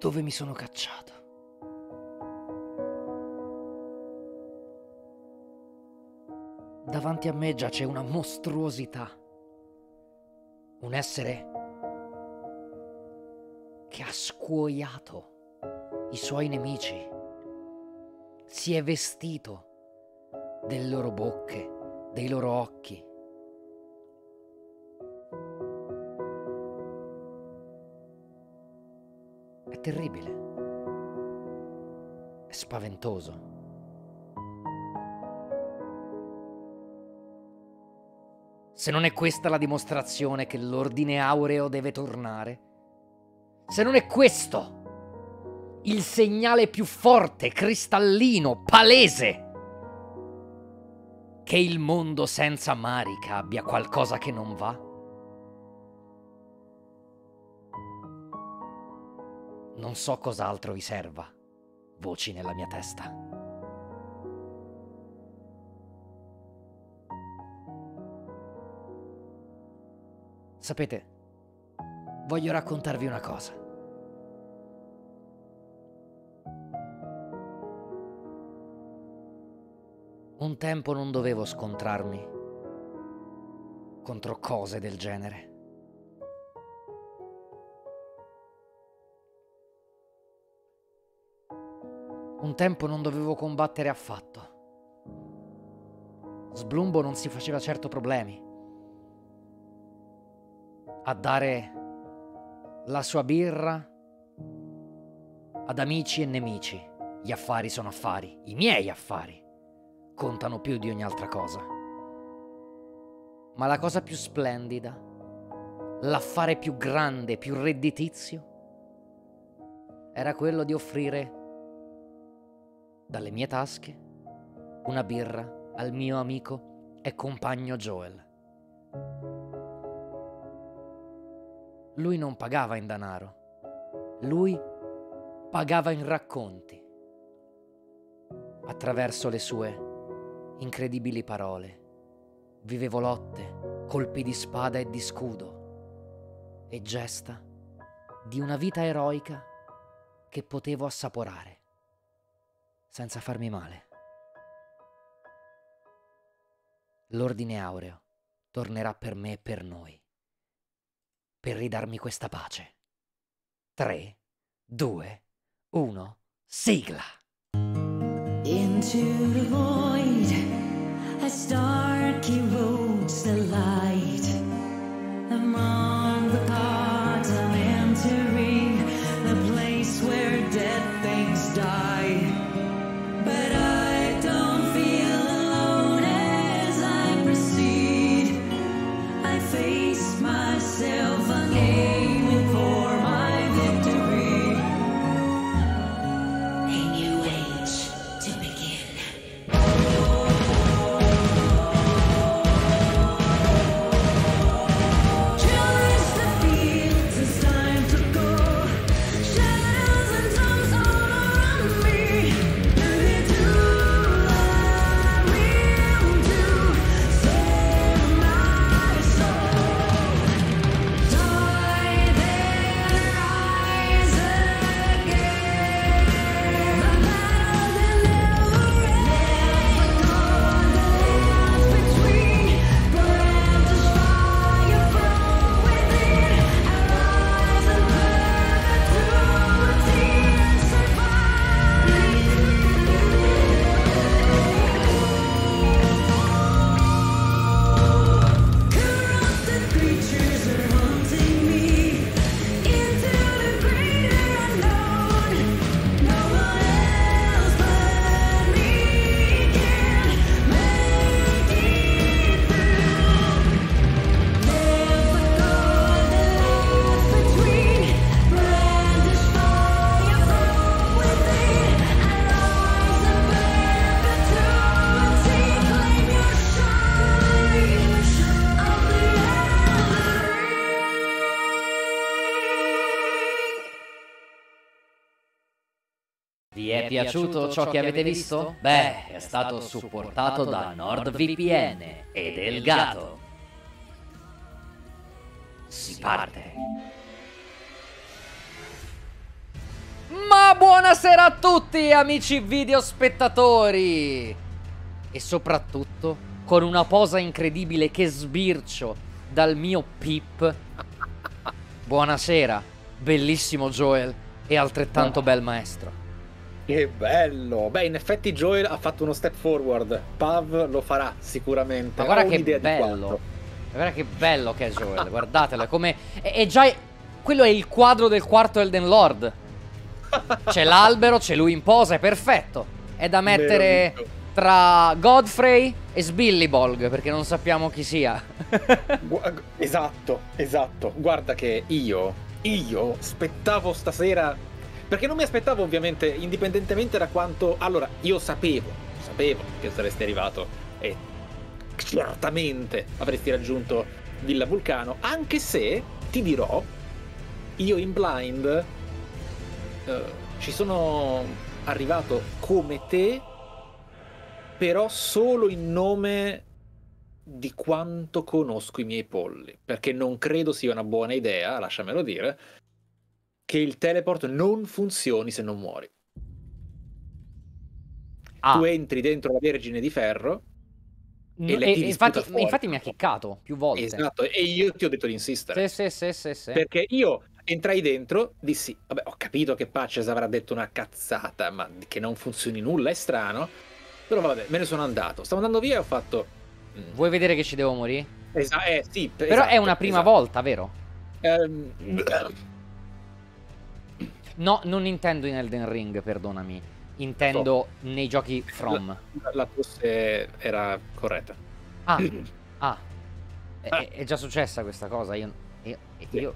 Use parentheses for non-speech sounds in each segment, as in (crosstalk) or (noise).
dove mi sono cacciato. davanti a me giace una mostruosità. Un essere che ha scuoiato i suoi nemici. Si è vestito delle loro bocche, dei loro occhi. È terribile. È spaventoso. Se non è questa la dimostrazione che l'ordine aureo deve tornare? Se non è questo il segnale più forte, cristallino, palese che il mondo senza Marica abbia qualcosa che non va? Non so cos'altro vi serva, voci nella mia testa. Sapete, voglio raccontarvi una cosa. Un tempo non dovevo scontrarmi contro cose del genere. Un tempo non dovevo combattere affatto. Sblumbo non si faceva certo problemi a dare la sua birra ad amici e nemici. Gli affari sono affari, i miei affari contano più di ogni altra cosa. Ma la cosa più splendida, l'affare più grande, più redditizio, era quello di offrire dalle mie tasche una birra al mio amico e compagno Joel lui non pagava in denaro, lui pagava in racconti, attraverso le sue incredibili parole. Vivevo lotte, colpi di spada e di scudo, e gesta di una vita eroica che potevo assaporare, senza farmi male. L'ordine aureo tornerà per me e per noi per ridarmi questa pace. 3, 2, 1, sigla! Into the void, as dark he roads the light, among the cards I'm entering. è piaciuto ciò che avete visto? Beh, è stato supportato da NordVPN e Delgato. Si parte. Ma buonasera a tutti amici videospettatori! E soprattutto con una posa incredibile che sbircio dal mio pip. Buonasera, bellissimo Joel e altrettanto bel maestro. Che bello! Beh, in effetti Joel ha fatto uno step forward. Pav lo farà sicuramente. Ma guarda Ho che bello! Ma Guarda che bello che è Joel, guardatelo, come... È, già... Quello è il quadro del quarto Elden Lord. C'è l'albero, c'è lui in posa, è perfetto. È da mettere Vero, tra Godfrey e Sbillybolg, perché non sappiamo chi sia. (laughs) esatto, esatto. Guarda che io, io, spettavo stasera perché non mi aspettavo ovviamente, indipendentemente da quanto... Allora, io sapevo, sapevo che saresti arrivato e certamente avresti raggiunto Villa Vulcano, anche se, ti dirò, io in blind uh, ci sono arrivato come te, però solo in nome di quanto conosco i miei polli, perché non credo sia una buona idea, lasciamelo dire, che il teleport non funzioni se non muori. Ah. Tu entri dentro la Vergine di Ferro mm, e, e infatti, infatti, mi ha chiccato più volte. Esatto, e io ti ho detto di insistere. Sì, sì, sì, sì, Perché io entrai dentro, dissi, vabbè, ho capito che Patches avrà detto una cazzata, ma che non funzioni nulla è strano. Però vabbè, me ne sono andato. Stavo andando via e ho fatto... Mm. Vuoi vedere che ci devo morire? Esa- eh, sì, Però esatto, è una prima esatto. volta, vero? Um, (clears throat) No, non intendo in Elden Ring, perdonami. Intendo so. nei giochi From. La, la tosse era corretta. Ah, (coughs) ah. È, è, già successa questa cosa. Io, io, sì. io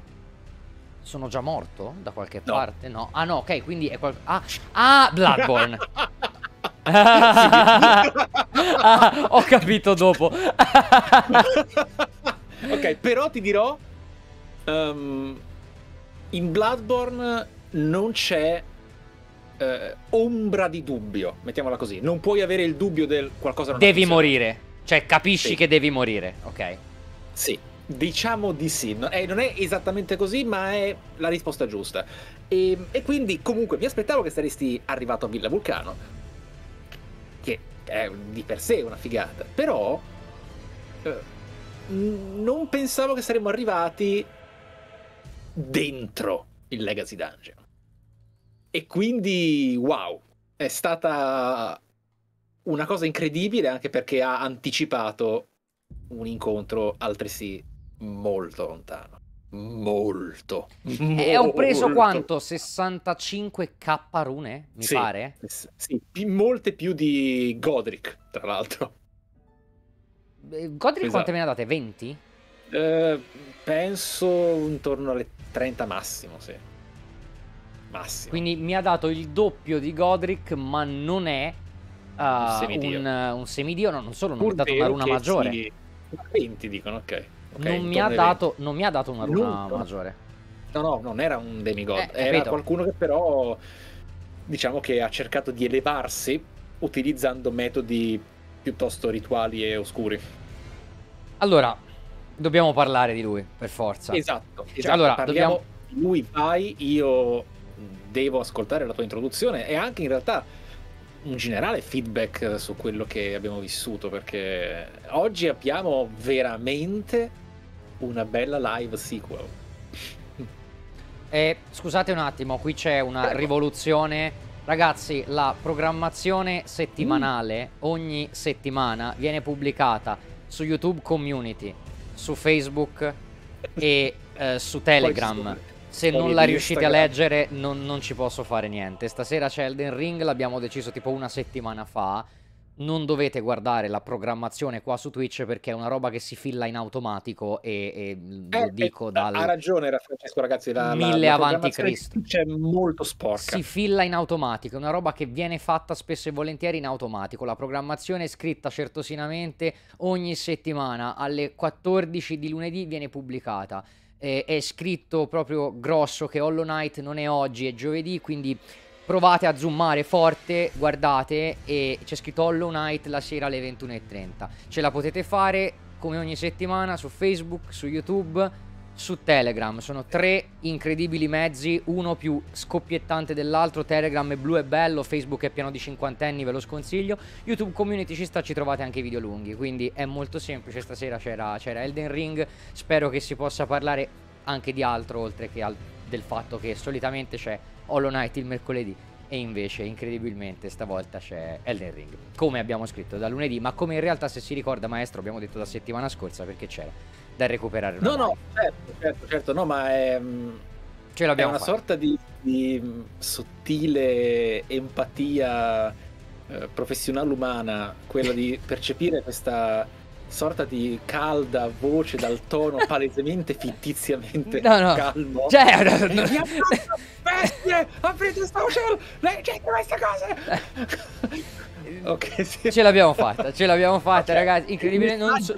sono già morto da qualche no. parte? No. Ah, no, ok, quindi è qualcosa. Ah, ah, Bloodborne. ah, (laughs) ho capito dopo. ok, però ti dirò. Um, in Bloodborne non c'è eh, ombra di dubbio, mettiamola così. Non puoi avere il dubbio del qualcosa non Devi morire, cioè capisci sì. che devi morire, ok? Sì, diciamo di sì. Non è, eh, non è esattamente così, ma è la risposta giusta. E, ehm, e quindi comunque mi aspettavo che saresti arrivato a Villa Vulcano, che è di per sé una figata, però... Eh, non pensavo che saremmo arrivati dentro il Legacy Dungeon. E quindi, wow, è stata una cosa incredibile anche perché ha anticipato un incontro altresì molto lontano. Molto. E eh, ho preso quanto? 65k rune, mi sì, pare? Sì, molte più di Godric, tra l'altro. Godric esatto. quante me ne ha date? 20? Eh, penso intorno alle 30 massimo, sì. Massimo. Quindi mi ha dato il doppio di Godric, ma non è uh, un semidio. Un, eh, un semidio. No, non solo, non Pur mi ha dato una runa maggiore. Sì. 20 dicono, ok. okay non, mi dato, non, mi ha dato, una runa non, maggiore. No, no, non era un demigod, eh, era capito. qualcuno che però diciamo che ha cercato di elevarsi utilizzando metodi piuttosto rituali e oscuri. Allora, Dobbiamo parlare di lui, per forza. Esatto. Cioè, esatto. Allora, Parliamo... dobbiamo... lui vai, io devo ascoltare la tua introduzione e anche in realtà un generale feedback su quello che abbiamo vissuto, perché oggi abbiamo veramente una bella live sequel. Eh, scusate un attimo, qui c'è una rivoluzione. Ragazzi, la programmazione settimanale mm. ogni settimana viene pubblicata su YouTube Community su Facebook e eh, su Telegram. Se non la riuscite a leggere non, non ci posso fare niente. Stasera c'è Elden Ring, l'abbiamo deciso tipo una settimana fa non dovete guardare la programmazione qua su Twitch perché è una roba che si filla in automatico e, e lo eh, dico eh, dal... Ha ragione Francesco ragazzi, da mille la, la avanti Cristo. C'è molto sporca. Si filla in automatico, è una roba che viene fatta spesso e volentieri in automatico. La programmazione è scritta certosinamente ogni settimana alle 14 di lunedì viene pubblicata. Eh, è scritto proprio grosso che Hollow Knight non è oggi, è giovedì, quindi Provate a zoomare forte, guardate e c'è scritto Hollow Knight la sera alle 21.30. Ce la potete fare come ogni settimana su Facebook, su YouTube, su Telegram. Sono tre incredibili mezzi, uno più scoppiettante dell'altro. Telegram è blu e bello, Facebook è pieno di cinquantenni, ve lo sconsiglio. YouTube Community ci sta, ci trovate anche i video lunghi. Quindi è molto semplice. Stasera c'era, c'era Elden Ring. Spero che si possa parlare anche di altro, oltre che al, del fatto che solitamente c'è Hollow Knight il mercoledì e invece incredibilmente stavolta c'è Elden Ring, come abbiamo scritto da lunedì, ma come in realtà se si ricorda maestro abbiamo detto da settimana scorsa perché c'era da recuperare. No, no, certo, certo, certo, no, ma è, mm, Ce l'abbiamo è una fatta. sorta di, di, mm, sottile empatia eh, professionale umana, quella di (laughs) percepire questa sorta di calda voce dal tono (laughs) palesemente fittiziamente no, no. calmo. Cioè, no, no. no. Bestie, aprite social, leggete cioè, queste cose. Eh. (laughs) ok, sì. Ce l'abbiamo fatta, ce l'abbiamo fatta, okay. ragazzi, incredibile, non so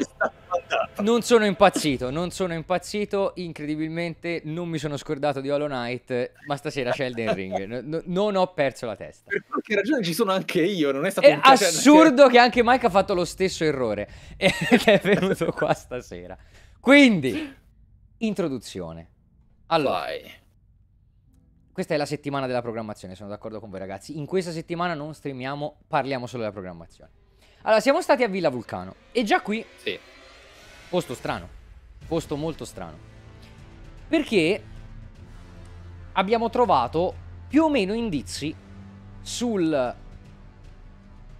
Esatto. Non sono impazzito, non sono impazzito, incredibilmente non mi sono scordato di Hollow Knight, ma stasera c'è Elden Ring, no, non ho perso la testa. Per qualche ragione ci sono anche io, non è stato è un piacere. Cioè, assurdo che anche Mike ha fatto lo stesso errore (laughs) ed è venuto qua stasera. Quindi, introduzione. Allora, Vai. questa è la settimana della programmazione, sono d'accordo con voi ragazzi. In questa settimana non streamiamo, parliamo solo della programmazione. Allora, siamo stati a Villa Vulcano e già qui sì. Posto strano. Posto molto strano. Perché abbiamo trovato più o meno indizi sul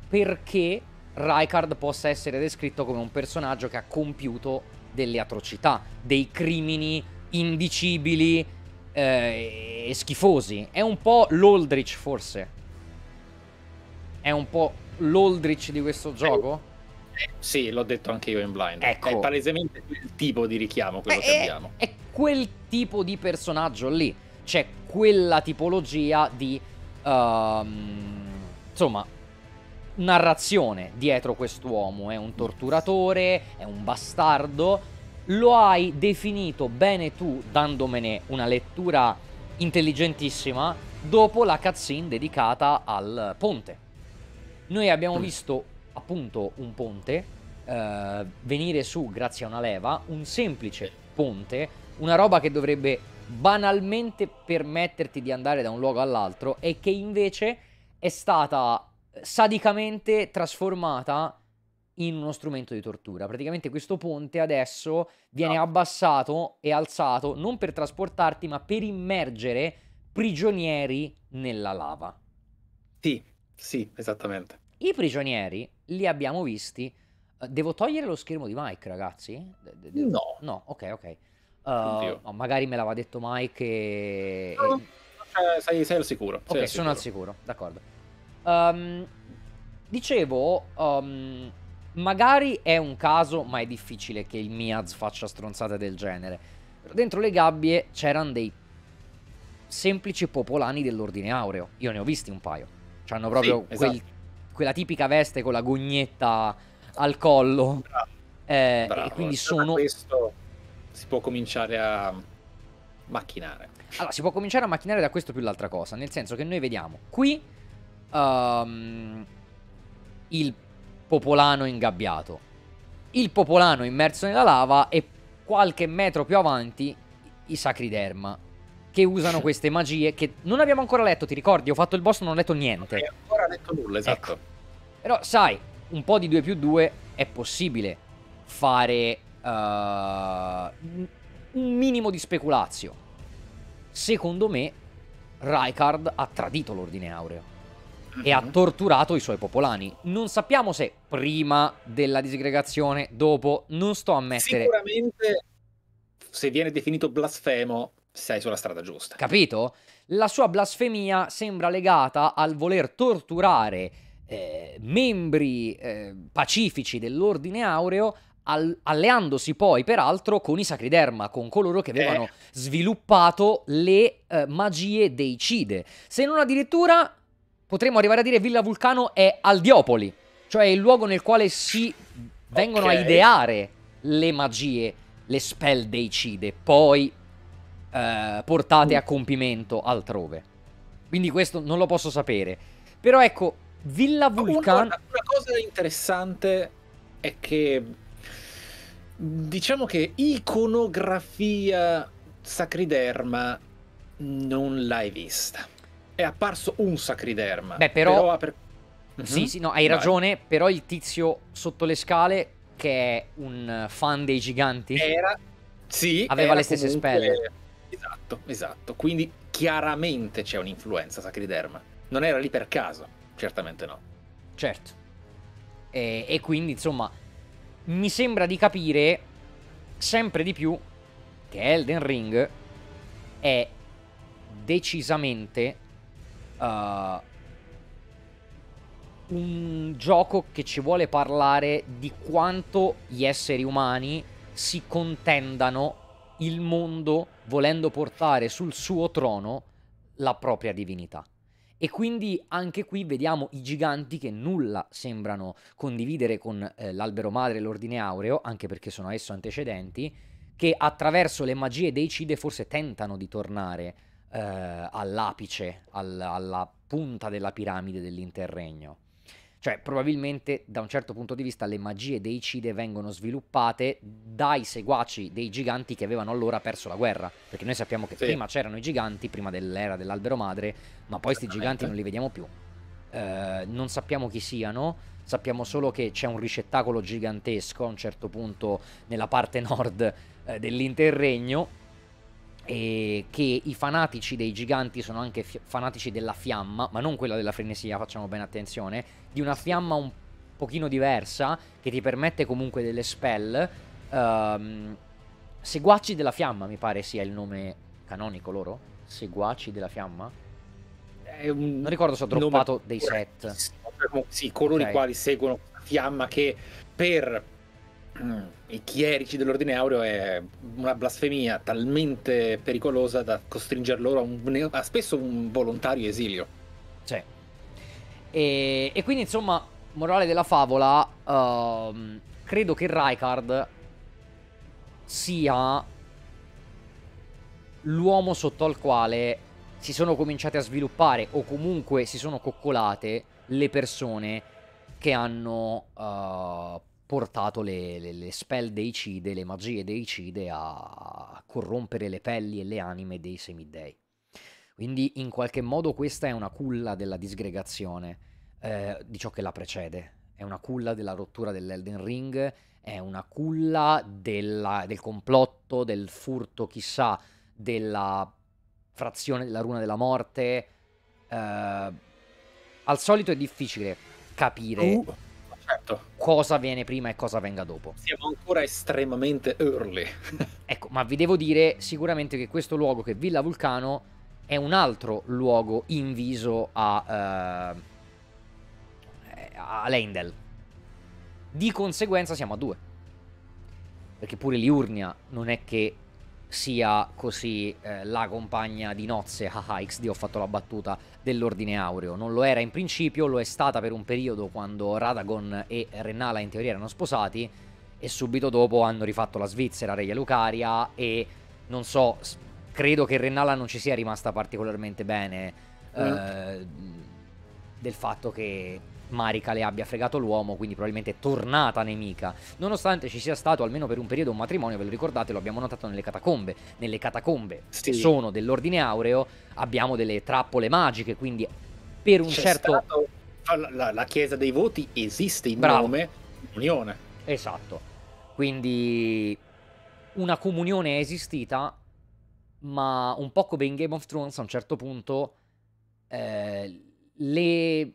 perché Rikard possa essere descritto come un personaggio che ha compiuto delle atrocità, dei crimini indicibili eh, e schifosi. È un po' l'Oldrich forse. È un po' l'Oldrich di questo gioco? Eh, sì, l'ho detto anche io in blind. Ecco. È palesemente quel tipo di richiamo quello Beh, che è, abbiamo. È quel tipo di personaggio lì. C'è quella tipologia di. Uh, insomma, narrazione dietro quest'uomo. È un torturatore, è un bastardo. Lo hai definito bene tu, dandomene una lettura intelligentissima, dopo la cutscene dedicata al ponte. Noi abbiamo mm. visto appunto un ponte, eh, venire su grazie a una leva, un semplice ponte, una roba che dovrebbe banalmente permetterti di andare da un luogo all'altro e che invece è stata sadicamente trasformata in uno strumento di tortura. Praticamente questo ponte adesso viene no. abbassato e alzato non per trasportarti, ma per immergere prigionieri nella lava. Sì, sì, esattamente. I prigionieri li abbiamo visti. Eh, devo togliere lo schermo di Mike, ragazzi? De- de- no. No, ok, ok. Uh, eh, no, oh, magari me l'aveva detto Mike e... No, eh, sei, sei, al sicuro. Sei ok, al sono sicuro. al sicuro, d'accordo. Um, dicevo, um, magari è un caso, ma è difficile che il Miaz faccia stronzate del genere. Dentro le gabbie c'erano dei semplici popolani dell'ordine aureo. Io ne ho visti un paio. C'hanno proprio sì, quel esatto quella tipica veste con la gognetta al collo. Bravo. Eh, Bravo. E quindi sono... questo si può cominciare a macchinare. Allora, si può cominciare a macchinare da questo più l'altra cosa, nel senso che noi vediamo qui um, il popolano ingabbiato, il popolano immerso nella lava e qualche metro più avanti i sacri derma che usano (laughs) queste magie che non abbiamo ancora letto, ti ricordi? Ho fatto il boss, non ho letto niente. Non hai ancora letto nulla, ecco. esatto. Ecco. Però sai, un po' di 2 più 2 è possibile fare uh, un minimo di speculazio. Secondo me Rikard ha tradito l'ordine aureo uh-huh. e ha mhm. torturato i suoi popolani. Non sappiamo se prima della disgregazione, dopo, non sto a mettere... Sicuramente se viene definito blasfemo, sei sulla strada giusta. Capito? La sua blasfemia sembra legata al voler torturare eh, membri eh, pacifici dell'ordine aureo alleandosi poi peraltro con i Sacriderma, con coloro che eh. avevano eh. sviluppato le eh, magie Cide. Se non addirittura potremmo arrivare a dire Villa Vulcano è Aldiopoli, cioè il luogo nel quale si vengono okay. a ideare le magie, le spell dei Cide, poi eh, portate a uh. compimento altrove. Quindi questo non lo posso sapere. Però ecco, Villa Vulcan. Una, una cosa interessante è che diciamo che iconografia sacriderma non l'hai vista. È apparso un sacriderma. Beh, però. però per... mm-hmm. Sì, sì, no, hai Vai. ragione. Però il tizio sotto le scale, che è un fan dei giganti, era. Sì, aveva era le stesse comunque... spelle. Esatto, esatto. Quindi chiaramente c'è un'influenza sacriderma. Non era lì per caso. Certamente no. Certo. E, e quindi, insomma, mi sembra di capire sempre di più che Elden Ring è decisamente uh, un gioco che ci vuole parlare di quanto gli esseri umani si contendano il mondo volendo portare sul suo trono la propria divinità. E quindi anche qui vediamo i giganti che nulla sembrano condividere con eh, l'albero madre e l'ordine aureo, anche perché sono esso antecedenti, che attraverso le magie dei Cide forse tentano di tornare eh, all'apice, al, alla punta della piramide dell'interregno. Cioè, probabilmente da un certo punto di vista le magie dei Cide vengono sviluppate dai seguaci dei giganti che avevano allora perso la guerra. Perché noi sappiamo che sì. prima c'erano i giganti, prima dell'era dell'albero madre, ma poi questi giganti non li vediamo più. Eh, non sappiamo chi siano. Sappiamo solo che c'è un ricettacolo gigantesco a un certo punto nella parte (laughs) nord eh, dell'interregno eh, che i fanatici dei giganti sono anche fi- fanatici della fiamma, ma non quella della frenesia, facciamo bene attenzione, di una fiamma un pochino diversa che ti permette comunque delle spell. Um, seguaci della fiamma, mi pare sia il nome canonico loro. Seguaci della fiamma? Un, non ricordo se ho droppato dei set. Sì, coloro okay. i quali seguono la fiamma che per mm, i chierici dell'ordine aureo è una blasfemia talmente pericolosa da costringere loro a, un, a spesso un volontario esilio. Sì. E, e quindi insomma, morale della favola, uh, credo che Rikard sia l'uomo sotto al quale si sono cominciate a sviluppare o comunque si sono coccolate le persone che hanno uh, portato le, le, le, spell deicide, le magie dei deicide a corrompere le pelli e le anime dei semidei. Quindi in qualche modo questa è una culla della disgregazione eh, di ciò che la precede, è una culla della rottura dell'Elden Ring, è una culla della, del complotto, del furto chissà, della frazione della runa della morte. Eh, al solito è difficile capire... Uh certo. cosa viene prima e cosa venga dopo. Siamo ancora estremamente early. (laughs) ecco, ma vi devo dire sicuramente che questo luogo che è Villa Vulcano è un altro luogo inviso a, uh, a Leindel. Di conseguenza siamo a due. Perché pure Liurnia non è che sia così eh, la compagna di nozze, haha XD ho fatto la battuta, dell'ordine aureo. Non lo era in principio, lo è stata per un periodo quando Radagon e Renala in teoria erano sposati e subito dopo hanno rifatto la Svizzera, Regia Lucaria e non so, credo che Renala non ci sia rimasta particolarmente bene mm. eh, del fatto che Marika le abbia fregato l'uomo, quindi probabilmente è tornata nemica. Nonostante ci sia stato almeno per un periodo un matrimonio, ve lo ricordate, lo abbiamo notato nelle catacombe. Nelle catacombe sì. che sono dell'ordine aureo abbiamo delle trappole magiche, quindi per un C'è certo... Stato... La, la, la, chiesa dei voti esiste in Bravo. nome comunione. Esatto. Quindi una comunione è esistita, ma un po' come in Game of Thrones a un certo punto eh, le,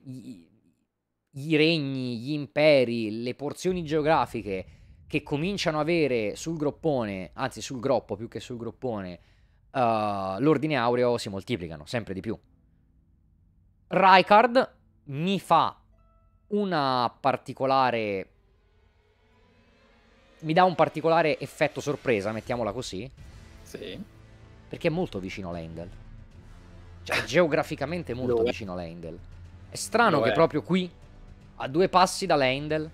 i regni, gli imperi, le porzioni geografiche che cominciano a avere sul groppone, anzi sul groppo più che sul groppone, uh, l'ordine aureo si moltiplicano sempre di più. Raikard mi fa una particolare... mi dà un particolare effetto sorpresa, mettiamola così. Sì. Perché è molto vicino a Endel. Cioè, geograficamente molto vicino a Endel. È strano Lo che è. proprio qui a due passi da Leindel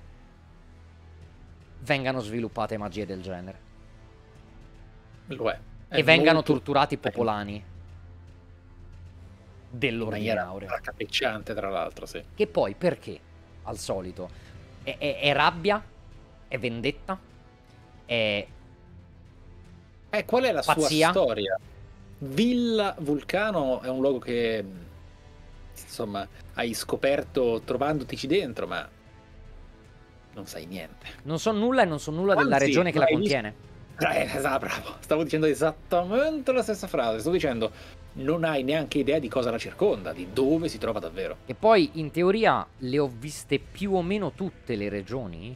vengano sviluppate magie del genere. Lo è. è e vengano torturati i popolani dell'Ordine Aureo. Capicciante, tra l'altro, sì. Che poi perché, al solito, è, è, è rabbia, è vendetta, è... Eh, qual è la pazzia? sua storia? Villa Vulcano è un luogo che insomma, hai scoperto trovandotici dentro, ma non sai niente. Non so nulla e non so nulla Anzi, della regione che la contiene. Visto... Eh, ah, bravo, stavo dicendo esattamente la stessa frase, sto dicendo non hai neanche idea di cosa la circonda, di dove si trova davvero. E poi in teoria le ho viste più o meno tutte le regioni,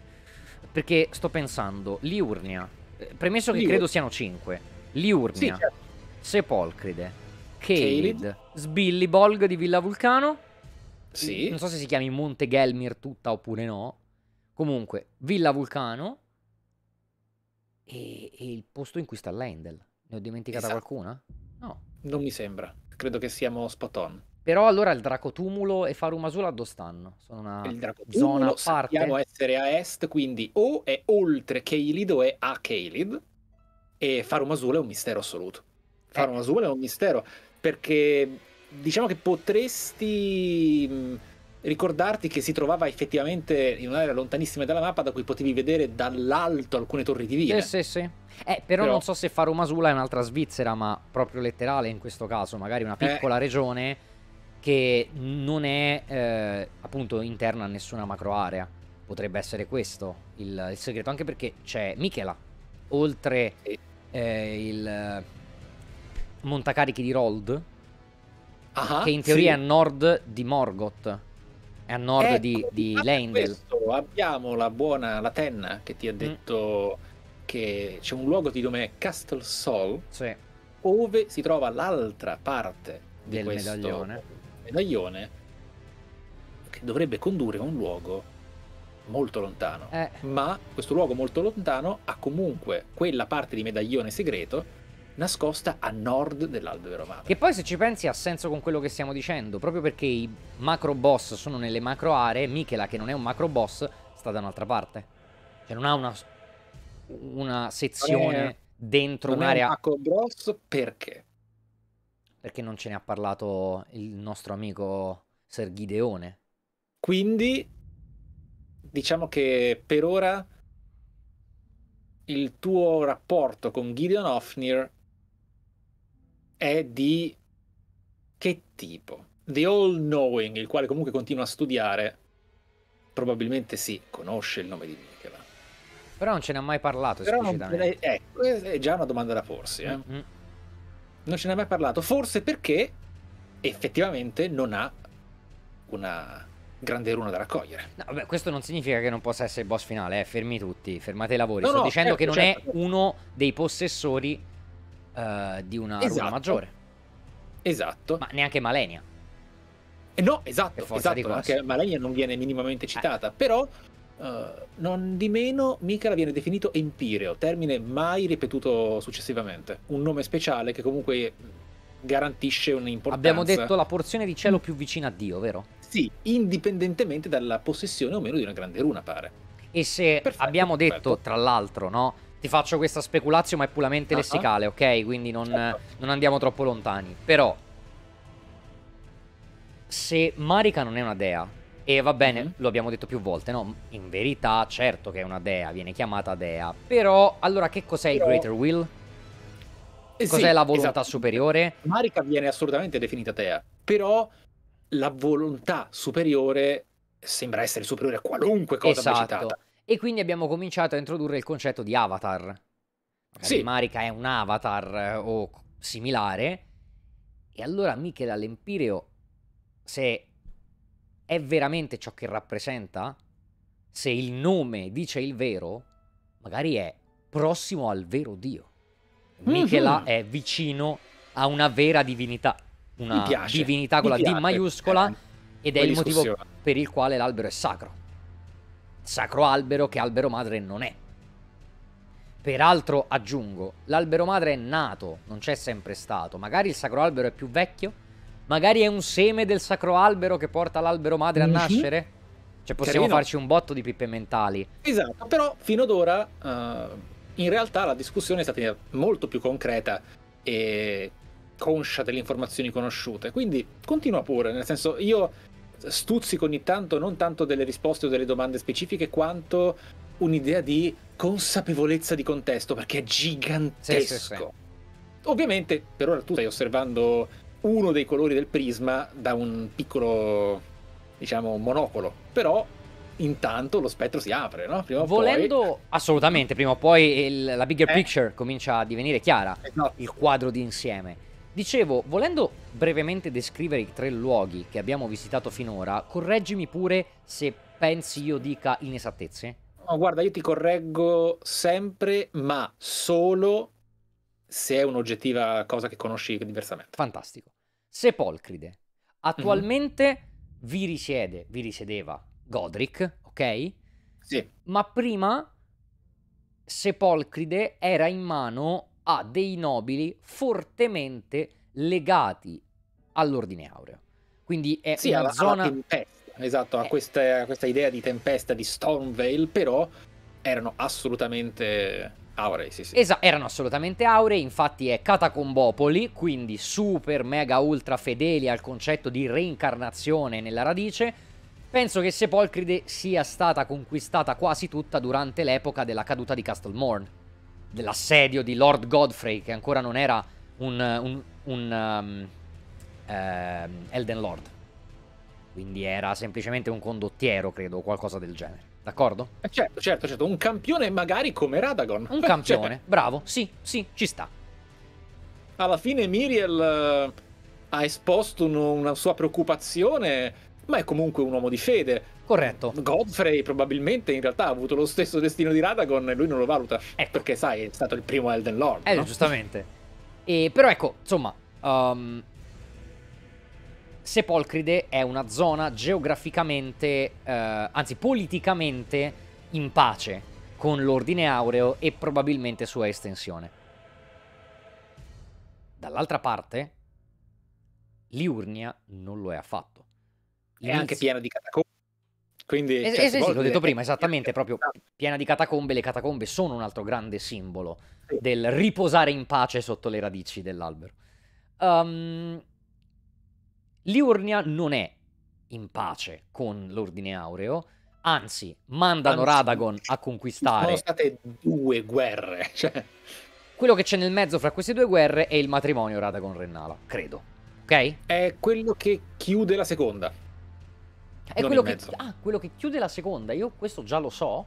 perché sto pensando, Liurnia, eh, premesso che Liur... credo siano 5, Liurnia, sì, certo. Sepolcride, Caled. Sbilly Bolg di Villa Vulcano. Sì. Non so se si chiami Monte Gelmir tutta oppure no. Comunque, Villa Vulcano. E, e il posto in cui sta Lendel. Ne ho dimenticata esatto. qualcuna? No. Non mi sembra. Credo che siamo spot on. Però allora il Dracotumulo e Farumasula dove stanno? Sono una il zona a parte. Dobbiamo essere a est, quindi o è oltre Keilid o è a Keilid. E Farumasula è un mistero assoluto. Farumasula eh. è un mistero perché diciamo che potresti ricordarti che si trovava effettivamente in un'area lontanissima dalla mappa da cui potevi vedere dall'alto alcune torri di Eh, sì, sì. Eh, però, però, non so se fa Roma Sula è un'altra Svizzera, ma proprio letterale in questo caso, magari una eh. piccola eh. regione che non è eh, appunto interna a nessuna macroarea. Potrebbe essere questo il, il segreto, anche perché c'è Michela, oltre eh, il montacarichi di Rold. Ah, che in teoria sì. è a nord di Morgoth. È a nord ecco, di, di Landel. Abbiamo la buona la Tenna che ti ha mm. detto mm. che c'è un luogo di nome Castle Sol. Sì. Dove si trova l'altra parte del medaglione. medaglione che dovrebbe condurre a un luogo molto lontano. Eh. Ma questo luogo molto lontano ha comunque quella parte di medaglione segreto nascosta a nord dell'albero madre. Che poi se ci pensi ha senso con quello che stiamo dicendo, proprio perché i macro boss sono nelle macro aree, Michela che non è un macro boss sta da un'altra parte. Cioè non ha una, una sezione eh, dentro un'area... Un macro boss perché? Perché non ce ne ha parlato il nostro amico Serghideone. Quindi diciamo che per ora il tuo rapporto con Gideon Hofnir è di che tipo? The All Knowing, il quale comunque continua a studiare, probabilmente sì, conosce il nome di Mikela. Però non ce ne ha mai parlato Però esplicitamente. Ecco, eh, è già una domanda da porsi. Eh. Mm-hmm. Non ce ne ha mai parlato, forse perché effettivamente non ha una grande runa da raccogliere. No, beh, questo non significa che non possa essere il boss finale, eh. fermi tutti, fermate i lavori. No, Sto no, dicendo certo, che non certo. è uno dei possessori uh, di una esatto. Runa maggiore. Esatto. Ma neanche Malenia. Eh no, esatto, esatto anche Malenia non viene minimamente citata, eh. però uh, non di meno Mikala viene definito Empireo, termine mai ripetuto successivamente, un nome speciale che comunque garantisce un'importanza. Abbiamo detto la porzione di cielo più vicina a Dio, vero? Sì, indipendentemente dalla possessione o meno di una grande runa, pare. E se perfetto, abbiamo detto, perfetto. tra l'altro, no, ti faccio questa speculazione, ma è puramente uh ah, -huh. Ah. lessicale, ok? Quindi non, certo. non andiamo troppo lontani. Però, se Marika non è una dea, e va bene, mm -hmm. lo abbiamo detto più volte, no? In verità, certo che è una dea, viene chiamata dea. Però, allora, che cos'è però... il Greater Will? Eh, cos'è sì, la volontà esatto. superiore? Marika viene assolutamente definita dea, però la volontà superiore sembra essere superiore a qualunque cosa esatto. citata. E quindi abbiamo cominciato a introdurre il concetto di avatar. Sì. Marika è un avatar eh, o similare. E allora Michela L'Empireo, se è veramente ciò che rappresenta, se il nome dice il vero, magari è prossimo al vero Dio. Mhm. Michela mm-hmm. è vicino a una vera divinità, una divinità con la D maiuscola, eh, ed è il motivo per il quale l'albero è sacro sacro albero che albero madre non è. Peraltro aggiungo, l'albero madre è nato, non c'è sempre stato, magari il sacro albero è più vecchio, magari è un seme del sacro albero che porta l'albero madre a mhm. nascere. Cioè possiamo Carino. farci un botto di pippe mentali. Esatto, però fino ad ora uh, in realtà la discussione è stata molto più concreta e conscia delle informazioni conosciute, quindi continua pure, nel senso io stuzzico ogni tanto non tanto delle risposte o delle domande specifiche quanto un'idea di consapevolezza di contesto perché è gigantesco. Sì, sì, sì. Ovviamente per ora tu stai osservando uno dei colori del prisma da un piccolo, diciamo, monocolo, però intanto lo spettro si apre, no? Prima Volendo, poi... assolutamente, prima o poi il, la bigger eh. picture comincia a divenire chiara, esatto. il quadro di insieme. Dicevo, volendo brevemente descrivere i tre luoghi che abbiamo visitato finora, correggimi pure se pensi io dica inesattezze. No, guarda, io ti correggo sempre, ma solo se è un'oggettiva cosa che conosci diversamente. Fantastico. Sepolcride. Mhm. Attualmente mm-hmm. vi risiede, vi risiedeva Godric, ok? Sì. Ma prima Sepolcride era in mano a dei nobili fortemente legati all'ordine aureo. Quindi è sì, una alla, zona... Alla tempesta, esatto, a eh. questa, questa idea di tempesta di Stormvale, però erano assolutamente aurei, sì, sì. Esatto, erano assolutamente aurei, infatti è catacombopoli, quindi super, mega, ultra fedeli al concetto di reincarnazione nella radice. Penso che Sepolcride sia stata conquistata quasi tutta durante l'epoca della caduta di Castlemorn dell'assedio di Lord Godfrey, che ancora non era un, un, un um, eh, Elden Lord. Quindi era semplicemente un condottiero, credo, o qualcosa del genere. D'accordo? Eh certo, certo, certo. Un campione magari come Radagon. Un campione, certo. (laughs) bravo. Sì, sì, ci sta. Alla fine Miriel uh, ha esposto uno, una sua preoccupazione ma è comunque un uomo di fede. Corretto. Godfrey probabilmente in realtà ha avuto lo stesso destino di Radagon e lui non lo valuta. Ecco. Perché sai, è stato il primo Elden Lord. Eh, no? giustamente. E, però ecco, insomma, um, Sepolcride è una zona geograficamente, uh, anzi politicamente, in pace con l'ordine aureo e probabilmente sua estensione. Dall'altra parte, Liurnia non lo è affatto è anche piena di catacombe. Quindi, es- cioè, es- sì, l'ho detto prima, esattamente, proprio piena di catacombe, le catacombe sono un altro grande simbolo sì. del riposare in pace sotto le radici dell'albero. Um, Liurnia non è in pace con l'ordine aureo, anzi mandano anzi, Radagon a conquistare. Sono state due guerre. (laughs) Cioè... Quello che c'è nel mezzo fra queste due guerre è il matrimonio Radagon-Rennala, credo. Ok? È quello che chiude la seconda. È quello che, ah, quello che, chiude la seconda, io questo già lo so.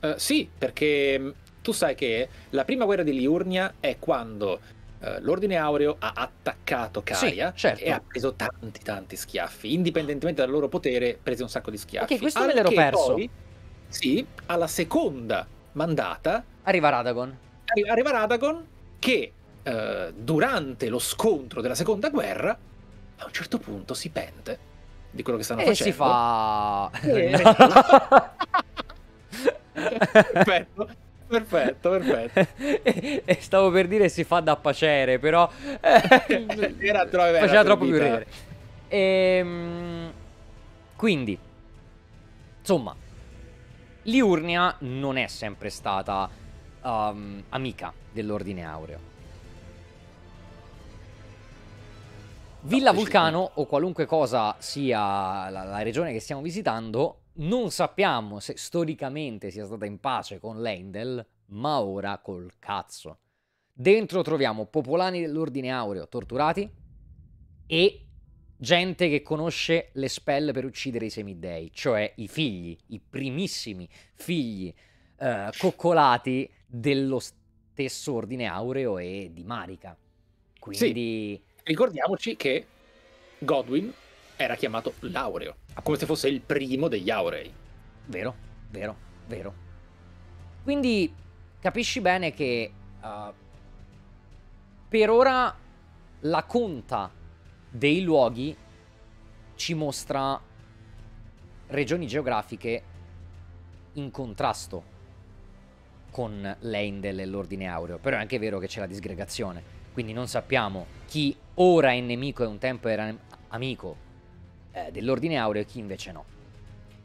Uh, sì, perché mm, tu sai che la prima guerra di Liurnia è quando uh, l'Ordine Aureo ha attaccato Caia sì, certo. e ha preso tanti tanti schiaffi, indipendentemente dal loro potere, prese un sacco di schiaffi. Ok, questo Anche me l'ero perso. Poi, sì, alla seconda mandata arriva Radagon. arriva Radagon che uh, durante lo scontro della seconda guerra a un certo punto si pente di quello che stanno e eh, facendo. E si fa... Eh, (laughs) perfetto. Perfetto, perfetto. stavo per dire si fa da pacere, però... Eh, (laughs) era troppo, era troppo più ridere. Ehm, quindi, insomma, Liurnia non è sempre stata um, amica dell'ordine aureo. Villa Vulcano o qualunque cosa sia la, la, regione che stiamo visitando, non sappiamo se storicamente sia stata in pace con l'Endel, ma ora col cazzo. Dentro troviamo popolani dell'ordine aureo torturati e gente che conosce le spell per uccidere i semidei, cioè i figli, i primissimi figli eh, coccolati dello stesso ordine aureo e di Marica. Quindi... Sì ricordiamoci che Godwin era chiamato Laureo, come se fosse il primo degli Aurei. Vero, vero, vero. Quindi capisci bene che uh, per ora la conta dei luoghi ci mostra regioni geografiche in contrasto con l'Eindel e l'ordine aureo, però è anche vero che c'è la disgregazione quindi non sappiamo chi ora è nemico e un tempo era amico eh, dell'Ordine Aureo e chi invece no.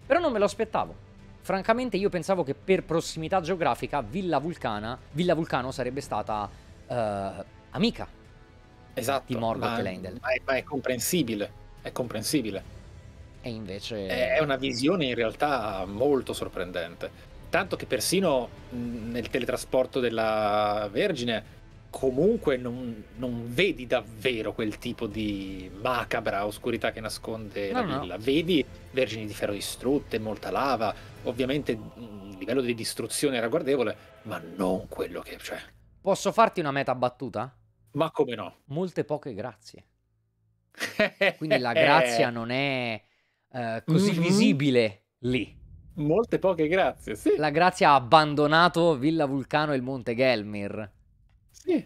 Però non me lo aspettavo. Francamente io pensavo che per prossimità geografica Villa, Vulcana, Villa Vulcano sarebbe stata eh, amica esatto, di Morgoth e Lendel. Ma, ma è comprensibile, è comprensibile. E invece... È una visione in realtà molto sorprendente. Tanto che persino nel teletrasporto della Vergine comunque non, non, vedi davvero quel tipo di macabra oscurità che nasconde no, la villa. No. Vedi vergini di ferro distrutte, molta lava, ovviamente il mm, livello di distruzione era guardevole, ma non quello che c'è. Posso farti una meta battuta? Ma come no? Molte poche grazie. (laughs) Quindi la grazia non è eh, così mm-hmm. visibile lì. Molte poche grazie, sì. La grazia ha abbandonato Villa Vulcano e il Monte Gelmir sì.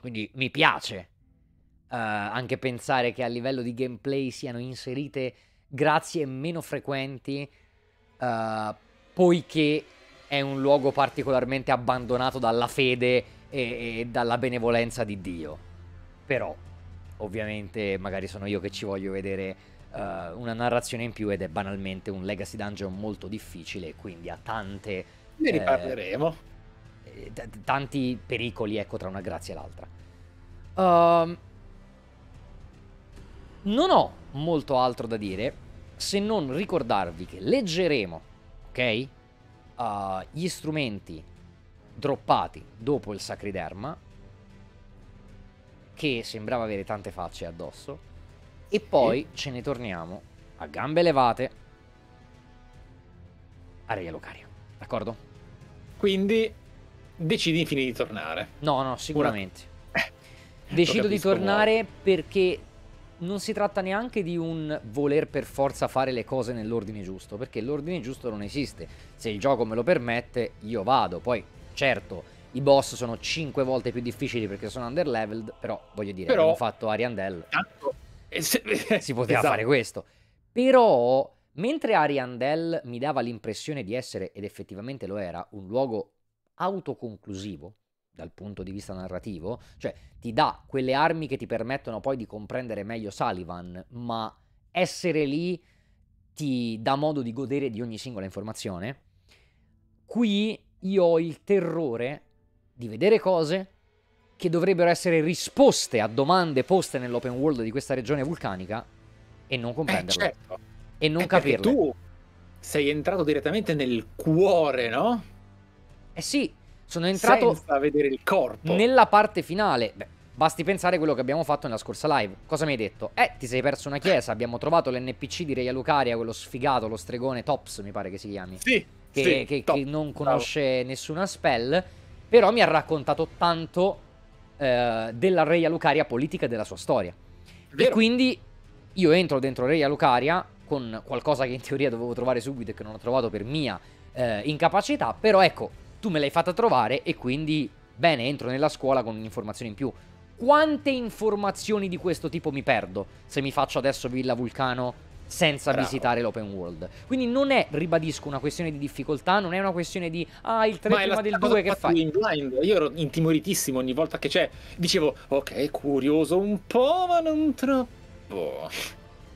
Quindi mi piace uh, anche pensare che a livello di gameplay siano inserite grazie meno frequenti, uh, poiché è un luogo particolarmente abbandonato dalla fede e, e dalla benevolenza di Dio. Però, ovviamente, magari sono io che ci voglio vedere eh, una narrazione in più ed è banalmente un legacy dungeon molto difficile, quindi ha tante... Ne riparleremo t- tanti pericoli, ecco, tra una grazia e l'altra. Um, non ho molto altro da dire se non ricordarvi che leggeremo, ok? Uh, gli strumenti droppati dopo il Sacriderma, che sembrava avere tante facce addosso, e poi e... ce ne torniamo a gambe levate a Reia Lucaria, d'accordo? Quindi decidi infine di tornare. No, no, sicuramente. Una... Eh, Decido di tornare come... perché non si tratta neanche di un voler per forza fare le cose nell'ordine giusto, perché l'ordine giusto non esiste. Se il gioco me lo permette, io vado. Poi, certo, i boss sono 5 volte più difficili perché sono underleveled, però voglio dire, però, abbiamo fatto Ariandel. Tanto... (laughs) si poteva esatto. fare questo. Però, mentre Ariandel mi dava l'impressione di essere, ed effettivamente lo era, un luogo autoconclusivo dal punto di vista narrativo, cioè ti dà quelle armi che ti permettono poi di comprendere meglio Sullivan, ma essere lì ti dà modo di godere di ogni singola informazione. Qui io ho il terrore di vedere cose che dovrebbero essere risposte a domande poste nell'open world di questa regione vulcanica e non eh, comprenderle. Eh, certo. E non eh, capirle. Tu sei entrato direttamente nel cuore, no? Eh sì, sono entrato senza vedere il corpo. Nella parte finale. Beh, basti pensare a quello che abbiamo fatto nella scorsa live. Cosa mi hai detto? Eh, ti sei perso una chiesa, abbiamo trovato l'NPC di Reia Lucaria, quello sfigato, lo stregone Tops, mi pare che si chiami. Sì. Che, sì, che, che non conosce Bravo. nessuna spell. Però mi ha raccontato tanto eh, della Reia Lucaria politica e della sua storia. Vero. E quindi io entro dentro Reia Lucaria con qualcosa che in teoria dovevo trovare subito e che non ho trovato per mia eh, incapacità. Però ecco, tu me l'hai fatta trovare e quindi, bene, entro nella scuola con un'informazione in più. Quante informazioni di questo tipo mi perdo se mi faccio adesso Villa Vulcano senza Bravo. visitare l'open world. Quindi non è, ribadisco, una questione di difficoltà, non è una questione di ah, il 3 prima del 2 che fai. In blind. Io ero intimoritissimo ogni volta che c'è. Dicevo, ok, curioso un po', ma non troppo.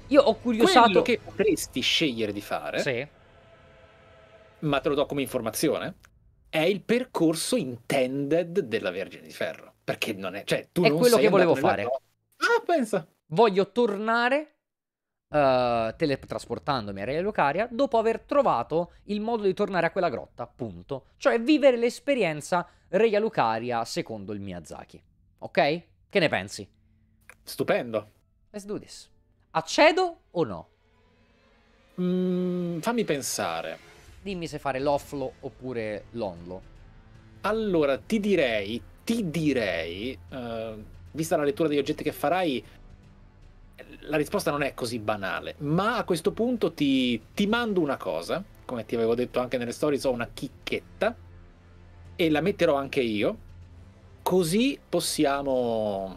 Io ho curiosato. Quello che potresti scegliere di fare. Sì. Ma te lo do come informazione è il percorso intended della Vergine di Ferro. Perché non è. Cioè, tu è non quello che volevo fare. Ah, pensa. Voglio tornare uh, teletrasportandomi a Re Lucaria dopo aver trovato il modo di tornare a quella grotta, punto. Cioè vivere l'esperienza Re Lucaria secondo il Miyazaki. Ok? Che ne pensi? Stupendo. Let's do this. Accedo o no? Mm, fammi pensare dimmi se fare l'offlo oppure l'onlo. Allora, ti direi, ti direi, uh, vista la lettura degli oggetti che farai, la risposta non è così banale, ma a questo punto ti, ti mando una cosa, come ti avevo detto anche nelle stories, ho una chicchetta e la metterò anche io, così possiamo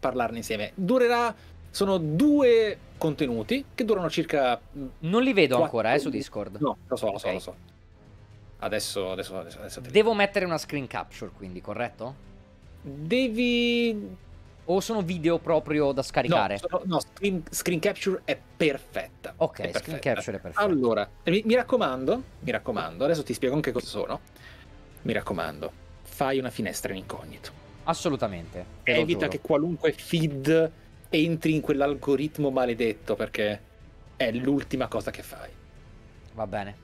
parlarne insieme. Durerà sono due contenuti che durano circa... Mm, non li vedo ancora eh, su Discord. No, lo so, lo so, lo so. Adesso, adesso, adesso, adesso Devo mettere una screen capture, quindi, corretto? Devi... O sono video proprio da scaricare? No, sono, no screen, screen, capture è perfetta. Ok, è perfetta. screen capture è perfetta. Allora, mi, mi, raccomando, mi raccomando, adesso ti spiego anche cosa sono. Mi raccomando, fai una finestra in incognito. Assolutamente. Evita che qualunque feed entri in quell'algoritmo maledetto perché è l'ultima cosa che fai. Va bene.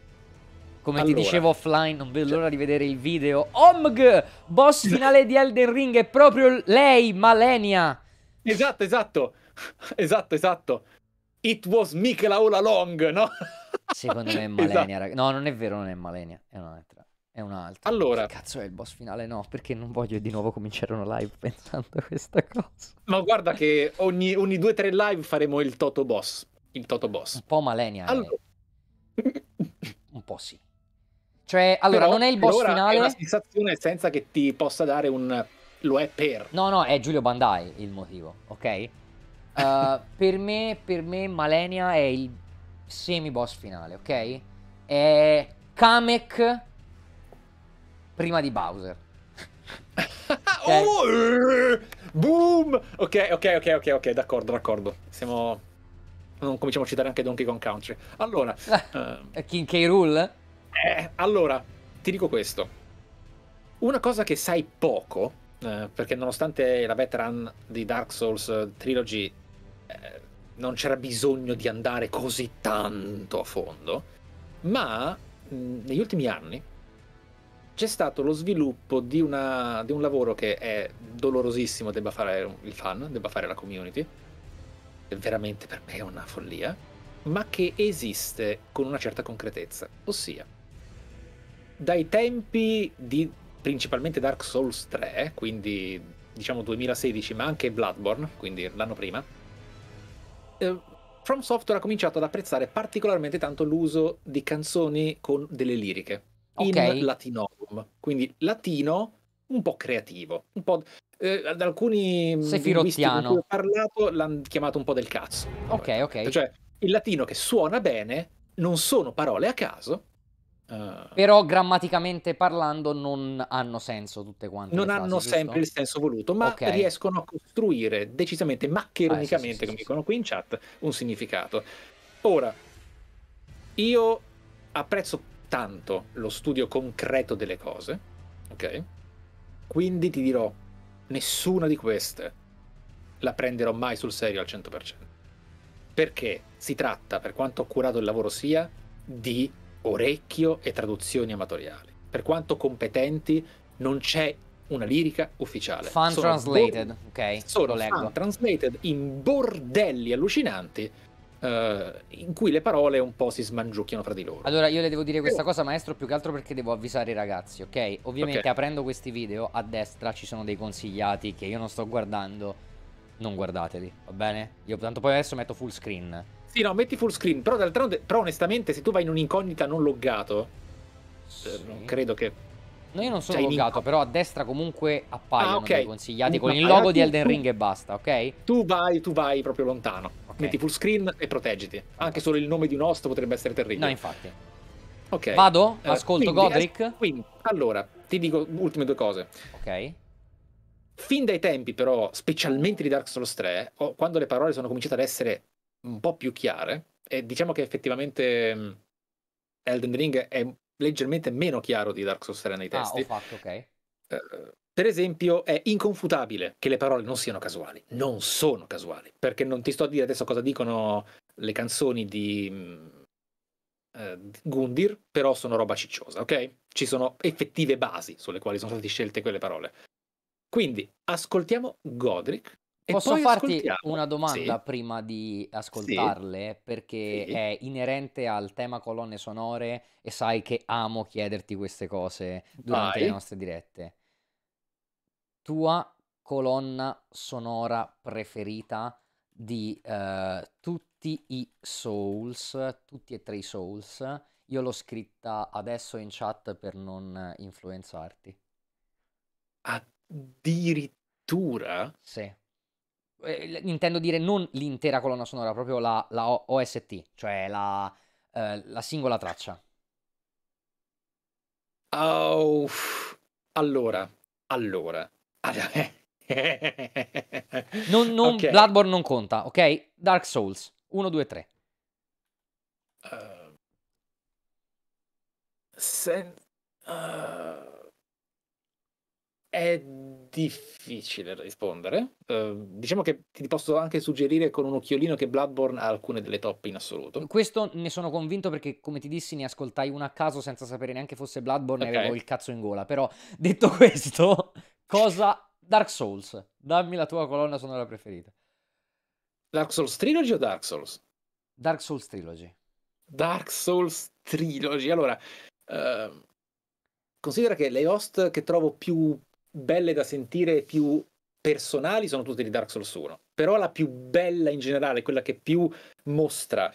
Come allora. ti dicevo offline, non vedo cioè l'ora di vedere il video. Omg, boss (laughs) finale di Elden Ring, è proprio lei, Malenia. Esatto, esatto. Esatto, esatto. It was Michela all along, no? Secondo me è (laughs) Malenia, esatto. Rag... No, non è vero, non è Malenia, è un'altra. È un'altra. Allora, che cazzo è il boss finale? No, perché non voglio di nuovo cominciare una live (laughs) pensando a questa cosa. Ma guarda che ogni, ogni due o tre live faremo il Toto Boss. Il Toto Boss. Un po' Malenia. Allora... Eh. (laughs) un po' sì. Cioè, allora, Però non è il boss finale. È una sensazione senza che ti possa dare un... Lo è per. No, no, è Giulio Bandai il motivo, ok? Uh, (laughs) per, me, per me Malenia è il semi-boss finale, ok? È Kamek prima di Bowser. (laughs) okay. oh, uh, boom! Ok, ok, ok, ok, ok, d'accordo, d'accordo. Siamo... Non cominciamo a citare anche Donkey Kong Country. Allora... uh... (laughs) King K. Rule? Eh, allora, ti dico questo. Una cosa che sai poco, eh, perché nonostante la veteran di Dark Souls eh, Trilogy eh, non c'era bisogno di andare così tanto a fondo, ma mh, mm, negli ultimi anni c'è stato lo sviluppo di, una, di, un lavoro che è dolorosissimo debba fare il fan, debba fare la community, veramente per me è una follia, ma che esiste con una certa concretezza, ossia dai tempi di principalmente Dark Souls 3, quindi diciamo 2016, ma anche Bloodborne, quindi l'anno prima, eh, From Software ha cominciato ad apprezzare particolarmente tanto l'uso di canzoni con delle liriche okay. in latinorum. Quindi latino un po' creativo, un po'... Eh, ad alcuni mm, linguisti con cui ho parlato l'hanno chiamato un po' del cazzo. Ok, ok. Cioè, cioè, il latino che suona bene, non sono parole a caso. Uh... Però grammaticamente parlando non hanno senso tutte quante. Non frasi, hanno giusto? sempre il senso voluto, ma okay. riescono a costruire decisamente maccheronicamente, ah, sì, sì, come sì, dicono qui in chat, un significato. Ora, io apprezzo tanto lo studio concreto delle cose, ok? Quindi ti dirò, nessuna di queste la prenderò mai sul serio al 100%. Perché si tratta, per quanto accurato il lavoro sia, di orecchio e traduzioni amatoriali. Per quanto competenti, non c'è una lirica ufficiale. Fan sono translated, bo- ok. Sono fan leggo. translated in bordelli allucinanti eh, in cui le parole un po' si smangiucchiano fra di loro. Allora io le devo dire questa cosa maestro più che altro perché devo avvisare i ragazzi, ok? Ovviamente okay. aprendo questi video a destra ci sono dei consigliati che io non sto guardando, non guardateli, va bene? Io tanto poi adesso metto full screen. Sì, no, metti full screen, però d'altronde, però onestamente se tu vai in un'incognita non loggato, eh, sì. non credo che... No, io non sono cioè, loggato, in... però a destra comunque appaiono ah, okay. dei consigliati no, con il logo tu, di Elden Ring e basta, ok? Tu vai, tu vai proprio lontano. Metti full screen e proteggiti. Anche solo il nome di un host potrebbe essere terribile. No, infatti. Ok. Vado? Eh, Ascolto eh, quindi, Godric? Eh, quindi, allora, ti dico ultime due cose. Ok. Fin dai tempi, però, specialmente di Dark Souls 3, quando le parole sono cominciate ad essere un po' più chiare, e diciamo che effettivamente mm, Elden Ring è leggermente meno chiaro di Dark Souls 3 nei testi. Ah, ho fatto, ok. Eh, per esempio, è inconfutabile che le parole non siano casuali. Non sono casuali. Perché non ti sto a dire adesso cosa dicono le canzoni di. Uh, Gundir, però sono roba cicciosa, ok? Ci sono effettive basi sulle quali sono state scelte quelle parole. Quindi ascoltiamo Godric. E Posso farti una domanda sì. prima di ascoltarle, sì. perché sì. è inerente al tema colonne sonore e sai che amo chiederti queste cose durante Vai. le nostre dirette tua colonna sonora preferita di uh, tutti i Souls, tutti e tre i Souls. Io l'ho scritta adesso in chat per non influenzarti. Addirittura? Sì. Eh, intendo dire non l'intera colonna sonora, proprio la, la OST, cioè la, eh, la singola traccia. Oh, allora, allora, Ah, eh. non, non, okay. Bloodborne non conta, ok? Dark Souls 1, 2, 3. Uh, sen- uh, è difficile rispondere. Uh, diciamo che ti posso anche suggerire con un occhiolino che Bloodborne ha alcune delle top in assoluto. Questo ne sono convinto perché, come ti dissi, ne ascoltai una a caso senza sapere neanche fosse Bloodborne okay. e avevo il cazzo in gola. Però detto questo. Cosa? Dark Souls. Dammi la tua colonna sonora preferita. Dark Souls Trilogy o Dark Souls? Dark Souls Trilogy. Dark Souls Trilogy. Allora, uh, considera che le host che trovo più belle da sentire e più personali sono tutte di Dark Souls 1. Però la più bella in generale, quella che più mostra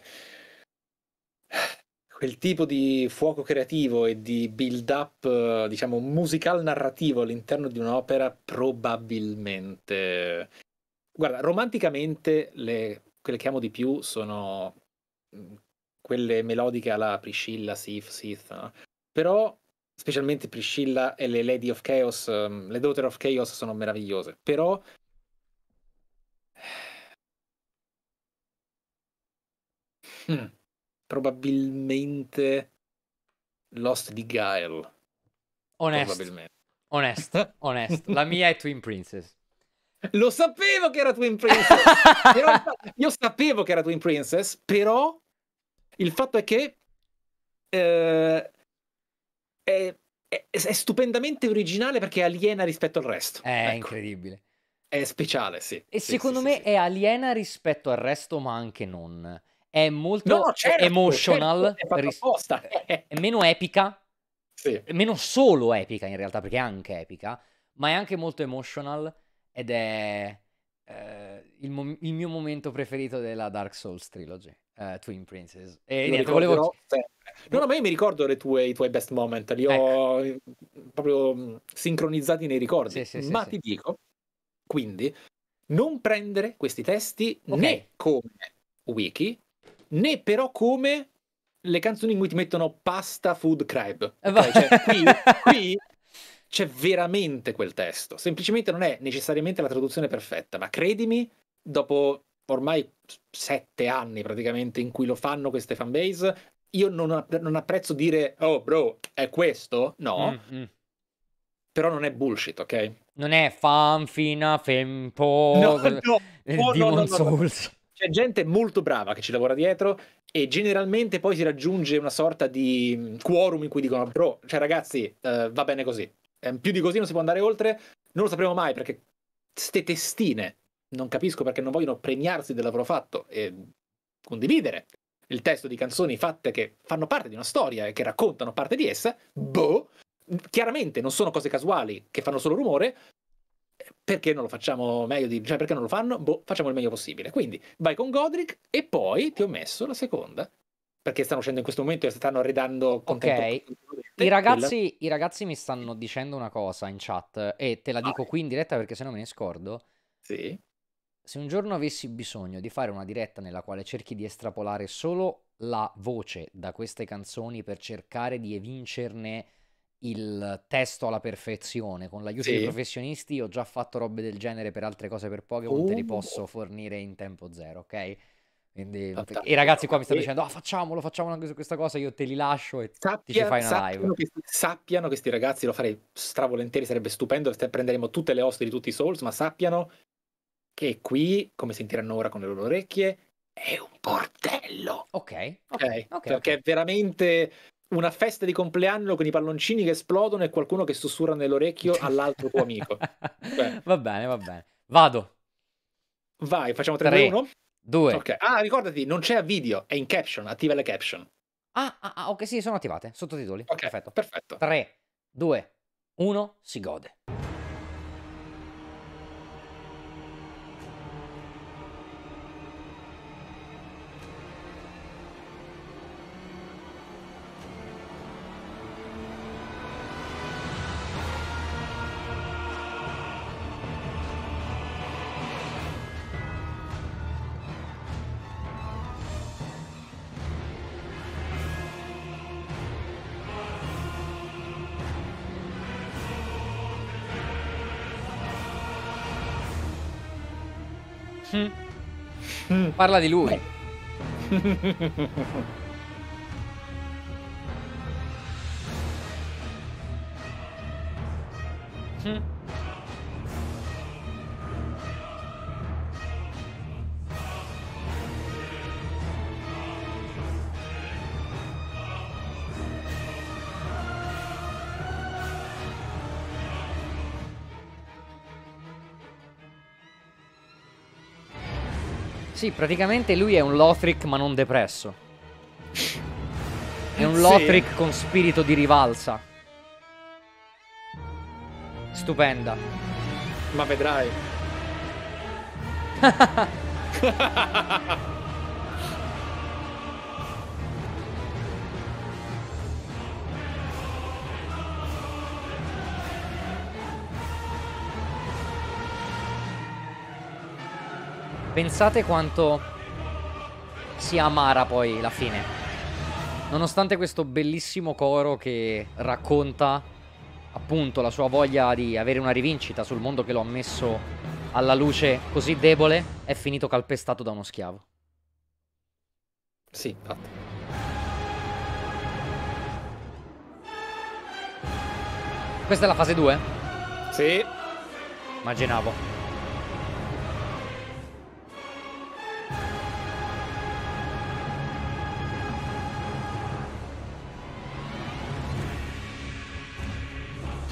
quel tipo di fuoco creativo e di build up, eh, diciamo, musical narrativo all'interno di un'opera probabilmente Guarda, romanticamente le, quelle che amo di più sono mm, quelle melodiche alla Priscilla, Sif, Sith, no? però specialmente Priscilla e le Lady of Chaos, ehm, le Daughter of Chaos sono meravigliose, però (sighs) hmm probabilmente Lost di Gael. Onesto. Probabilmente. Onesto, (laughs) onesto. La mia è Twin Princess. Lo sapevo che era Twin Princess. però, io sapevo che era Twin Princess, però il fatto è che eh, è, è, è, stupendamente originale perché è aliena rispetto al resto. È ecco. incredibile. È speciale, sì. E sì, secondo sì, me sì, è aliena rispetto al resto, ma anche non è molto no, cioè, certo, emotional, certo, è, è, è, meno epica, sì. è meno solo epica in realtà, perché è anche epica, ma è anche molto emotional ed è eh, il, mo- il, mio momento preferito della Dark Souls Trilogy, eh, Twin Princess. E niente, volevo... No, no, ma io mi ricordo tue, i tuoi best moment, li ecco. ho mm, proprio mm, sincronizzati nei ricordi, sì, sì, ma ti dico, quindi, non prendere questi testi okay. né come wiki, né però come le canzoni in cui ti mettono pasta food crab. Okay? Eh, cioè, qui, qui c'è veramente quel testo. Semplicemente non è necessariamente la traduzione perfetta, ma credimi, dopo ormai sette anni praticamente in cui lo fanno queste fanbase, io non, app- non apprezzo dire oh bro, è questo? No. Mm-hmm. Però non è bullshit, ok? Non è fanfina, fempo, no, no. Eh, oh, Demon no, no, no. Souls c'è gente molto brava che ci lavora dietro e generalmente poi si raggiunge una sorta di mm, quorum in cui dicono bro, cioè ragazzi, eh, va bene così. Eh, più di così non si può andare oltre, non lo sapremo mai perché ste testine, non capisco perché non vogliono premiarsi del lavoro fatto e condividere il testo di canzoni fatte che fanno parte di una storia e che raccontano parte di essa, boh, chiaramente non sono cose casuali che fanno solo rumore, perché non lo facciamo meglio di... cioè perché non lo fanno? Boh, facciamo il meglio possibile. Quindi vai con Godric e poi ti ho messo la seconda, perché stanno uscendo in questo momento e stanno ridando contento. Ok, i ragazzi, i ragazzi, mi stanno dicendo una cosa in chat e te la ah. dico ah. qui in diretta perché sennò me ne scordo. Sì. Se un giorno avessi bisogno di fare una diretta nella quale cerchi di estrapolare solo la voce da queste canzoni per cercare di evincerne il testo alla perfezione. Con l'aiuto sì. dei professionisti ho già fatto robe del genere per altre cose per Pokémon, oh. te li uh. posso fornire in tempo zero, ok? Quindi, I ragazzi qua mi stanno e... dicendo, ah, facciamolo, facciamolo anche su questa cosa, io te li lascio e Sappia, ti ci fai una sappiano live. Che, sappiano che sti ragazzi, lo farei stravolentieri, sarebbe stupendo, prenderemo tutte le host di tutti i Souls, ma sappiano che qui, come sentiranno ora con le loro orecchie, è un portello. Ok, ok. okay, okay perché cioè, okay. veramente una festa di compleanno con i palloncini che esplodono e qualcuno che sussurra nell'orecchio all'altro tuo amico. Beh. (laughs) Va bene, va bene. Vado. Vai, facciamo 3, 3 1. 2. Okay. Ah, ricordati, non c'è video, è in caption, attiva le caption. Ah, ah, ah ok, sì, sono attivate, sottotitoli. Okay, perfetto. Perfetto. 3, 2, 1, si gode. parla di lui. Sì, praticamente lui è un Lothric ma non depresso. È un sì. Lothric con spirito di rivalsa. Stupenda. Ma vedrai. (laughs) Pensate quanto sia amara poi la fine. Nonostante questo bellissimo coro che racconta appunto la sua voglia di avere una rivincita sul mondo che lo ha messo alla luce così debole, è finito calpestato da uno schiavo. Sì, infatti. Questa è la fase 2? Sì. Immaginavo.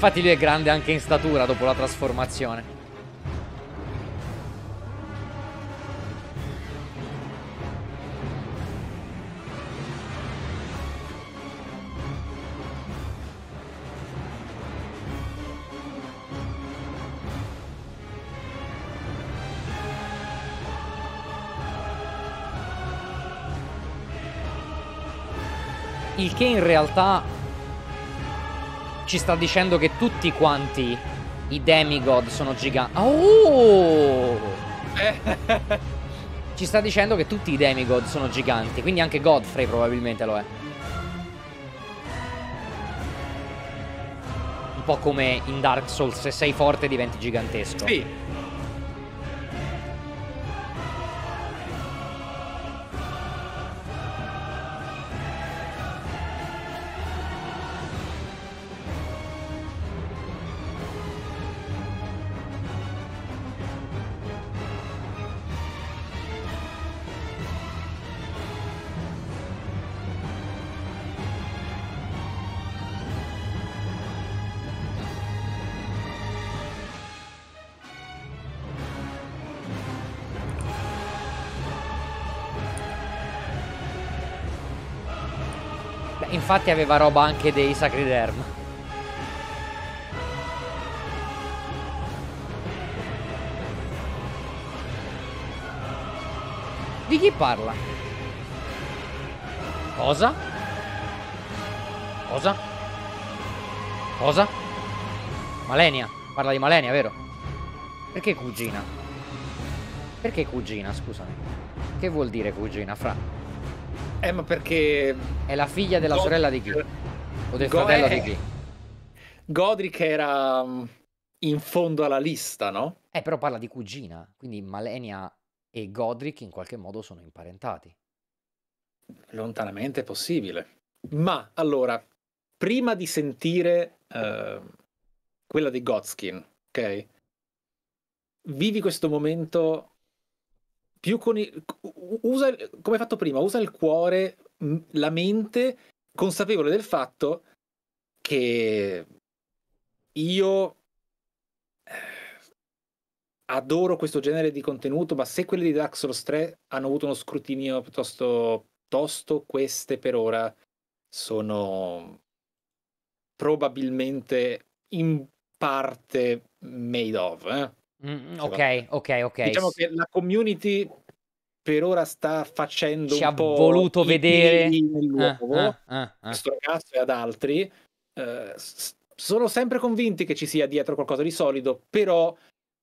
infatti lui è grande anche in statura dopo la trasformazione. Il che in realtà ci sta dicendo che tutti quanti i demigod sono giganti. Oh! ci sta dicendo che tutti i demigod sono giganti, quindi anche Godfrey probabilmente lo è. Un po' come in Dark Souls, se sei forte diventi gigantesco. Sì. infatti aveva roba anche dei sacri derm. Di chi parla? Cosa? Cosa? Cosa? Malenia. Parla di Malenia, vero? Perché cugina? Perché cugina, scusami? Che vuol dire cugina, fra? Eh, ma perché... È la figlia della God... sorella di chi? O del God... fratello di eh, chi? Godric era mm, in fondo alla lista, no? Eh, però parla di cugina, quindi Malenia e Godric in qualche modo sono imparentati. Lontanamente possibile. Ma allora, prima di sentire uh, quella di Godskin, ok? Vivi questo momento più con il, usa, come hai fatto prima, usa il cuore, la mente, consapevole del fatto che io eh, adoro questo genere di contenuto, ma se quelli di Dark Souls 3 hanno avuto uno scrutinio piuttosto tosto, queste per ora sono probabilmente in parte made of. Eh? Mm, mm ok, ok, ok. Diciamo che la community per ora sta facendo ci ha voluto vedere nell'uovo, ah, ah, ah, ah, questo ragazzo e ad altri. Eh, sono sempre convinti che ci sia dietro qualcosa di solido, però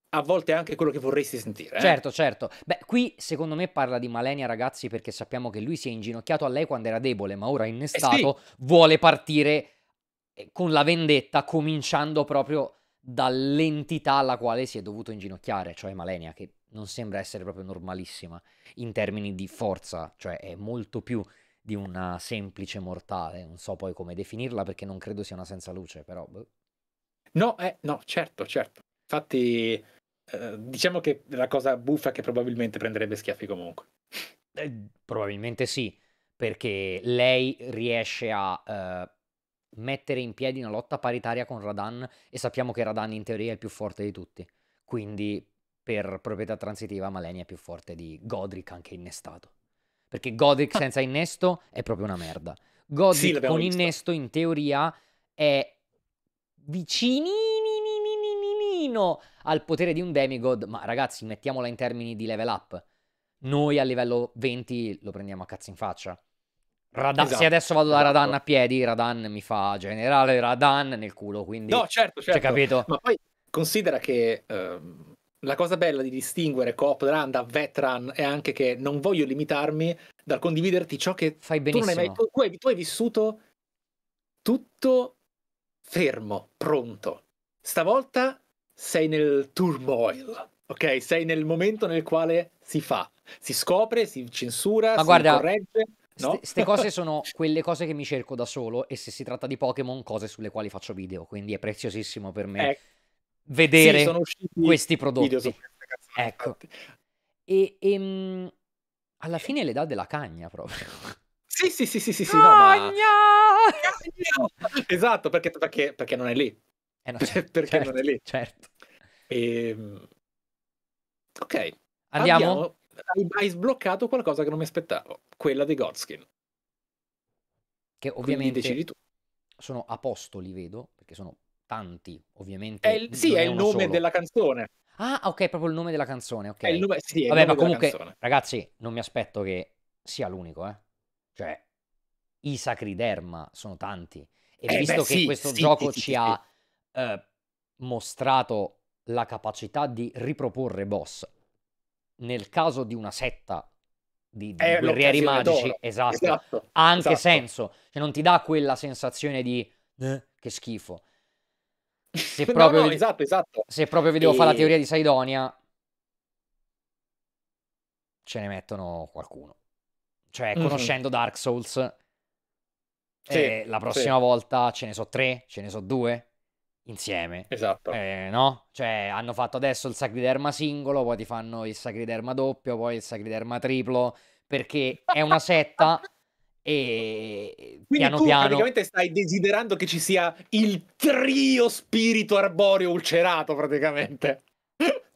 a volte è anche quello che vorresti sentire. Eh? Certo, certo. Beh, qui secondo me parla di Malenia, ragazzi, perché sappiamo che lui si è inginocchiato a lei quando era debole, ma ora innestato eh sì. vuole partire eh, con la vendetta, cominciando proprio dall'entità alla quale si è dovuto inginocchiare, cioè Malenia, che non sembra essere proprio normalissima in termini di forza, cioè è molto più di una semplice mortale, non so poi come definirla perché non credo sia una senza luce, però... Boh. No, eh, no, certo, certo. Infatti, eh, diciamo che la cosa buffa è che probabilmente prenderebbe schiaffi comunque. Eh, probabilmente sì, perché lei riesce a eh, mettere in piedi una lotta paritaria con Radan e sappiamo che Radan in teoria è il più forte di tutti. Quindi per proprietà transitiva Malenia è più forte di Godric anche innestato. Perché Godric ah. senza innesto è proprio una merda. Godric sì, con visto. innesto in teoria è vicinino al potere di un demigod, ma ragazzi mettiamola in termini di level up. Noi a livello 20 lo prendiamo a cazzo in faccia Radan, esatto. Se adesso vado da esatto. Radan a piedi, Radan mi fa generale Radan nel culo, quindi... No, certo, cioè, certo. capito? Ma poi considera che ehm, la cosa bella di distinguere Coop Run da Vetran è anche che non voglio limitarmi dal condividerti ciò che Fai benissimo. tu, non hai, mai, tu, hai, tu hai vissuto tutto fermo, pronto. Stavolta sei nel turmoil, ok? Sei nel momento nel quale si fa, si scopre, si censura, Ma si guarda... corregge No? Queste cose (laughs) sono quelle cose che mi cerco da solo e se si tratta di Pokémon, cose sulle quali faccio video, quindi è preziosissimo per me eh, vedere sì, questi prodotti. Queste cazzate, ecco. E, e ehm, mh, alla fine l'età della cagna proprio. Sì, sì, sì, sì, sì, sì no, ma... Esatto, perché, perché, perché, non è lì. Eh no, certo, (laughs) perché certo, non è certo, lì. Certo. E... Ehm, ok. Andiamo? Abbiamo hai, hai sbloccato qualcosa che non mi aspettavo, quella dei Godskin. Che ovviamente sono apostoli, vedo, perché sono tanti, ovviamente. È il, sì, è, il nome solo. della canzone. Ah, ok, proprio il nome della canzone, ok. È il nome, sì, è Vabbè, il nome ma comunque, ragazzi, non mi aspetto che sia l'unico, eh. Cioè, i Sacriderma sono tanti. E eh visto beh, che sì, questo sì, gioco sì, ci ha eh, mostrato la capacità di riproporre boss nel caso di una setta di, di eh, guerrieri magici, esatto, esatto, ha anche esatto. senso, cioè non ti dà quella sensazione di eh, che schifo. Se (laughs) proprio, no, no, esatto, esatto. Se proprio vi devo e... fare la teoria di Saidonia, ce ne mettono qualcuno. Cioè, conoscendo mm-hmm. Dark Souls, sì, eh, la prossima sì. volta ce ne so tre, ce ne so due, insieme. Esatto. Eh, no? Cioè, hanno fatto adesso il sacriderma singolo, poi ti fanno il sacriderma doppio, poi il sacriderma triplo, perché è una setta e Quindi piano tu piano... praticamente stai desiderando che ci sia il trio spirito arboreo ulcerato, praticamente.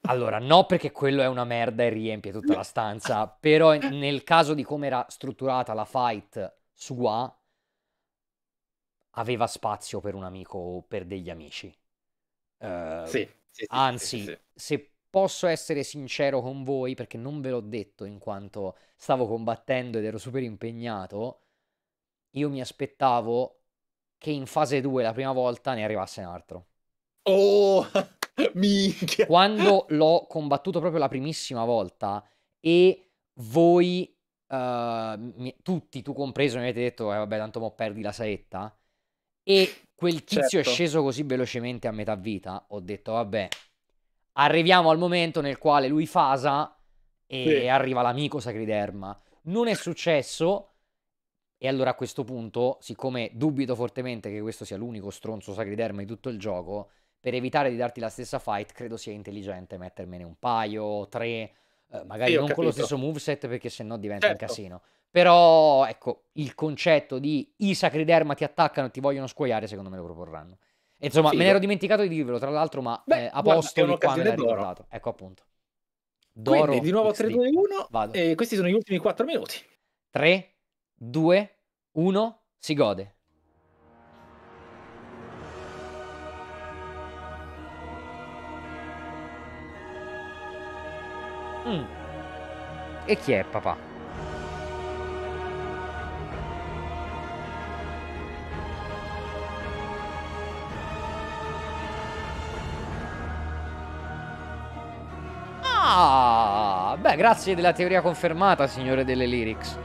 Allora, no perché quello è una merda e riempie tutta la stanza, però nel caso di come era strutturata la fight su sua, aveva spazio per un amico o per degli amici. Uh, sì, sì, sì, anzi, se posso essere sincero con voi, perché non ve l'ho detto in quanto stavo combattendo ed ero super impegnato, io mi aspettavo che in fase 2 la prima volta ne arrivasse un altro. Oh, (laughs) minchia! Quando l'ho combattuto proprio la primissima volta e voi, uh, mi, tutti, tu compreso, mi avete detto, eh, vabbè, tanto mo perdi la saetta, e quel tizio certo. è sceso così velocemente a metà vita, ho detto vabbè, arriviamo al momento nel quale lui fasa e sì. arriva l'amico Sacriderma. Non è successo e allora a questo punto, siccome dubito fortemente che questo sia l'unico stronzo Sacriderma di tutto il gioco, per evitare di darti la stessa fight, credo sia intelligente mettermene un paio, tre, eh, magari Io non con lo stesso moveset perché sennò diventa certo. un casino. Però, ecco, il concetto di i sacri derma ti attaccano e ti vogliono scuoiare, secondo me lo proporranno. insomma, Figo. me ne ero dimenticato di dirvelo, tra l'altro, ma Beh, eh, Apostoli qua me l'ha ricordato. Ecco appunto. Doro Quindi, di nuovo 3-2-1. Vado. E questi sono gli ultimi 4 minuti. 3, 2, 1, si gode. Mm. E chi è papà? Ah, beh, grazie della teoria confermata, signore delle lyrics.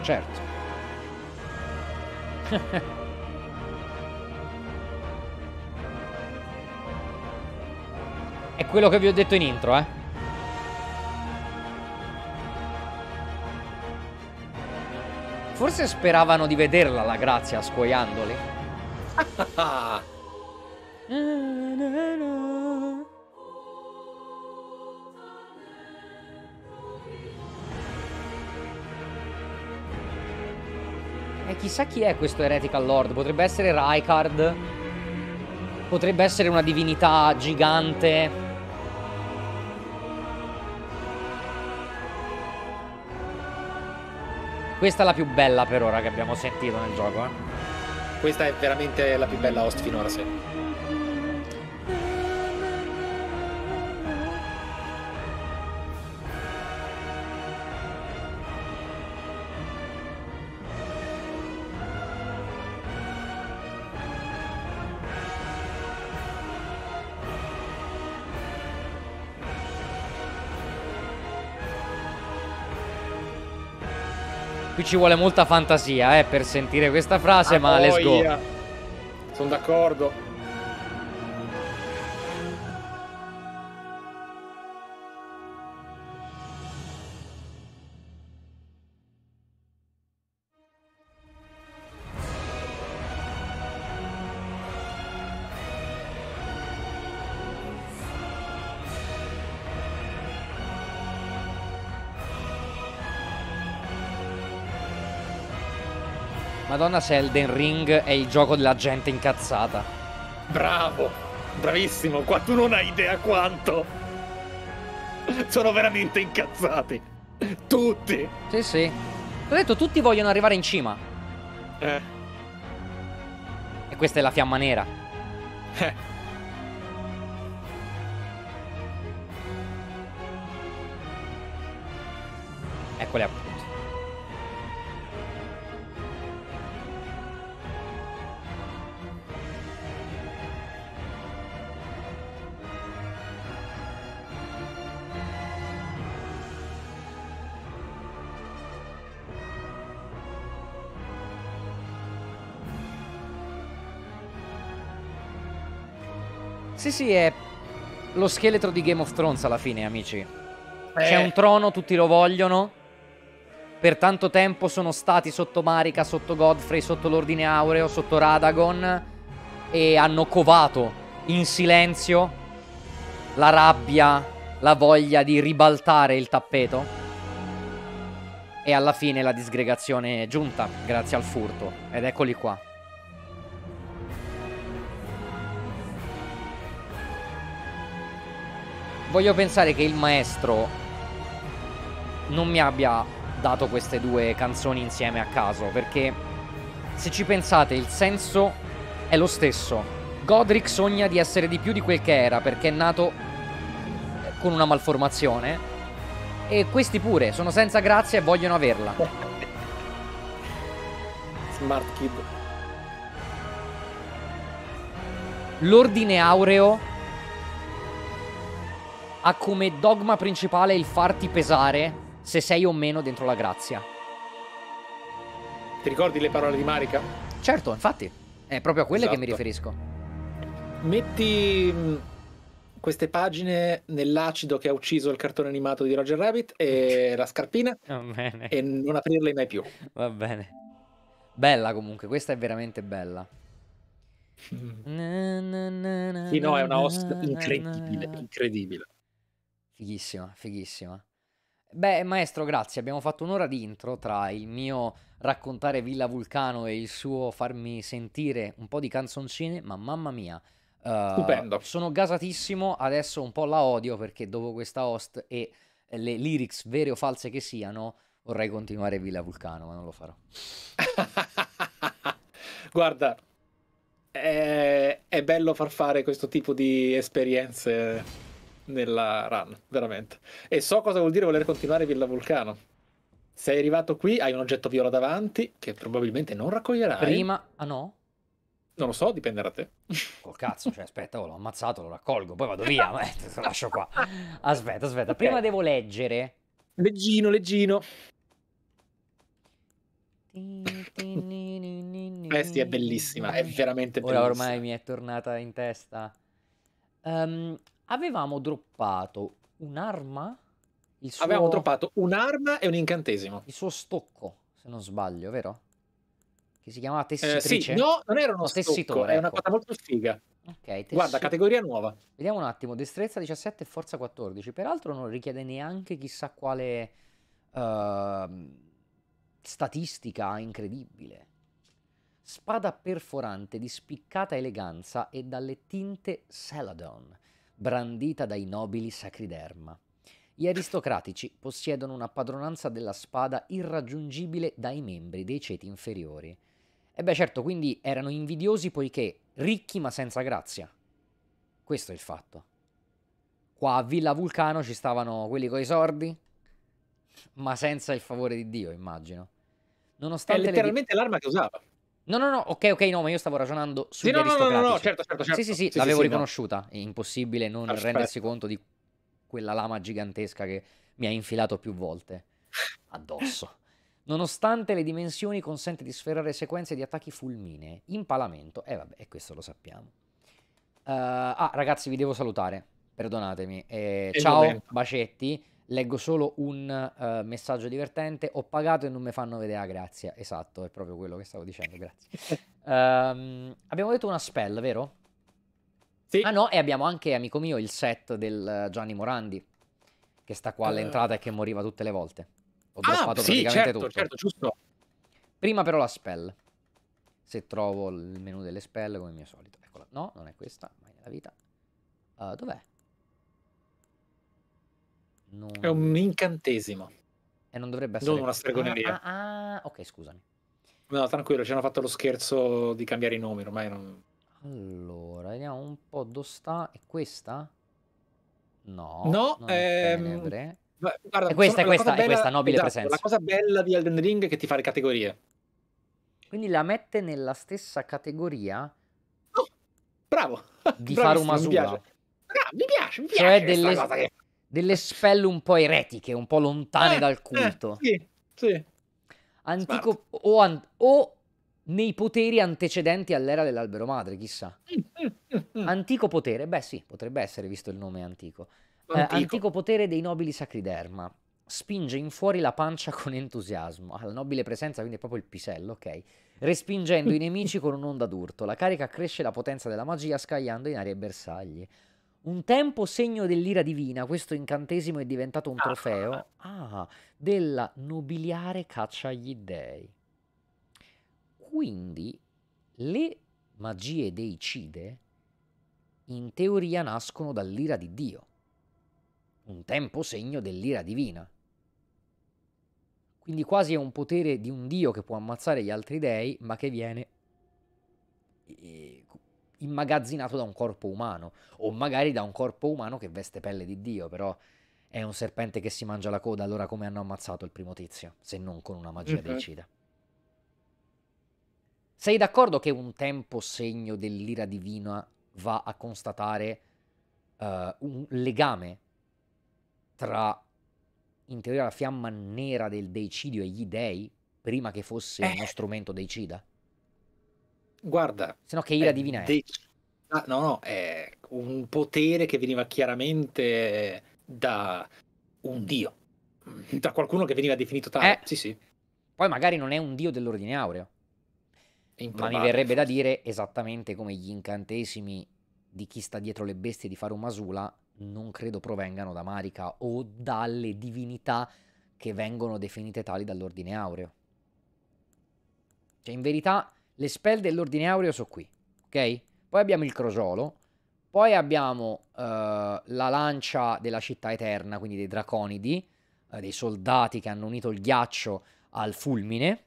Certo. (laughs) È quello che vi ho detto in intro, eh. Forse speravano di vederla la grazia scuoiandoli. E chissà chi è questo Heretical Lord. Potrebbe essere Raikard. Potrebbe essere una divinità gigante. Questa è la più bella per ora che abbiamo sentito nel gioco. Eh? Questa è veramente la più bella host finora, sì. Qui ci vuole molta fantasia eh, per sentire questa frase, ah, ma let's go. Sono d'accordo. Madonna se Elden Ring è il gioco della gente incazzata. Bravo, bravissimo, qua tu non hai idea quanto. Sono veramente incazzati. Tutti. Sì, sì. Ho detto, tutti vogliono arrivare in cima. Eh. E questa è la fiamma nera. Eh. appunto. Sì, sì, è lo scheletro di Game of Thrones alla fine, amici. Eh. C'è un trono, tutti lo vogliono. Per tanto tempo sono stati sotto Marica, sotto Godfrey, sotto l'Ordine Aureo, sotto Radagon e hanno covato in silenzio la rabbia, la voglia di ribaltare il tappeto. E alla fine la disgregazione è giunta grazie al furto. Ed eccoli qua. Voglio pensare che il maestro non mi abbia dato queste due canzoni insieme a caso, perché se ci pensate il senso è lo stesso. Godric sogna di essere di più di quel che era, perché è nato con una malformazione. E questi pure sono senza grazia e vogliono averla. (laughs) Smart Kid. L'ordine aureo ha come dogma principale il farti pesare se sei o meno dentro la grazia. Ti ricordi le parole di Marica? Certo, infatti. È proprio a quelle esatto. che mi esatto. riferisco. Metti mm, queste pagine nell'acido che ha ucciso il cartone animato di Roger Rabbit e (laughs) la scarpina e non aprirle mai più. Va bene. Bella comunque, questa è veramente bella. Mm. Na, na, na, sì, no, è una host incredibile, incredibile. Fighissima, fighissima. Beh, maestro, grazie. Abbiamo fatto un'ora di intro tra il mio raccontare Villa Vulcano e il suo farmi sentire un po' di canzoncine, ma mamma mia. Uh, Stupendo. Sono gasatissimo, adesso un po' la odio perché dopo questa host e le lyrics vere o false che siano, vorrei continuare Villa Vulcano, ma non lo farò. (laughs) Guarda, è, è bello far fare questo tipo di esperienze nella run, veramente. E so cosa vuol dire voler continuare Villa Vulcano. Sei arrivato qui, hai un oggetto viola davanti che probabilmente non raccoglierai. Prima, ah no? Non lo so, dipende da te. Col cazzo, cioè aspetta, oh, l'ho ammazzato, lo raccolgo, poi vado via, ma eh, lo lascio qua. Aspetta, aspetta, okay. prima devo leggere. Leggino, leggino. Eh sì, è bellissima, è veramente bellissima. Ora ormai mi è tornata in testa. Um, Avevamo droppato un'arma. Il suo... Avevamo droppato un'arma e un incantesimo. Il suo stocco, se non sbaglio, vero? Che si chiamava tessitrice. Eh, sì, no, non era uno no, stocco, è ecco. una cosa molto figa. Ok, tessu... Guarda, categoria nuova. Vediamo un attimo, destrezza 17 e forza 14. Peraltro non richiede neanche chissà quale uh, statistica incredibile. Spada perforante di spiccata eleganza e dalle tinte Celadon brandita dai nobili sacriderma. Gli aristocratici possiedono una padronanza della spada irraggiungibile dai membri dei ceti inferiori. E beh certo, quindi erano invidiosi poiché ricchi ma senza grazia. Questo è il fatto. Qua a Villa Vulcano ci stavano quelli coi sordi, ma senza il favore di Dio, immagino. Nonostante è letteralmente l'arma che usava. No, no, no, ok, ok, no, ma io stavo ragionando sugli sì, no, no, no, no, certo, certo, certo. Sì, sì, sì, sì l'avevo sì, riconosciuta. È impossibile non Aspetta. rendersi conto di quella lama gigantesca che mi ha infilato più volte addosso. Nonostante le dimensioni consente di sferrare sequenze di attacchi fulminee, impalamento, e eh, vabbè, questo lo sappiamo. Uh, ah, ragazzi, vi devo salutare, perdonatemi. Eh, ciao, momento. bacetti leggo solo un uh, messaggio divertente, ho pagato e non mi fanno vedere la ah, grazia. Esatto, è proprio quello che stavo dicendo, grazie. um, (laughs) abbiamo detto una spell, vero? Sì. Ah no, e abbiamo anche, amico mio, il set del eh, Gianni Morandi, che sta qua eh. all'entrata uh... e che moriva tutte le volte. Ho ah, sì, praticamente certo, tutto. certo, giusto. Prima però la spell. Se trovo il menu delle spell, come mio solito. Eccola. No, non è questa, mai nella vita. Uh, dov'è? Non... È un incantesimo. E non dovrebbe essere... Non una stregoneria. Ah, ah, ah, ok, scusami. No, tranquillo, ci hanno fatto lo scherzo di cambiare i nomi, ormai non... Allora, vediamo un po' dove sta. È questa? No. No, ehm... è Guarda, è questa, è questa, bella... è questa nobile esatto, presenza. La cosa bella di Elden Ring è che ti fa le categorie. Quindi la mette nella stessa categoria... Oh, bravo! (laughs) Di Bravissimo, Mi piace, mi cioè, piace. No, mi piace, mi piace cioè delle... Che delle spell un po' eretiche, un po' lontane eh, dal eh, culto. Eh, sì, sì. Antico o, an- o, nei poteri antecedenti all'era dell'albero madre, chissà. Mm, mm, mm, antico potere, beh sì, potrebbe essere visto il nome antico. Eh, antico, eh, antico potere dei nobili sacriderma. Spinge in fuori la pancia con entusiasmo. Ha ah, la nobile presenza, quindi è proprio il pisello, ok? Respingendo i (laughs) nemici con un'onda d'urto. La carica cresce la potenza della magia scagliando in aria i bersagli. Un tempo segno dell'ira divina, questo incantesimo è diventato un ah, trofeo eh. ah, della nobiliare caccia agli dèi. Quindi le magie dei Cide in teoria nascono dall'ira di Dio, un tempo segno dell'ira divina. Quindi quasi è un potere di un Dio che può ammazzare gli altri dèi, ma che viene eh, immagazzinato da un corpo umano, o magari da un corpo umano che veste pelle di Dio, però è un serpente che si mangia la coda, allora come hanno ammazzato il primo tizio, se non con una magia okay. Esatto. decida? Sei d'accordo che un tempo segno dell'ira divina va a constatare uh, un legame tra, in teoria, la fiamma nera del deicidio e gli dei, prima che fosse eh. uno strumento deicida? Guarda. Se no che ira divina è. De- ah, no, no, è un potere che veniva chiaramente da un dio. Da qualcuno che veniva definito tale. Eh. Sì, sì. Poi magari non è un dio dell'ordine aureo. Ma mi verrebbe da dire esattamente come gli incantesimi di chi sta dietro le bestie di Faru Masula non credo provengano da Marica o dalle divinità che vengono definite tali dall'ordine aureo. Cioè, in verità, le spell dell'ordine aureo sono qui, ok? Poi abbiamo il crosolo, poi abbiamo uh, la lancia della città eterna, quindi dei draconidi, uh, eh, dei soldati che hanno unito il ghiaccio al fulmine.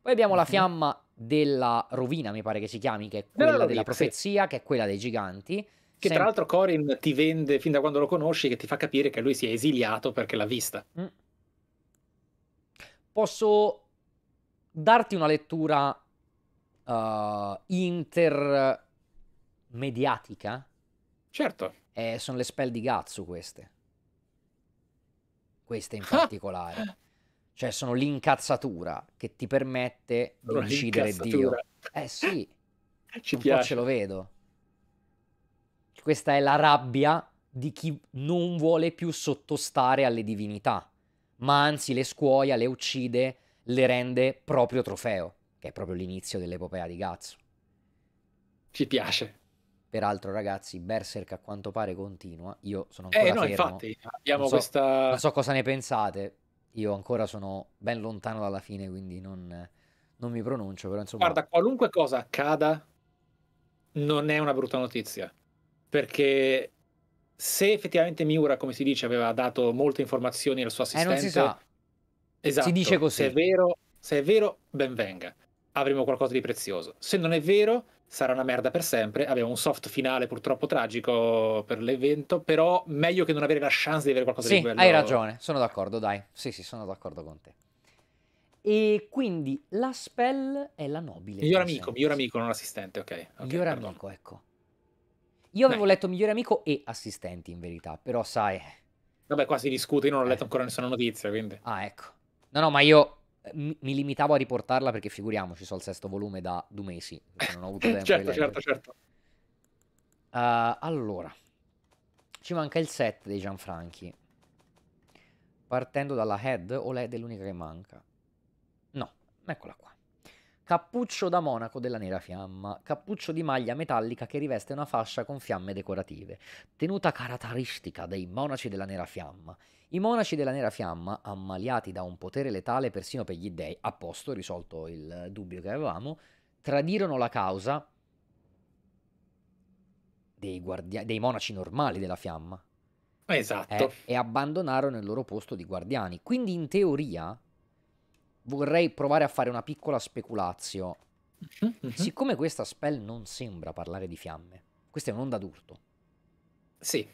Poi abbiamo la mhm. fiamma della rovina, mi pare che si chiami, che è quella della, della profezia, sì. che è quella dei giganti. Che Sem tra l'altro Corin ti vende fin da quando lo conosci, che ti fa capire che lui si è esiliato perché l'ha vista. Mm. Posso darti una lettura uh, intermediatica. Certo. Eh, sono le spell di Gatsu queste. Queste in (laughs) particolare. Cioè sono l'incazzatura che ti permette di uccidere Dio. Eh sì. (laughs) Ci Un piace. po' ce lo vedo. Questa è la rabbia di chi non vuole più sottostare alle divinità, ma anzi le scuoia, le uccide, le rende proprio trofeo è proprio l'inizio dell'epopea di Guts. Ci piace. Peraltro, ragazzi, Berserk a quanto pare continua. Io sono eh, ancora eh, no, fermo. Infatti, abbiamo non so, questa... non so cosa ne pensate. Io ancora sono ben lontano dalla fine, quindi non, non mi pronuncio. Però insomma... Guarda, qualunque cosa accada, non è una brutta notizia. Perché se effettivamente Miura, come si dice, aveva dato molte informazioni al suo assistente... Eh, non si sa. Esatto. Si dice esatto, così. Se è vero, se è vero ben venga avremo qualcosa di prezioso. Se non è vero, sarà una merda per sempre. Abbiamo un soft finale purtroppo tragico per l'evento, però meglio che non avere la chance di avere qualcosa sì, di bello. Hai ragione, sono d'accordo, dai. Sì, sì, sono d'accordo con te. E quindi la spell è la nobile. Miglior amico, miglior amico, non assistente, ok. okay miglior pardon. amico, ecco. Io avevo Beh. letto migliore amico e assistenti in verità, però sai... Vabbè, qua si discute, io non ho letto eh. ancora nessuna notizia, quindi... Ah, ecco. No, no, ma io mi, limitavo a riportarla perché figuriamoci, sono il sesto volume da due mesi, non ho avuto (laughs) tempo certo, certo, certo, certo. Uh, allora, ci manca il set dei Gianfranchi. Partendo dalla head o l'head è l'unica che manca? No, eccola qua. Cappuccio da monaco della nera fiamma, cappuccio di maglia metallica che riveste una fascia con fiamme decorative, tenuta caratteristica dei monaci della nera fiamma. I monaci della nera fiamma, ammaliati da un potere letale persino per gli dèi, a posto, risolto il dubbio che avevamo, tradirono la causa dei, guardia- dei monaci normali della fiamma. Esatto. Eh, e abbandonarono il loro posto di guardiani. Quindi in teoria vorrei provare a fare una piccola speculazione. Mm-hmm. Mhm. Siccome questa spell non sembra parlare di fiamme, questa è un'onda d'urto. Sì.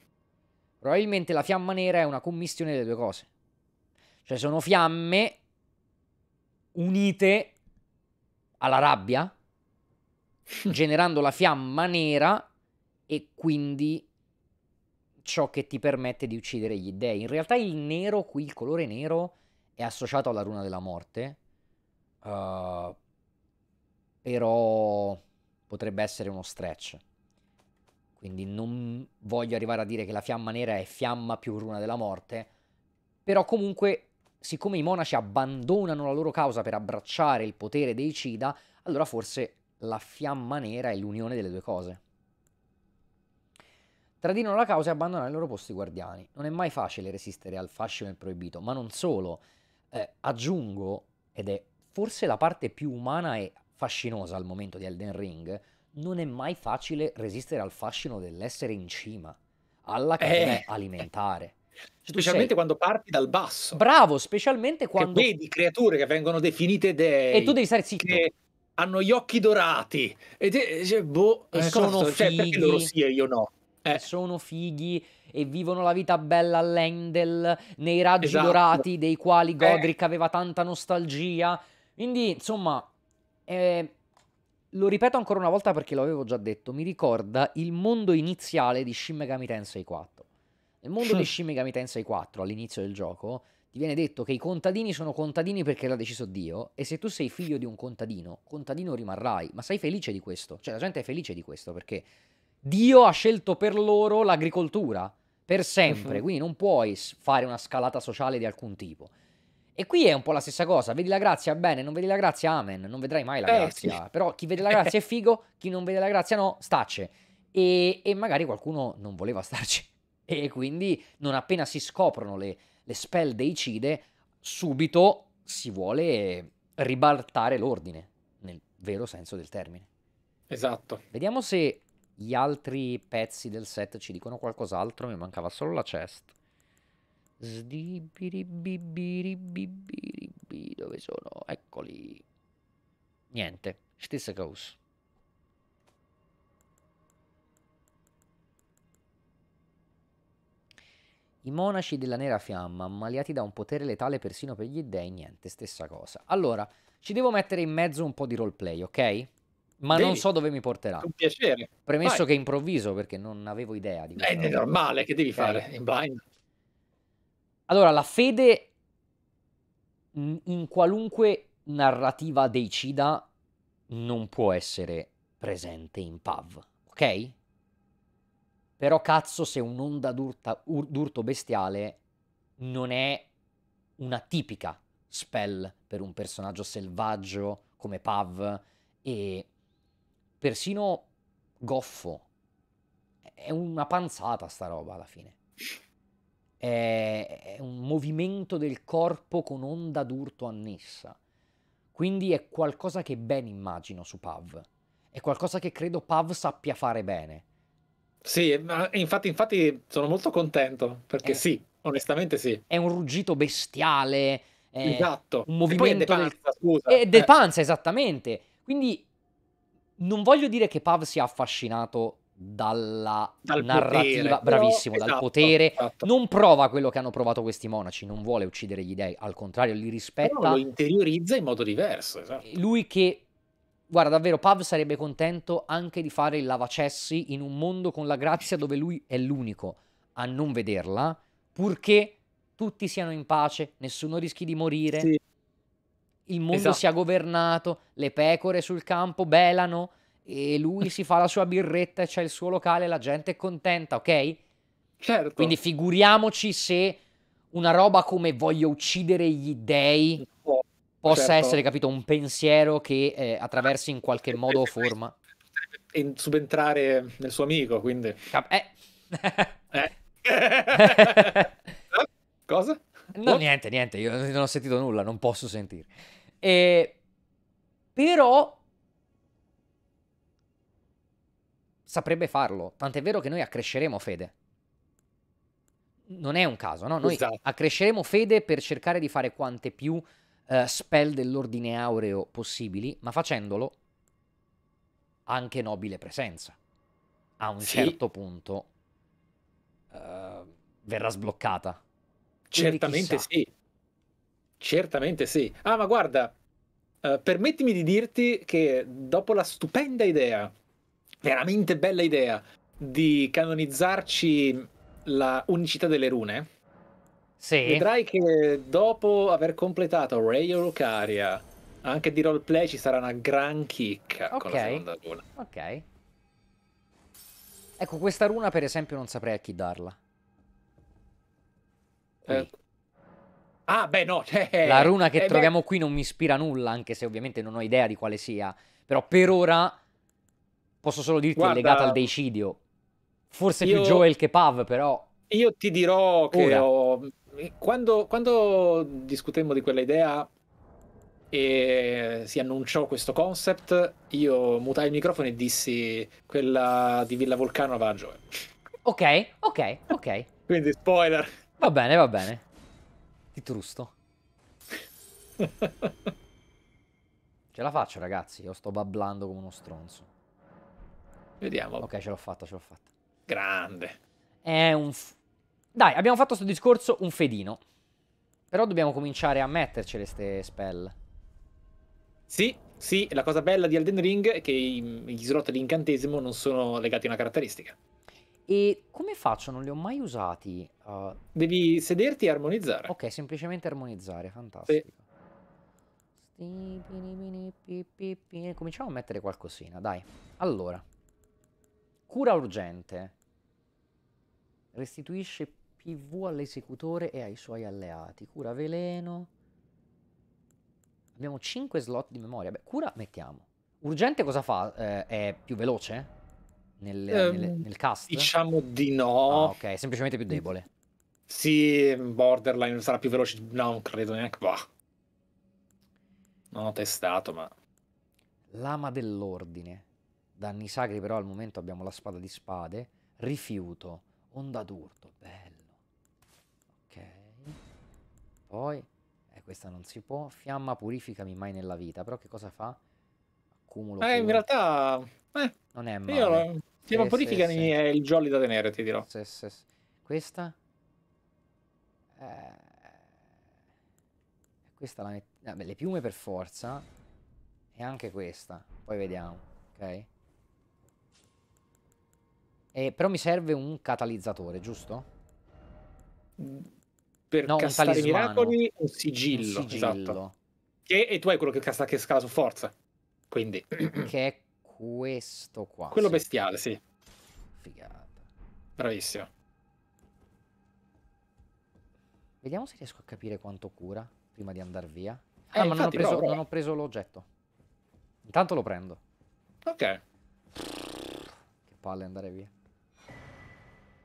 Probabilmente la fiamma nera è una commistione delle due cose. Cioè sono fiamme unite alla rabbia, (laughs) generando la fiamma nera e quindi ciò che ti permette di uccidere gli dei. In realtà il nero qui, il colore nero, è associato alla runa della morte, uh, però potrebbe essere uno stretch. Quindi non voglio arrivare a dire che la fiamma nera è fiamma più runa della morte, però comunque siccome i monaci abbandonano la loro causa per abbracciare il potere dei Cida, allora forse la fiamma nera è l'unione delle due cose. Tradirono la causa e abbandonano i loro posti guardiani. Non è mai facile resistere al fascino del proibito, ma non solo eh, aggiungo, ed è forse la parte più umana e fascinosa al momento di Elden Ring, non è mai facile resistere al fascino dell'essere in cima, alla catena eh. alimentare. (laughs) specialmente sei... quando parti dal basso. Bravo, specialmente quando... Che vedi creature che vengono definite dei... E tu devi stare zitto. Che hanno gli occhi dorati. E te, cioè, boh, e eh, sono cazzo, fighi. Cioè, perché loro sì e io no? Eh. Sono fighi e vivono la vita bella all'Endel nei raggi esatto. dorati dei quali eh. Godric eh. aveva tanta nostalgia. Quindi, insomma, eh, lo ripeto ancora una volta perché l'avevo già detto, mi ricorda il mondo iniziale di Shin Megami Tensei 4. Nel mondo di Shin Megami Tensei 4, all'inizio del gioco, ti viene detto che i contadini sono contadini perché l'ha deciso Dio e se tu sei figlio di un contadino, contadino rimarrai, ma sei felice di questo? Cioè la gente è felice di questo perché Dio ha scelto per loro l'agricoltura per sempre, mhm. quindi non puoi fare una scalata sociale di alcun tipo. E qui è un po' la stessa cosa, vedi la grazia bene, non vedi la grazia amen, non vedrai mai la eh, grazia, sì. però chi vede la grazia è (laughs) figo, chi non vede la grazia no, stacce. E, e, magari qualcuno non voleva starci e quindi non appena si scoprono le, le spell deicide, subito si vuole ribaltare l'ordine, nel vero senso del termine. Esatto. Vediamo se gli altri pezzi del set ci dicono qualcos'altro, mi mancava solo la chest. dove sono? Eccoli. Niente, stessa cosa. I monaci della nera fiamma, ammaliati da un potere letale persino per gli dèi, niente, stessa cosa. Allora, ci devo mettere in mezzo un po' di roleplay, ok? Ma Devi. non so dove mi porterà. Un piacere. Premesso Vai. che improvviso perché non avevo idea di eh, questo. È normale, che devi eh. fare in blind? Allora, la fede in qualunque narrativa deicida non può essere presente in PAV, ok? Però cazzo se un'onda d'urto bestiale non è una tipica spell per un personaggio selvaggio come Pav e persino goffo. È una panzata sta roba alla fine. È, è un movimento del corpo con onda d'urto annessa. Quindi è qualcosa che ben immagino su Pav. È qualcosa che credo Pav sappia fare bene. Sì, infatti, infatti sono molto contento perché è, eh. sì, onestamente sì. È un ruggito bestiale. È esatto. Un movimento. E poi è de panza, del... scusa. È de eh. panza, eh. esattamente. Quindi non voglio dire che Pav sia affascinato dalla dal narrativa, potere, bravissimo, però, dal esatto, potere, esatto. non prova quello che hanno provato questi monaci, non vuole uccidere gli dei, al contrario li rispetta. Però lo interiorizza in modo diverso. Esatto. Lui che, guarda davvero, Pav sarebbe contento anche di fare il lavacessi in un mondo con la grazia dove lui è l'unico a non vederla, purché tutti siano in pace, nessuno rischi di morire, sì il mondo esatto. sia governato, le pecore sul campo belano e lui si fa la sua birretta e c'è il suo locale, la gente è contenta, ok? Certo. Quindi figuriamoci se una roba come voglio uccidere gli dèi oh, possa certo. essere, capito, un pensiero che eh, attraversi in qualche modo o forma. E subentrare nel suo amico, quindi... Cap- eh. eh. (laughs) (laughs) Cosa? No, niente, niente, io non ho sentito nulla, non posso sentire. E... Però saprebbe farlo, tant'è vero che noi accresceremo fede. Non è un caso, no? Noi esatto. accresceremo fede per cercare di fare quante più uh, spell dell'ordine aureo possibili, ma facendolo anche nobile presenza. A un sì. certo punto uh, verrà sbloccata Certamente sì. Certamente sì. Ah, ma guarda, uh, permettimi di dirti che dopo la stupenda idea, veramente bella idea, di canonizzarci la unicità delle rune, sì. vedrai che dopo aver completato Ray Lucaria, anche di roleplay ci sarà una gran chicca okay. con la seconda runa. Ok. Ecco, questa runa per esempio non saprei a chi darla. Eh. Ah, beh, no. (laughs) Cioè... La runa che eh, troviamo beh... qui non mi ispira nulla, anche se ovviamente non ho idea di quale sia. Però per ora posso solo dirti Guarda, è legata al decidio. Forse io... più Joel che Pav, però. Io ti dirò che ho... quando, quando discutemmo di quella idea e si annunciò questo concept, io mutai il microfono e dissi quella di Villa Vulcano va a Joel. Ok, ok, ok. (laughs) Quindi spoiler. Va bene, va bene. Ti trusto. ce la faccio, ragazzi. Io sto babblando come uno stronzo. Vediamo. Ok, ce l'ho fatta, ce l'ho fatta. Grande. È un... Dai, abbiamo fatto questo discorso un fedino. Però dobbiamo cominciare a mettercele ste spell. Sì, sì, la cosa bella di Elden Ring è che gli slot di incantesimo non sono legati a una caratteristica. E come faccio? Non li ho mai usati. Uh... Devi sederti e armonizzare. Ok, semplicemente armonizzare, fantastico. Sì. Cominciamo a mettere qualcosina, dai. Allora. Cura urgente. Restituisce PV all'esecutore e ai suoi alleati. Cura veleno. Abbiamo 5 slot di memoria. Beh, cura mettiamo. Urgente cosa fa? Eh, è più veloce? Nel, ehm, nel, nel cast? Diciamo di no. Ah, ok, semplicemente più debole. Sì, borderline sarà più veloce. No, non credo neanche. Bah. Non ho testato, ma. Lama dell'ordine. Danni sacri, però al momento abbiamo la spada di spade. Rifiuto. Onda d'urto. Bello. Ok. Poi. Eh, questa non si può. Fiamma purificami mai nella vita. Però che cosa fa? Accumulo. Eh, pure. in realtà. Eh, non è male. Io sì, ma Politicani eh, sì, sì. è il jolly da tenere, ti dirò. Sì, sì, sì. Questa? Eh... Questa la metto... Vabbè, le piume per forza. E anche questa. Poi vediamo, ok? E, eh, però mi serve un catalizzatore, giusto? Per no, castare un miracoli, un sigillo. Un sigillo. Esatto. Che, e tu hai quello che, casta, che scala su forza. Quindi. che è questo qua. Quello sì. bestiale, sì. Figata. Bravissimo. Vediamo se riesco a capire quanto cura prima di andare via. Ah, eh, ah, ma non ho, preso, non ho preso l'oggetto. Intanto lo prendo. Ok. Che palle andare via.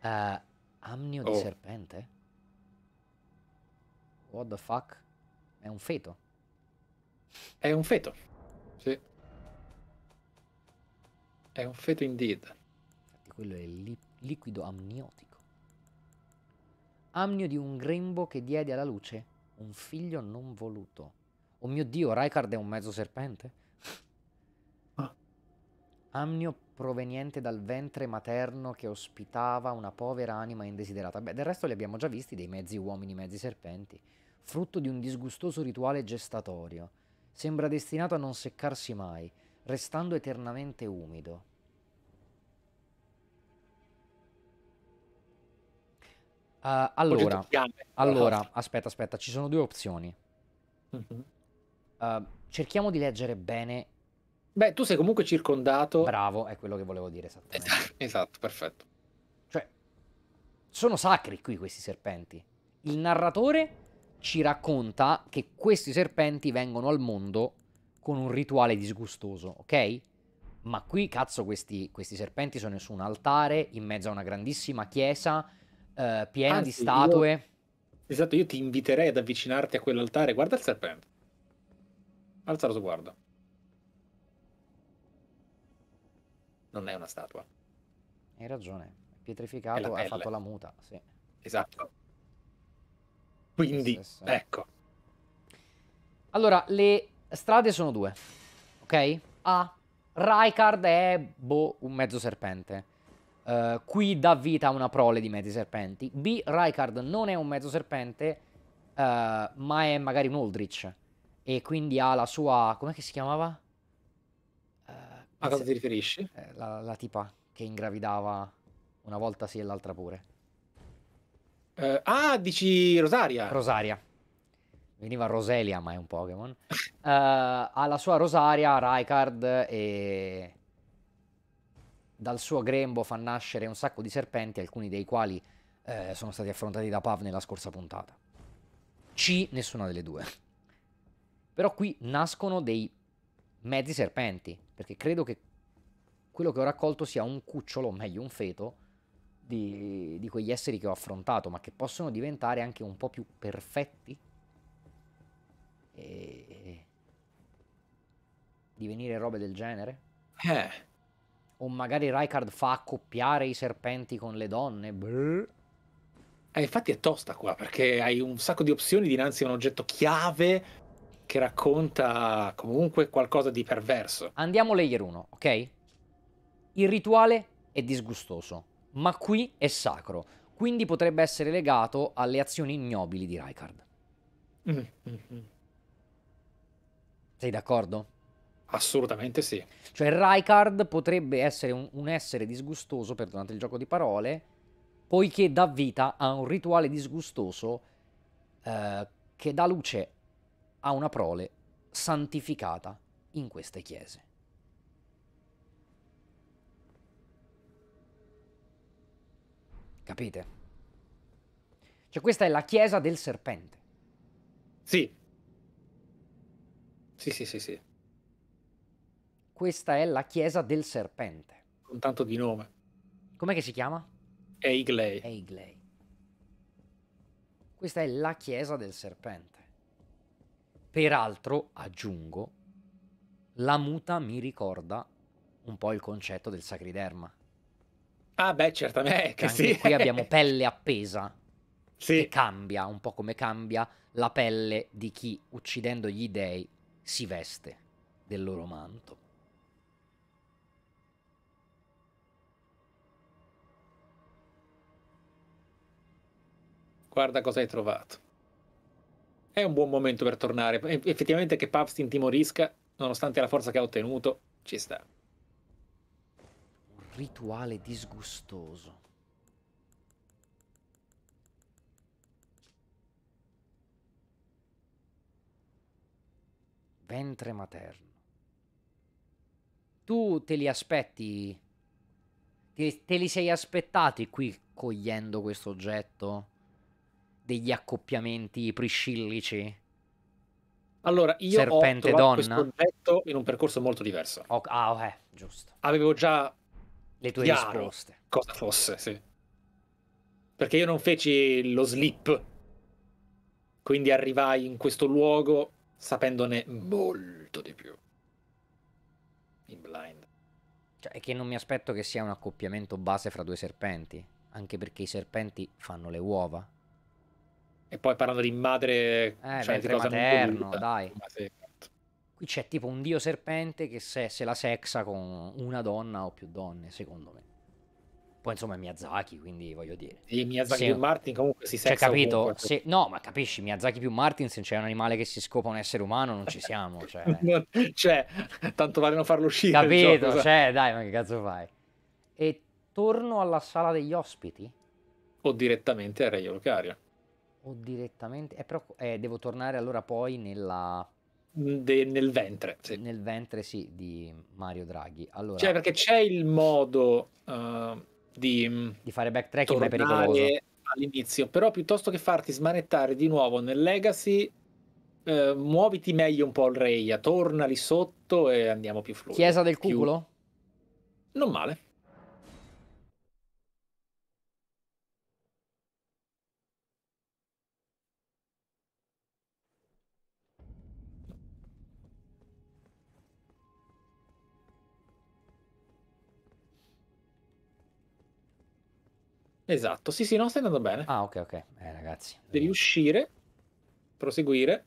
Uh, amnio oh. di serpente? What the fuck? È un feto. È un feto. Sì. È un feto indeed. Infatti quello è il li liquido amniotico. Amnio di un grembo che diede alla luce un figlio non voluto. Oh mio Dio, Raikard è un mezzo serpente? Ah. Amnio proveniente dal ventre materno che ospitava una povera anima indesiderata. Beh, del resto li abbiamo già visti dei mezzi uomini, mezzi serpenti. Frutto di un disgustoso rituale gestatorio. Sembra destinato a non seccarsi mai restando eternamente umido. Uh, allora, allora, aspetta, aspetta, ci sono due opzioni. uh cerchiamo di leggere bene. Beh, tu sei comunque circondato. Bravo, è quello che volevo dire esattamente. esatto, perfetto. Cioè, sono sacri qui questi serpenti. Il narratore ci racconta che questi serpenti vengono al mondo con un rituale disgustoso, ok? Ma qui, cazzo, questi, questi serpenti sono su un altare, in mezzo a una grandissima chiesa, eh, piena Anzi, di statue. Io... Esatto, io ti inviterei ad avvicinarti a quell'altare. Guarda il serpente. Alza lo sguardo. Non è una statua. Hai ragione. pietrificato, ha fatto la muta, sì. Esatto. Quindi, ecco. Allora, le strade sono due, ok? A. Raikard è, boh, un mezzo serpente. Uh, qui dà vita a una prole di mezzi serpenti. B. Raikard non è un mezzo serpente, uh, ma è magari un Aldrich. E quindi ha la sua... com'è che si chiamava? Uh, a cosa ti riferisci? La, la, tipa che ingravidava una volta sì e l'altra pure. ah, dici Rosaria. Rosaria veniva Roselia, ma è un Pokémon. Uh, ha la sua Rosaria, Raikard e dal suo grembo fa nascere un sacco di serpenti, alcuni dei quali eh, sono stati affrontati da Pav nella scorsa puntata. C, nessuna delle due. Però qui nascono dei mezzi serpenti, perché credo che quello che ho raccolto sia un cucciolo, o meglio un feto, di, di quegli esseri che ho affrontato, ma che possono diventare anche un po' più perfetti e... divenire robe del genere? Eh. O magari Rikard fa accoppiare i serpenti con le donne? Brr. Eh, infatti è tosta qua perché hai un sacco di opzioni dinanzi a un oggetto chiave che racconta comunque qualcosa di perverso. Andiamo layer 1, ok? Il rituale è disgustoso, ma qui è sacro, quindi potrebbe essere legato alle azioni ignobili di Rikard. Mm-hmm. Mm. Sei d'accordo? Assolutamente sì. Cioè, Raikard potrebbe essere un, un, essere disgustoso, perdonate il gioco di parole, poiché dà vita a un rituale disgustoso eh, che dà luce a una prole santificata in queste chiese. Capite? Cioè, questa è la chiesa del serpente. Sì, sì, sì, sì, sì. Questa è la chiesa del serpente. Con tanto di nome. Com'è che si chiama? Eigley. Eigley. Questa è la chiesa del serpente. Peraltro, aggiungo, la muta mi ricorda un po' il concetto del sacriderma. Ah, beh, certamente. Anche sì. qui abbiamo pelle appesa. Sì. Che cambia, un po' come cambia la pelle di chi, uccidendo gli dei, si veste del loro manto. Guarda cosa hai trovato. È un buon momento per tornare. Effettivamente che Pabst intimorisca, nonostante la forza che ha ottenuto, ci sta. Un rituale disgustoso. ventre materno. Tu te li aspetti? Te, te li sei aspettati qui cogliendo questo oggetto? Degli accoppiamenti priscillici? Allora, io Serpente ho donna. questo oggetto in un percorso molto diverso. Oh, ah, ok, giusto. Avevo già le tue risposte. Cosa fosse, sì. Perché io non feci lo slip. Quindi arrivai in questo luogo sapendone molto di più in blind. Cioè, è che non mi aspetto che sia un accoppiamento base fra due serpenti, anche perché i serpenti fanno le uova. E poi parlando di madre... Eh, cioè, di cosa materno, dai. Sì. Esatto. Qui c'è tipo un dio serpente che se, se la sexa con una donna o più donne, secondo me. Poi insomma è Miyazaki, quindi voglio dire. E Miyazaki sì. più Martin comunque si sente. Cioè, capito? Sì. No, ma capisci, Miyazaki più Martin, se c'è un animale che si scopa un essere umano, non ci siamo. Cioè, (laughs) no, cioè tanto valevano farlo uscire. Capito, gioco, cioè, dai, ma che cazzo fai? E torno alla sala degli ospiti? O direttamente a Reggio Lucario? O direttamente... Eh, però eh, devo tornare allora poi nella... De, nel ventre. Sì. Nel ventre, sì, di Mario Draghi. Allora... Cioè, perché c'è il modo... Uh di, mm, di fare backtracking, ma è pericoloso. All'inizio, però piuttosto che farti smanettare di nuovo nel legacy, eh, muoviti meglio un po' il Reia, torna lì sotto e andiamo più fluido. Chiesa del culo? Non male. Esatto, sì, sì, no, stai andando bene. Ah, ok, ok. Eh, ragazzi. Devi uscire, proseguire.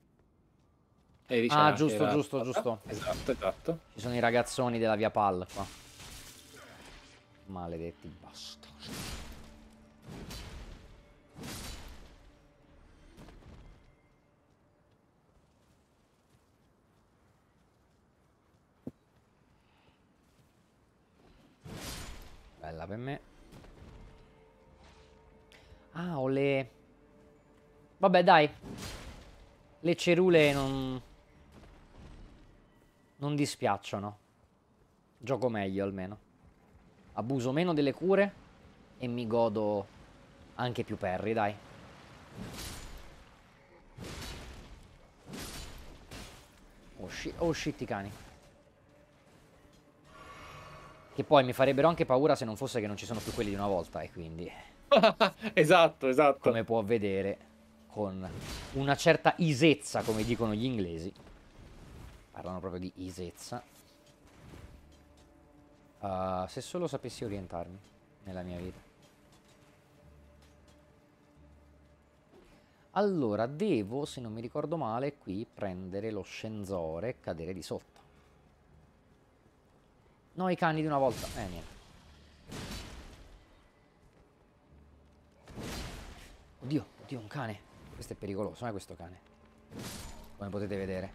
E diciamo ah, giusto, la... giusto, giusto. Esatto, esatto. Ci sono i ragazzoni della via Pal qua. Maledetti bastardi. Bella per me. Ah, ho le... Vabbè, dai. Le cerule non... Non dispiacciono. Gioco meglio, almeno. Abuso meno delle cure e mi godo anche più perri, dai. Oh shit, oh shit i cani. Che poi mi farebbero anche paura se non fosse che non ci sono più quelli di una volta, e quindi... (laughs) esatto, esatto. Come può vedere, con una certa isezza, come dicono gli inglesi. Parlano proprio di isezza. Uh, se solo sapessi orientarmi nella mia vita. Allora, devo, se non mi ricordo male, qui prendere lo scenzore e cadere di sotto. No, i cani di una volta. Eh, niente. Oddio, oddio, un cane. Questo è pericoloso, non è questo cane. Come potete vedere.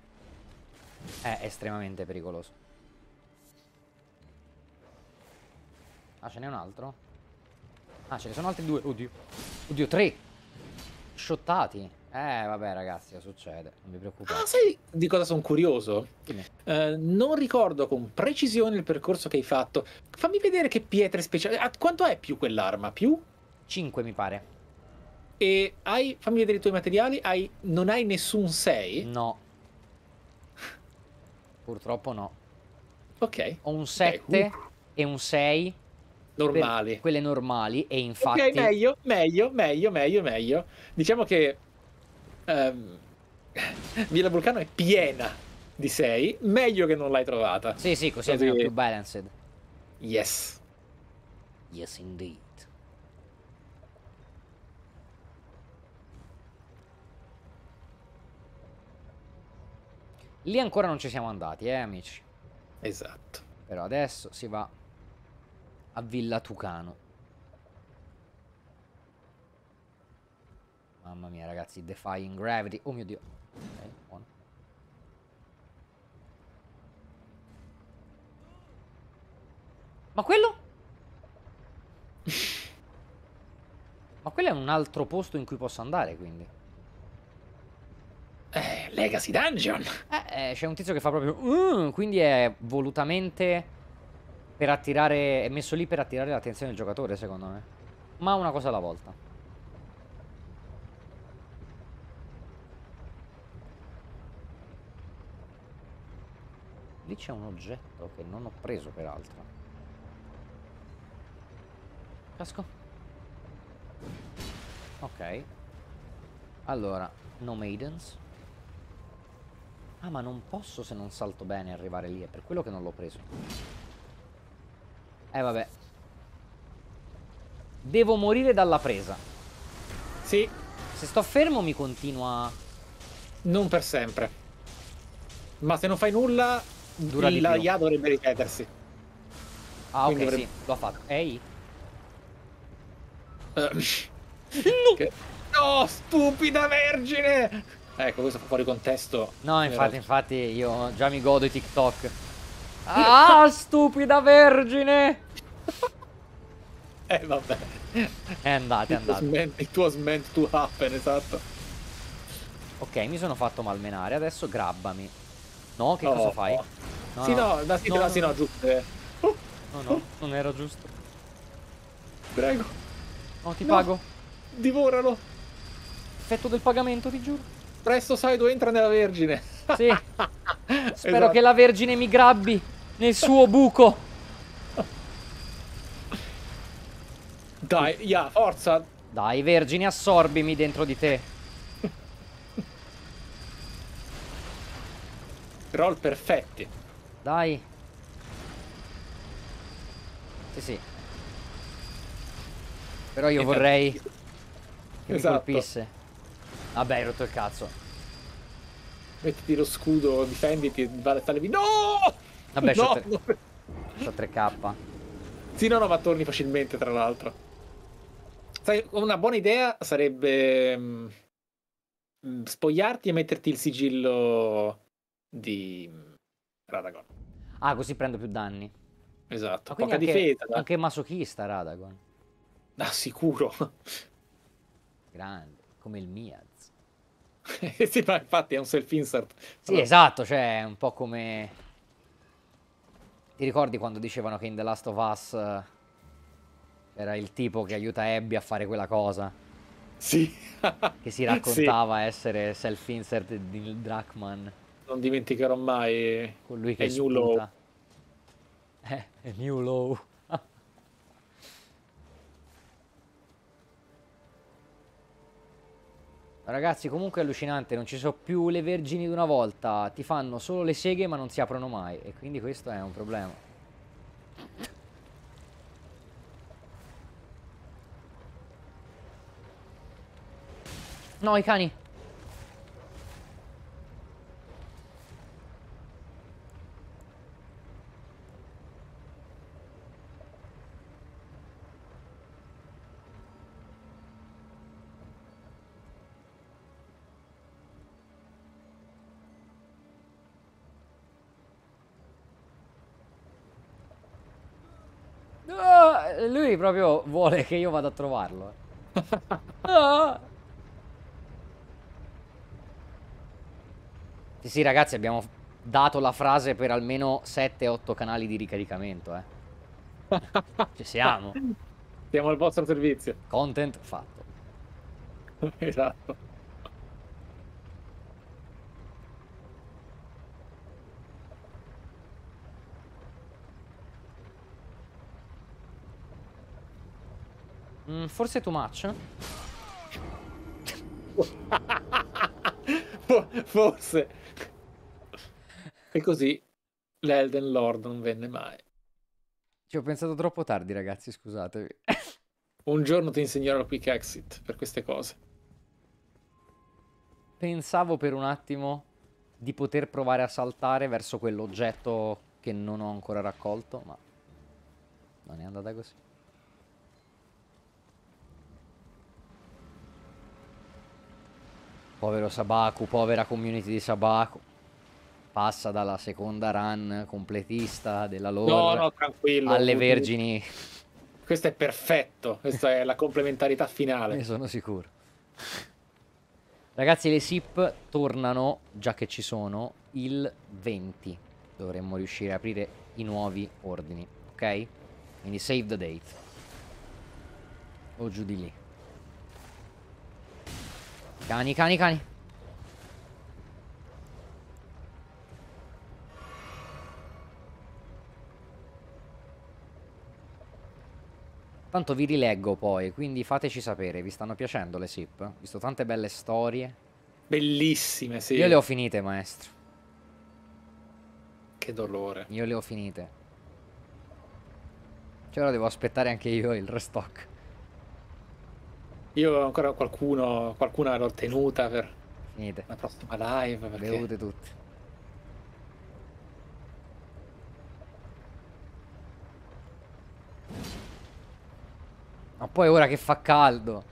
È estremamente pericoloso. Ah, ce n'è un altro? Ah, ce ne sono altri due. Oddio. Oddio, tre. Shottati. Eh, vabbè, ragazzi, succede. Non vi preoccupate. Ah, sai di cosa sono curioso? Eh, non ricordo con precisione il percorso che hai fatto. Fammi vedere che pietre speciali. quanto è più quell'arma? Più? 5, mi pare. E hai, fammi vedere i tuoi materiali, hai, non hai nessun 6? No. Purtroppo no. Ok. Ho un 7 okay. e un 6. Normali. Quelle normali e infatti... Ok, meglio, meglio, meglio, meglio, meglio. Diciamo che... Um, Villa Vulcano è piena di 6, meglio che non l'hai trovata. Sì, sì, così, così... è più balanced. Yes. Yes, indeed. Lì ancora non ci siamo andati, eh, amici. Esatto. Però adesso si va a Villa Tucano. Mamma mia, ragazzi, Defying Gravity. Oh mio Dio. Ok, buono. Ma quello? (laughs) Ma quello è un altro posto in cui posso andare, quindi. Eh, Legacy Dungeon. Eh, eh c'è un tizio che fa proprio... Mm, quindi è volutamente per attirare... È messo lì per attirare l'attenzione del giocatore, secondo me. Ma una cosa alla volta. Lì c'è un oggetto che non ho preso, peraltro. Casco. Ok. Allora, no maidens. Ah, ma non posso se non salto bene arrivare lì. È per quello che non l'ho preso. Eh, vabbè. Devo morire dalla presa. Sì. Se sto fermo mi continua... Non per sempre. Ma se non fai nulla... Dura il, la IA dovrebbe ripetersi. Ah, Quindi ok, dovrebbe... sì. L'ho fatto. Ehi. Eh, (laughs) no! Che... no, stupida vergine! Ecco, questo fu fuori contesto. No, infatti, infatti, io già mi godo i TikTok. Ah, (laughs) stupida vergine! eh, vabbè. È andate, è andate. Meant, it was meant to happen, esatto. Ok, mi sono fatto malmenare, adesso grabbami. No, che no, cosa fai? No, sì, no, no, sì, no, no, sì, no, giusto. Oh, no, no, non era giusto. Prego. No, ti pago. Divoralo. Effetto del pagamento, ti giuro. Presto Saido entra nella Vergine. Sì. (laughs) Spero esatto. che la Vergine mi grabbi nel suo buco. Dai, ya, yeah, forza. Dai, Vergine, assorbimi dentro di te. Roll perfetti. Dai. Sì, sì. Però io vorrei che esatto. mi colpisse. Vabbè, hai rotto il cazzo. Mettiti lo scudo, difenditi, salvi. No! Vabbè, no! c'ho no! 3k. Sì, no, no, ma torni facilmente, tra l'altro. Sai, una buona idea sarebbe mm, mm, spogliarti e metterti il sigillo di mm, Radagon. Ah, così prendo più danni. Esatto, ah, poca anche, difesa. Da. Anche masochista Radagon. Da ah, sicuro. Grande, come il Miad. (laughs) sì, ma infatti è un self insert. Sì, esatto, cioè è un po' come... Ti ricordi quando dicevano che in The Last of Us eh, era il tipo che aiuta Abby a fare quella cosa? Sì. (laughs) che si raccontava sì. essere self insert di Drachman. Non dimenticherò mai... Colui che è New Low. Eh, New Low. Ragazzi, comunque è allucinante, non ci sono più le vergini di una volta. Ti fanno solo le seghe ma non si aprono mai. E quindi questo è un problema. No, i cani. lui proprio vuole che io vada a trovarlo. (laughs) Sì, sì, ragazzi, abbiamo dato la frase per almeno 7-8 canali di ricaricamento, eh. (laughs) Ci siamo. Siamo al vostro servizio. Content fatto. (laughs) esatto. Mm, forse too much. (laughs) forse. E così l'Elden Lord non venne mai. Ci ho pensato troppo tardi, ragazzi, scusatevi. (laughs) Un giorno ti insegnerò la quick exit per queste cose. Pensavo per un attimo di poter provare a saltare verso quell'oggetto che non ho ancora raccolto, ma non è andata così. Povero Sabaku, povera community di Sabaku. Passa dalla seconda run completista della loro no, no, tranquillo, alle vergini. Questo è perfetto, questa è la complementarità finale. (laughs) Ne sono sicuro. Ragazzi, le SIP tornano, già che ci sono, il 20. Dovremmo riuscire a aprire i nuovi ordini, ok? Quindi save the date. O giù di lì. Cani, cani, cani. Tanto vi rileggo poi, quindi fateci sapere, vi stanno piacendo le SIP? Ho visto tante belle storie. Bellissime, sì. Io le ho finite, maestro. Che dolore. Io le ho finite. Cioè ora devo aspettare anche io il restock. Io ancora qualcuno, qualcuna l'ho tenuta per Finite. la prossima live. Perché... Le tutte. Ma poi ora che fa caldo,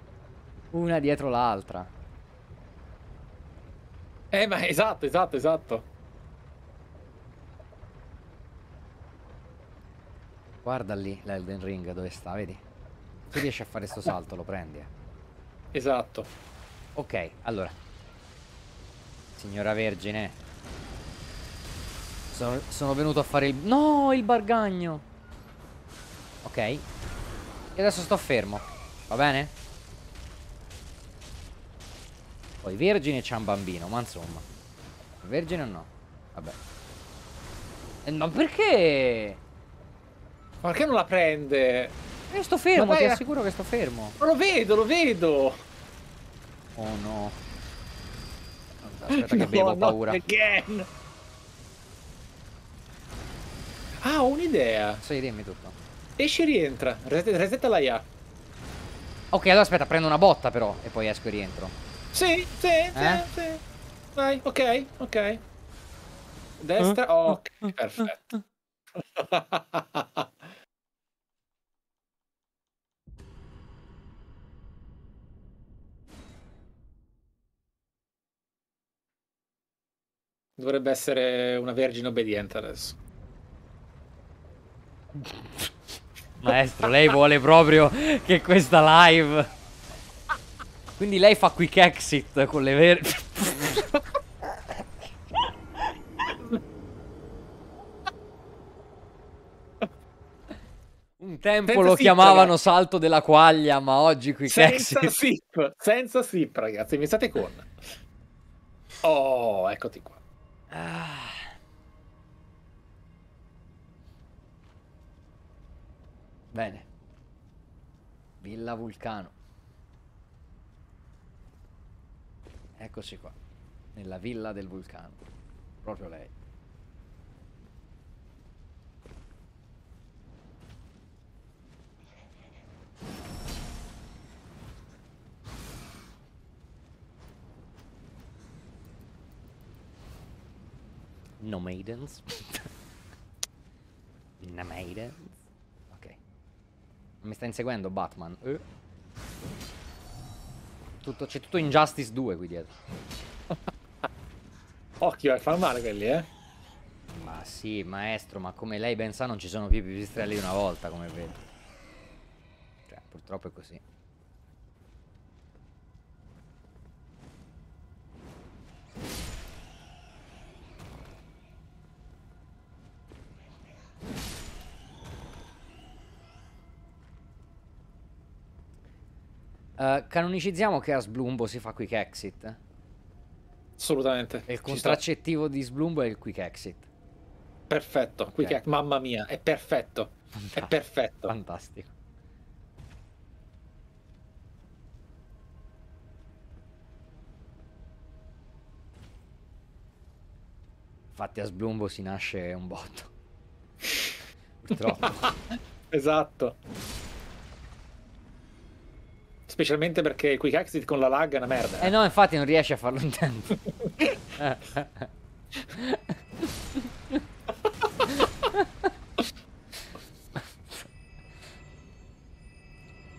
una dietro l'altra. Eh, ma esatto, esatto, esatto. Guarda lì l'Elden Ring dove sta, vedi? Se riesci a fare sto (laughs) salto, lo prendi. Eh. Esatto. Ok, allora. Signora Vergine. Sono, sono venuto a fare il... No, il bargagno! Ok. E adesso sto fermo. Va bene? Poi Vergine c'ha un bambino, ma insomma. Vergine o no? Vabbè. E eh, ma perché? perché non la prende? Io sto fermo, vai, ti assicuro che sto fermo. Lo vedo, lo vedo. Oh no. (laughs) Aspetta no, che bevo, paura. Again. Ah, ho un'idea. Sì, dimmi tutto. Esci e rientra. Resetta, resetta la IA. Ok, allora aspetta, prendo una botta però e poi esco e rientro. Sì, sì, eh? sì, sì. Vai, ok, ok. Destra, eh? ok, perfetto. (laughs) Dovrebbe essere una vergine obbediente adesso. Maestro, lei vuole proprio che questa live... Quindi lei fa quick exit con le vere... Un tempo senza lo sip, chiamavano ragazzi. salto della quaglia, ma oggi quick senza exit. sip, senza sip, ragazzi, mi state con. Oh, eccoti qua. Ah. Bene. Villa Vulcano. Eccoci qua. Nella villa del vulcano. Proprio lei. No maidens. no maidens. Ok. Mi sta inseguendo Batman. Eh. Tutto, c'è tutto Injustice 2 qui dietro. (laughs) Occhio, eh, fa male quelli, eh. Ma sì, maestro, ma come lei ben sa non ci sono più pipistrelli di una volta, come vedi. Cioè, purtroppo è così. Eh, canonicizziamo che a Sblumbo si fa quick exit. Assolutamente. il contraccettivo di Sblumbo è il quick exit. Perfetto, okay. quick exit, mamma mia, è perfetto. Fantastico. È perfetto. Fantastico. Infatti a Sblumbo si nasce un botto. (laughs) Purtroppo. esatto. Specialmente perché Quick Exit con la lag è una merda. Eh, eh. no, infatti non riesce a farlo in tempo. (laughs)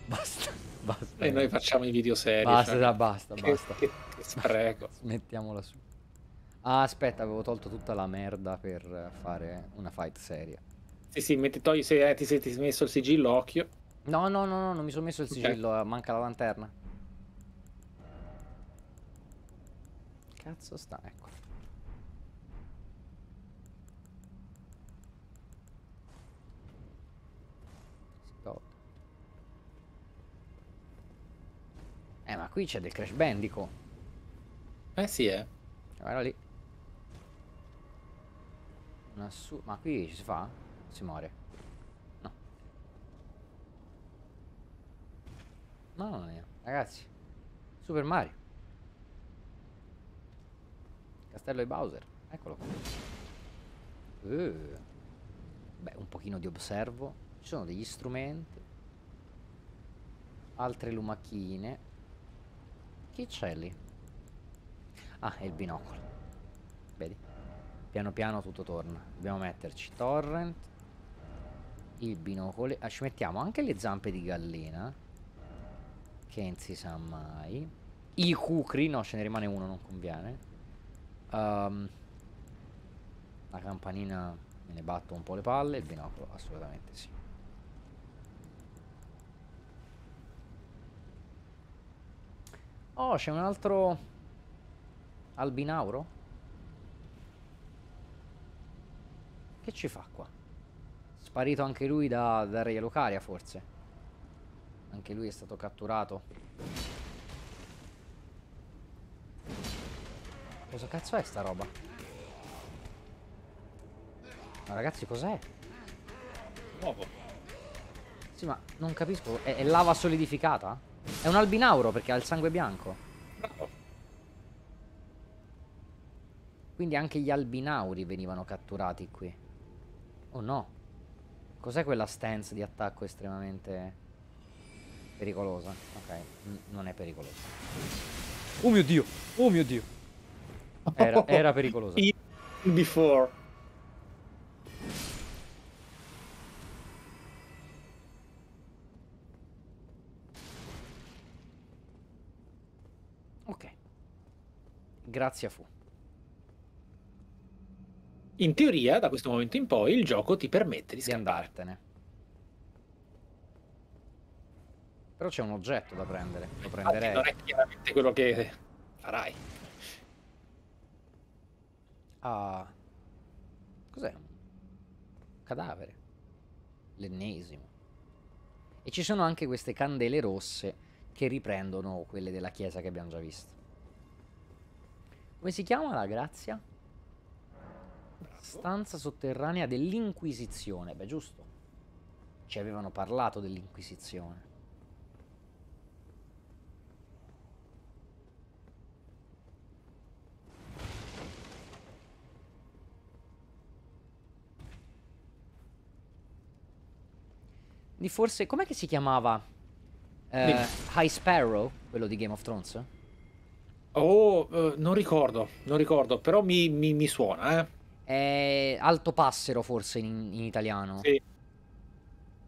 basta, basta. E noi facciamo i video seri. Basta, cioè. basta, basta. Che, che, che spreco. (laughs) Mettiamola su. Ah, aspetta, avevo tolto tutta la merda per fare una fight seria. Sì, sì, metti, togli, se, eh, ti sei messo il sigillo, occhio. No, no, no, no, non mi sono messo il sigillo, okay. Eh, manca la lanterna. Cazzo sta, ecco. Stop. Eh, ma qui c'è del Crash Bandico. Eh sì, eh. Guarda lì. Ma qui ci si fa? Si muore. Mamma mia, ragazzi. Super Mario. Castello di Bowser. Eccolo qua. Uh. Beh, un pochino di observo. Ci sono degli strumenti. Altre lumachine. Chi c'è lì? Ah, è il binocolo. Vedi? Piano piano tutto torna. Dobbiamo metterci torrent. Il binocolo. Ah, ci mettiamo anche le zampe di gallina. Che non si sa mai. I cucri, no, ce ne rimane uno, non conviene. Um, la campanina me ne batto un po' le palle, il binocolo assolutamente sì. Oh, c'è un altro albinauro? Che ci fa qua? Sparito anche lui da, da Reia Lucaria, forse. Anche lui è stato catturato. Cosa cazzo è sta roba? Ma ragazzi cos'è? Nuovo. Sì ma non capisco. È, è, lava solidificata? È un albinauro perché ha il sangue bianco. Bravo. Quindi anche gli albinauri venivano catturati qui. Oh no. Cos'è quella stance di attacco estremamente... Pericolosa, ok. N non è pericolosa. Oh mio dio, oh mio dio. Era, era pericolosa. (laughs) Before. Ok. Grazie a Fu. In teoria, da questo momento in poi, il gioco ti permette di, di andartene. Però c'è un oggetto da prendere. Lo prenderei. non è chiaramente quello che farai. Ah. Cos'è? Cadavere. L'ennesimo. E ci sono anche queste candele rosse che riprendono quelle della chiesa che abbiamo già visto. Come si chiama la grazia? Stanza sotterranea dell'Inquisizione. Beh, giusto. Ci avevano parlato dell'Inquisizione. di forse... Com'è che si chiamava? Eh, High Sparrow, quello di Game of Thrones? Oh, eh, non ricordo, non ricordo, però mi, mi, mi suona, eh. È Alto Passero forse in, in italiano. Sì.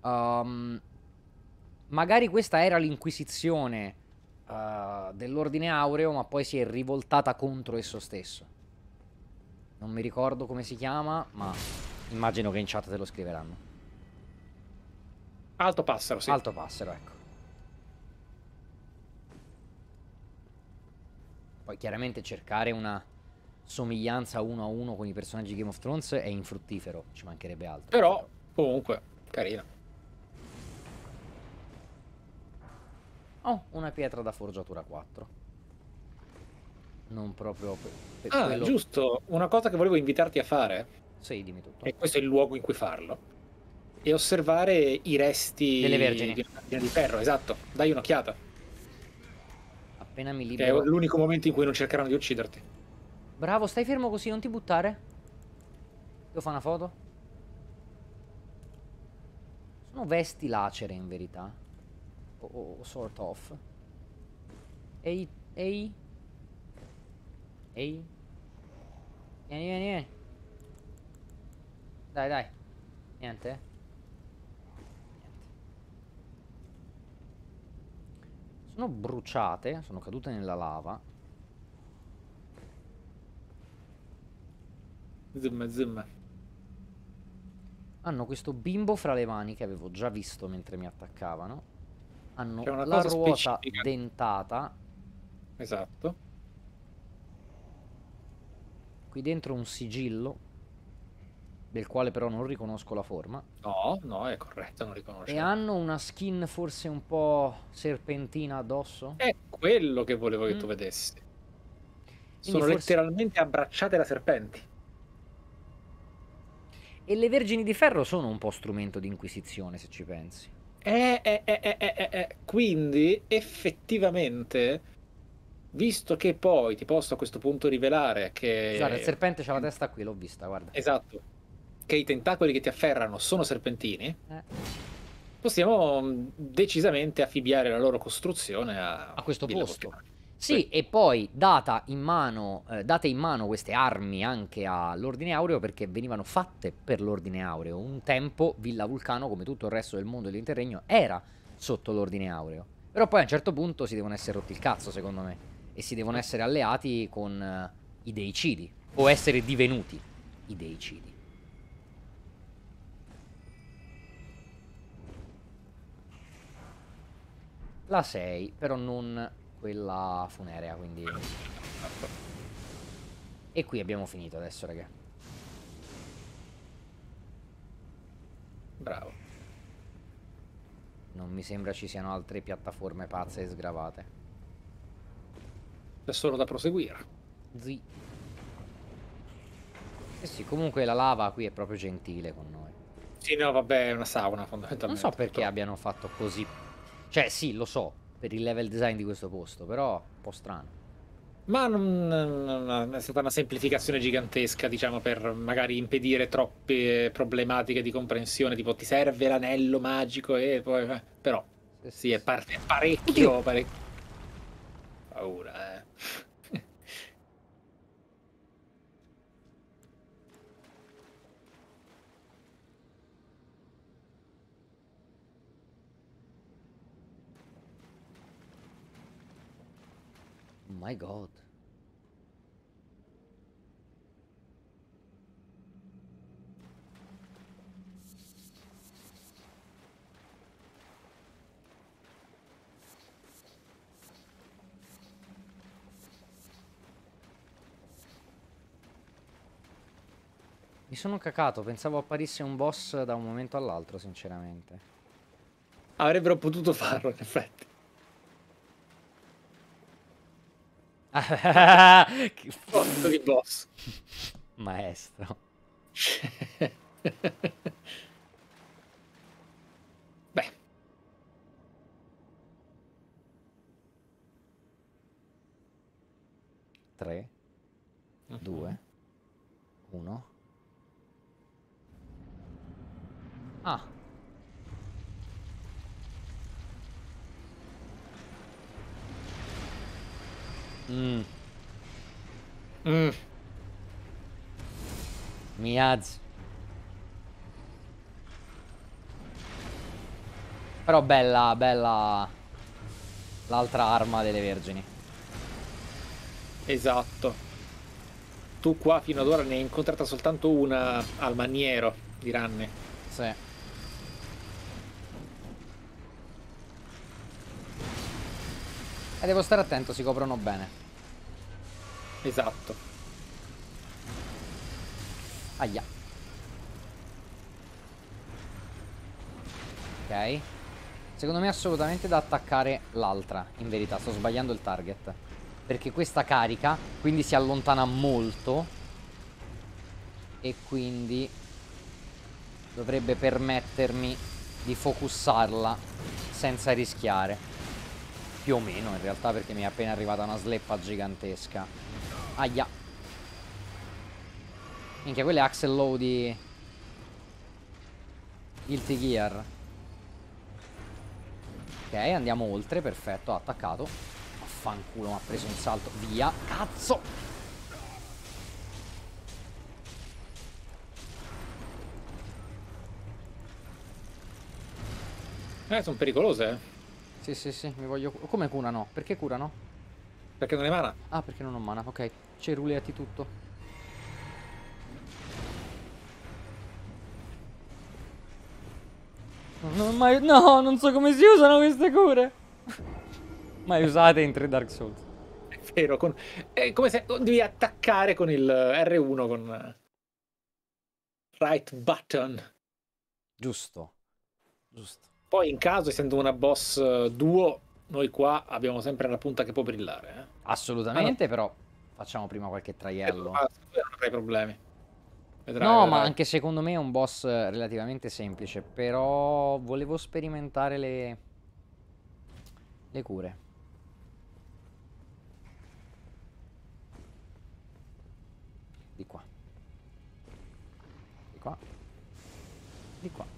Um, magari questa era l'inquisizione uh, dell'ordine aureo, ma poi si è rivoltata contro esso stesso. Non mi ricordo come si chiama, ma immagino che in chat te lo scriveranno. Alto Passero, sì. Alto Passero, ecco. Poi chiaramente cercare una somiglianza uno a uno con i personaggi di Game of Thrones è infruttifero, ci mancherebbe altro. Però, comunque, carina. Oh, una pietra da forgiatura 4. Non proprio... Per ah, quello... giusto, una cosa che volevo invitarti a fare. Sì, dimmi tutto. E questo è il luogo in cui farlo e osservare i resti delle vergini di, di ferro, esatto. Dai un'occhiata. Appena mi libero. È l'unico momento in cui non cercheranno di ucciderti. Bravo, stai fermo così, non ti buttare. Devo fare una foto. Sono vesti lacere in verità. O, o sort of. Ehi, ehi. Ehi. Vieni, vieni, vieni. Dai, dai. Niente. sono bruciate, sono cadute nella lava. Zoom, zoom. Hanno questo bimbo fra le mani che avevo già visto mentre mi attaccavano. Hanno la ruota specifica. dentata. Esatto. Qui dentro un sigillo del quale però non riconosco la forma. No, no, è corretto, non riconosco. E hanno una skin forse un po' serpentina addosso? È quello che volevo che mm. tu vedessi. Quindi Sono forse... letteralmente abbracciate da serpenti. E le Vergini di Ferro sono un po' strumento di inquisizione, se ci pensi. Eh, eh, eh, Quindi, effettivamente, visto che poi ti posso a questo punto rivelare che... Guarda, il serpente c'ha la testa qui, l'ho vista, guarda. Esatto che i tentacoli che ti afferrano sono serpentini, eh. possiamo mm, decisamente affibbiare la loro costruzione a, a questo posto. Volcani. Sì, e poi data in mano, eh, date in mano queste armi anche all'Ordine Aureo perché venivano fatte per l'Ordine Aureo. Un tempo Villa Vulcano, come tutto il resto del mondo dell'Interregno, era sotto l'Ordine Aureo. Però poi a un certo punto si devono essere rotti il cazzo, secondo me, e si devono eh. essere alleati con eh, i deicidi, o essere divenuti i deicidi. la 6, però non quella funerea, quindi... E qui abbiamo finito adesso, raga. Bravo. Non mi sembra ci siano altre piattaforme pazze e sgravate. C'è solo da proseguire. Zì. Eh sì, comunque la lava qui è proprio gentile con noi. Sì, no, vabbè, è una sauna fondamentalmente. Non so perché abbiano fatto così cioè, sì, lo so, per il level design di questo posto, però un po' strano. Ma non, non, è stata una semplificazione gigantesca, diciamo, per magari impedire troppe problematiche di comprensione, tipo ti serve l'anello magico e poi... Eh, però, sì, è, par- è parecchio, parecchio... Paura, eh. my god. Mi sono cacato, pensavo apparisse un boss da un momento all'altro, sinceramente. Avrebbero potuto farlo, in effetti. Botto di boss. Maestro. (laughs) Beh. Tre. Mm-hmm. Due. Uno. Ah. Mm. Mm. Miaz. Però bella, bella l'altra arma delle vergini. Esatto. Tu qua fino ad ora ne hai incontrata soltanto una al maniero di ranne. Sì. E devo stare attento, si coprono bene. Esatto. Aia. Ok. Secondo me è assolutamente da attaccare l'altra, in verità, sto sbagliando il target. Perché questa carica, quindi si allontana molto. E quindi dovrebbe permettermi di focussarla senza rischiare più o meno in realtà perché mi è appena arrivata una sleppa gigantesca. Aia. Minchia, quelle Axel Low di... Guilty Gear. Ok, andiamo oltre, perfetto, ha attaccato. Affanculo, mi ha preso un salto. Via, cazzo! Eh, sono pericolose, eh. Sì, sì, sì, mi voglio... Come cura no? Perché cura no? Perché non è mana. Ah, perché non ho mana, ok. Ceruleati tutto. Non mai... No, non so come si usano queste cure. (laughs) mai usate in 3 Dark Souls. È vero, con... è come se oh, devi attaccare con il R1 con... Right button. Giusto. Giusto. Poi in caso, essendo una boss eh, duo, noi qua abbiamo sempre la punta che può brillare. Eh? Assolutamente, ah, però facciamo prima qualche traiello. Ah, non avrai problemi. Vedrai, no, vedrai. ma anche secondo me è un boss relativamente semplice, però volevo sperimentare le, le cure. Di qua. Di qua. Di qua.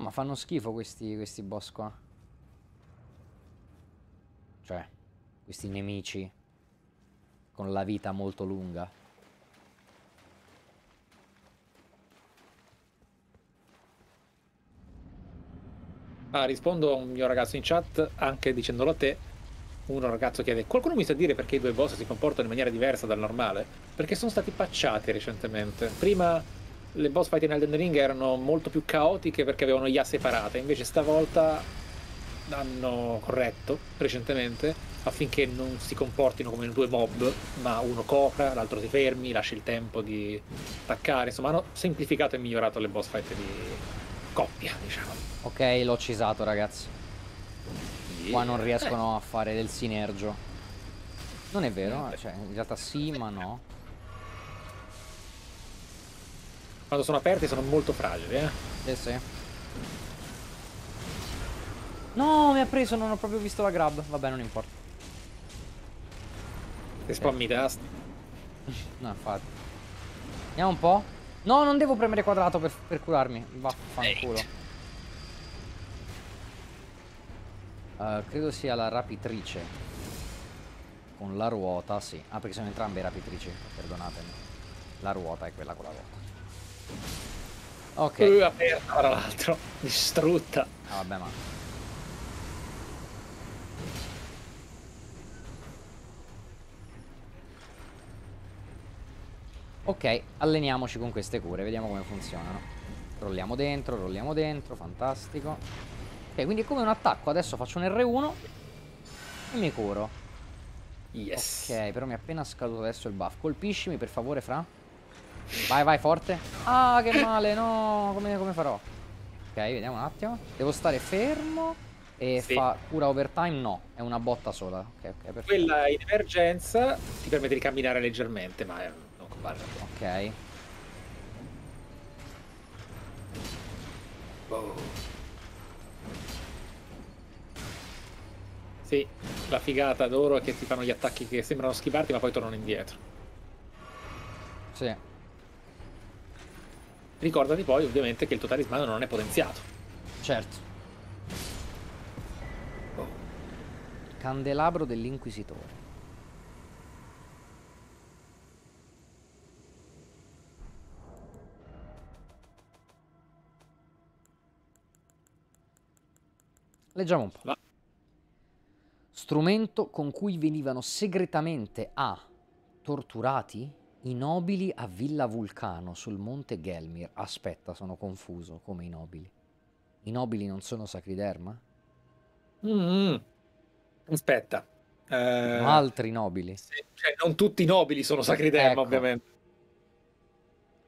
No, ma fanno schifo questi, questi boss qua. Cioè, questi nemici. Con la vita molto lunga. Ah, rispondo a un mio ragazzo in chat, anche dicendolo a te. Un ragazzo chiede, qualcuno mi sa dire perché i due boss si comportano in maniera diversa dal normale? Perché sono stati patchati recentemente. Prima le boss fight in Elden Ring erano molto più caotiche perché avevano IA separate, invece stavolta hanno corretto recentemente affinché non si comportino come due mob, ma uno copra, l'altro si fermi, lascia il tempo di attaccare, insomma hanno semplificato e migliorato le boss fight di coppia, diciamo. Ok, l'ho cisato ragazzi. Yeah. Qua non riescono eh. a fare del sinergio. Non è vero, eh. cioè in realtà sì, ma no. Quando sono aperti sono molto fragili, eh? Eh sì. No, mi ha preso, non ho proprio visto la grab. Vabbè, non importa. Ti spammi i tasti. (laughs) no, infatti. Andiamo un po'. No, non devo premere quadrato per, per curarmi. Vaffanculo. Uh, credo sia la rapitrice. Con la ruota, sì. Ah, perché sono entrambe rapitrici, perdonatemi. La ruota è quella con la ruota. Ok. Lui Uh, aperta, tra l'altro. Distrutta. Ah, vabbè, ma... Ok, alleniamoci con queste cure, vediamo come funzionano. Rolliamo dentro, rolliamo dentro, fantastico. Ok, quindi è come un attacco, adesso faccio un R1 e mi curo. Yes. Ok, però mi è appena scaduto adesso il buff. Colpiscimi per favore, Fra. Vai, vai, forte. Ah, che male, no. Come, come farò? Ok, vediamo un attimo. Devo stare fermo. E sì. fa cura overtime? No, è una botta sola. Ok, ok, perfetto. Quella in emergenza ti permette di camminare leggermente, ma eh, non compare. Ok. Oh. Sì, la figata d'oro è che ti fanno gli attacchi che sembrano schivarti ma poi tornano indietro. Sì. Ricordati poi ovviamente che il tuo talismano non è potenziato. Certo. Candelabro dell'Inquisitore. Leggiamo un po'. Va. Strumento con cui venivano segretamente A. Torturati? I nobili a Villa Vulcano sul monte Gelmir. Aspetta, sono confuso. Come i nobili? I nobili non sono sacriderma? Mm. Aspetta. Eh, altri nobili. Se, cioè, non tutti i nobili sono sacriderma, ecco. ovviamente.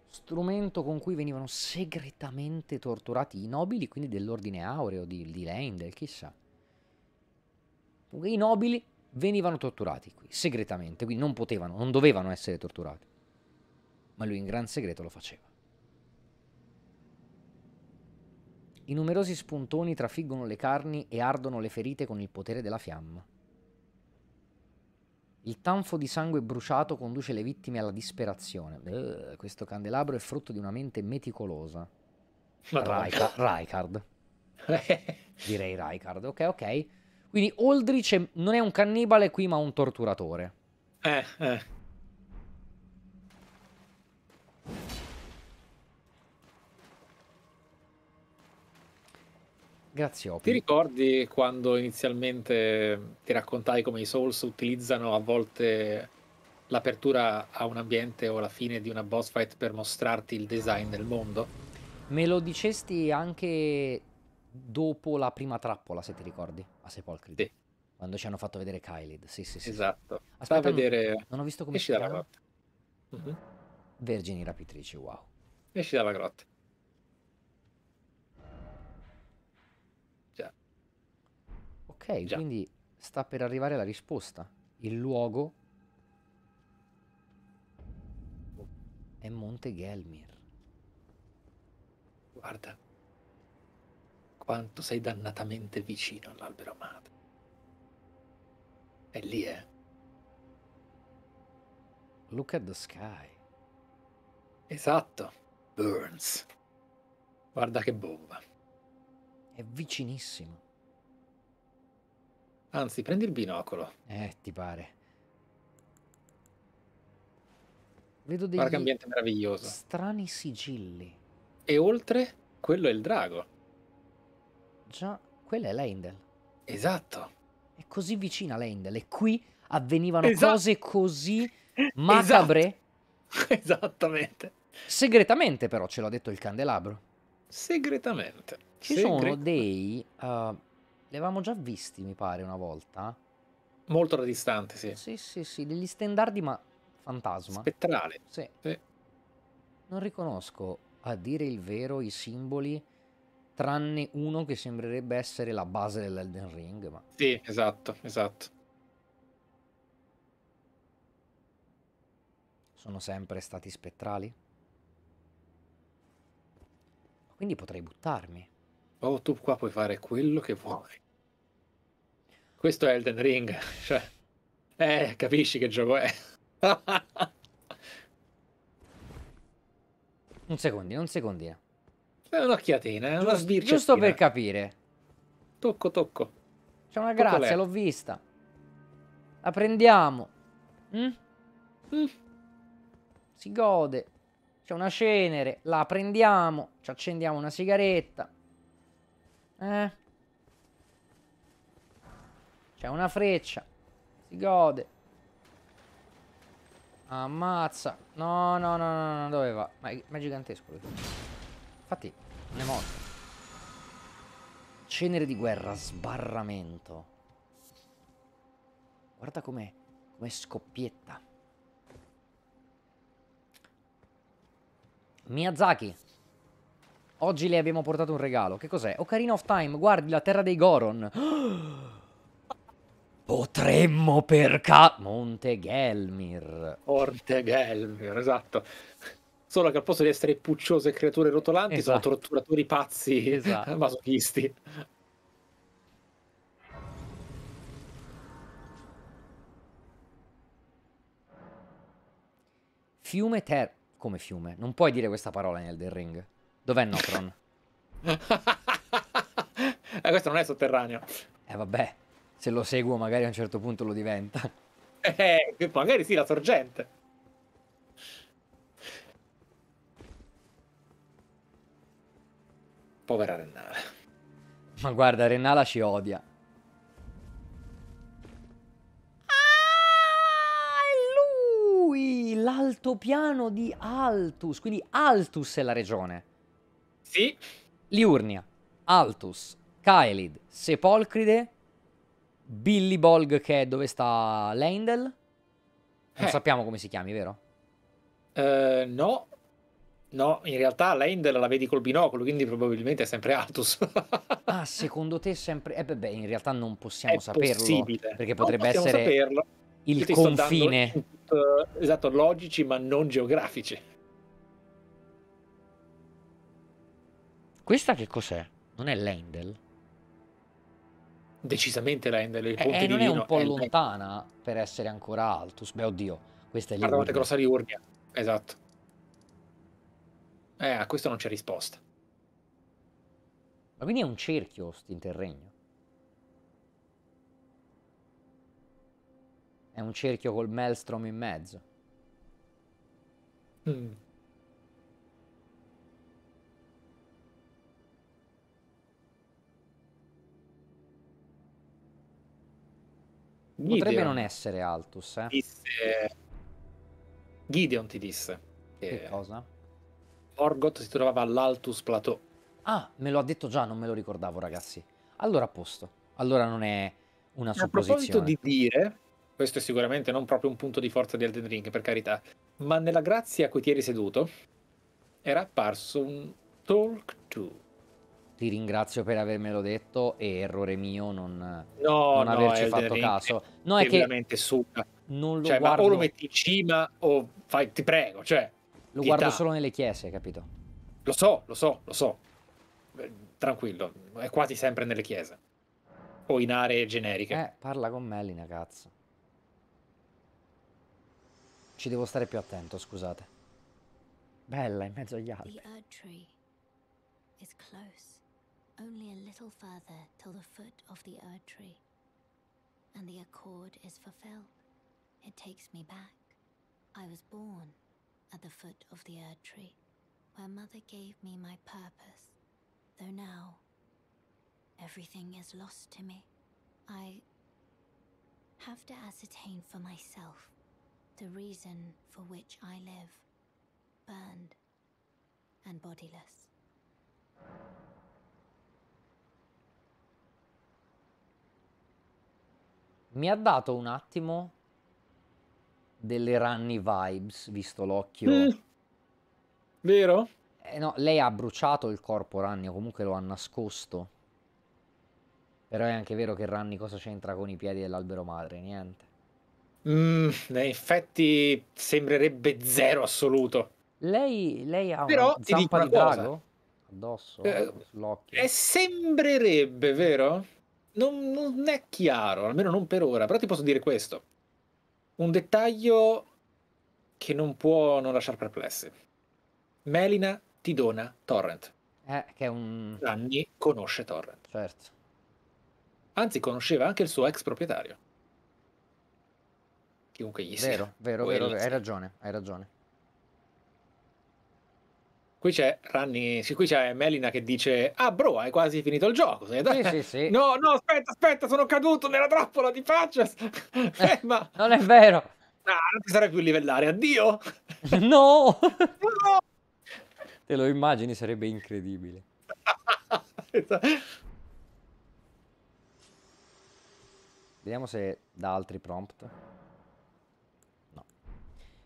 Strumento con cui venivano segretamente torturati i nobili, quindi dell'ordine aureo di, di Lendel, chissà. I nobili venivano torturati qui, segretamente, quindi non potevano, non dovevano essere torturati. Ma lui in gran segreto lo faceva. I numerosi spuntoni trafiggono le carni e ardono le ferite con il potere della fiamma. Il tanfo di sangue bruciato conduce le vittime alla disperazione. Uh, questo candelabro è frutto di una mente meticolosa. Raikard. Raikard. (laughs) Direi Raikard. Ok, ok. Quindi Oldrich non è un cannibale qui, ma un torturatore. Eh, eh. Grazie Opi. Ti ricordi quando inizialmente ti raccontai come i Souls utilizzano a volte l'apertura a un ambiente o la fine di una boss fight per mostrarti il design del mondo? Me lo dicesti anche dopo la prima trappola, se ti ricordi, a Sepolcri. Sì. Quando ci hanno fatto vedere Kylid. Sì, sì, sì. Esatto. Aspetta, Sta a vedere... Non, ho visto come Esci si grotta. Uh-huh. Vergini rapitrici, wow. Esci dalla grotta. Già. Ok, Già. quindi sta per arrivare la risposta. Il luogo è Monte Gelmir. Guarda, quanto sei dannatamente vicino all'albero madre. È lì, eh? Look at the sky. Esatto. Burns. Guarda che bomba. È vicinissimo. Anzi, prendi il binocolo. Eh, ti pare. Vedo degli Guarda che meraviglioso. strani sigilli. E oltre, quello è il drago spiaggia, quella è Leindel. Esatto. È così vicina Leindel e qui avvenivano esatto. cose così macabre. Esatto. (laughs) Esattamente. Segretamente però ce l'ha detto il candelabro. Segretamente. Ci Segretamente. sono dei... Uh, li avevamo già visti mi pare una volta. Molto da distante, sì. Sì, sì, sì, degli stendardi ma fantasma. Spettrale. Sì. sì. Non riconosco, a dire il vero, i simboli tranne uno che sembrerebbe essere la base dell'Elden Ring. Ma... Sì, esatto, esatto. Sono sempre stati spettrali? Quindi potrei buttarmi. Oh, tu qua puoi fare quello che vuoi. Questo è Elden Ring. (laughs) Cioè, eh, capisci che gioco è. (laughs) un secondo, un secondo. È un'occhiatina, è una sbircia. Giusto per capire. Tocco, tocco. C'è una tocco grazia, l'ho vista. La prendiamo. Mm? Mm. Si gode. C'è una cenere, la prendiamo. Ci accendiamo una sigaretta. Eh? C'è una freccia. Si gode. Ammazza. No, no, no, no, no, dove va? Ma è, ma è gigantesco. Lui. Infatti, non è morto. Cenere di guerra, sbarramento. Guarda com'è, com'è scoppietta. Miyazaki. Oggi le abbiamo portato un regalo. Che cos'è? Ocarina of Time, guardi, la terra dei Goron. (gasps) Potremmo per ca... Monte Gelmir. Monte Gelmir, esatto solo che al posto di essere pucciose creature rotolanti esatto. sono torturatori pazzi (laughs) esatto. masochisti. Fiume Ter... Come fiume? Non puoi dire questa parola nel The Ring. Dov'è Notron? (laughs) eh, questo non è sotterraneo. Eh vabbè, se lo seguo magari a un certo punto lo diventa. Eh, eh magari sì, la sorgente. Povera Rennala. Ma guarda, Rennala ci odia. Ah, è lui! L'altopiano di Altus. Quindi Altus è la regione. Sì. Liurnia, Altus, Kaelid, Sepolcride, Billy Bolg che è dove sta Leindel. Non eh. sappiamo come si chiami, vero? Uh, no, No, in realtà l'Ender la vedi col binocolo, quindi probabilmente è sempre Altus. ah, (laughs) secondo te sempre... Eh beh, beh, in realtà non possiamo è saperlo, possibile. perché potrebbe essere saperlo. il confine. Input, eh, esatto, logici ma non geografici. Questa che cos'è? Non è l'Endel? Decisamente l'Endel. Il eh, eh, non è un po' lontana per essere ancora Altus. Beh, oddio, questa è l'Iurnia. Guardate, grossa Liurnia, esatto. Eh, a questo non c'è risposta. Ma quindi è un cerchio Stinterregno? È un cerchio col Maelstrom in mezzo. Mm. Potrebbe Gideon. non essere Altus, eh? Disse... Gideon ti disse. Che, che cosa? Morgoth si trovava all'Altus Plateau. Ah, me lo ha detto già, non me lo ricordavo, ragazzi. Allora a posto. Allora non è una supposizione. A proposito di dire, questo è sicuramente non proprio un punto di forza di Elden Ring, per carità, ma nella grazia a cui ti eri seduto era apparso un Talk to. Ti ringrazio per avermelo detto e errore mio non, no, non no, averci Elden fatto Ring caso. È no, è, che veramente suga. Non lo cioè, guardo... ma o lo metti in cima o fai, ti prego, cioè lo guardo solo nelle chiese, capito? Lo so, lo so, lo so. Eh, tranquillo, è quasi sempre nelle chiese. O in aree generiche. Eh, parla con Melina, cazzo. Ci devo stare più attento, scusate. Bella, in mezzo agli altri. The Erd tree close. Only a little further till the foot of the Erd tree. And the accord is fulfilled. It takes me back. I was born at the foot of the Erd tree, where Mother gave me my purpose. Though now, everything is lost to me. I have to ascertain for myself the reason for which I live, burned and bodiless. Mi ha dato un attimo delle runny vibes, visto l'occhio. Mm. Vero? Eh, no, lei ha bruciato il corpo Ranni, o comunque lo ha nascosto. Però è anche vero che Ranni cosa c'entra con i piedi dell'albero madre? Niente. Mm, eh, in effetti sembrerebbe zero assoluto. Lei, lei ha Però, una zampa una di drago cosa. addosso, eh, sull'occhio. Eh, sembrerebbe, vero? Non, non, è chiaro, almeno non per ora, però ti posso dire questo. Un dettaglio che non può non lasciar perplessi. Melina ti dona Torrent. Eh, che è un... Anni conosce Torrent. Certo. Anzi, conosceva anche il suo ex proprietario. Chiunque gli sia. Vero, vero, vero, hai ragione, hai ragione. Qui c'è Ranni, qui c'è Melina che dice: Ah, bro, hai quasi finito il gioco. Sei sì, sì, sì. No, no, aspetta, aspetta, sono caduto nella trappola di faccia. Eh, (laughs) eh, ma... Non è vero. ah, non ti sarai più livellare, addio. (laughs) no. no. Te lo immagini, sarebbe incredibile. (laughs) Vediamo se da altri prompt.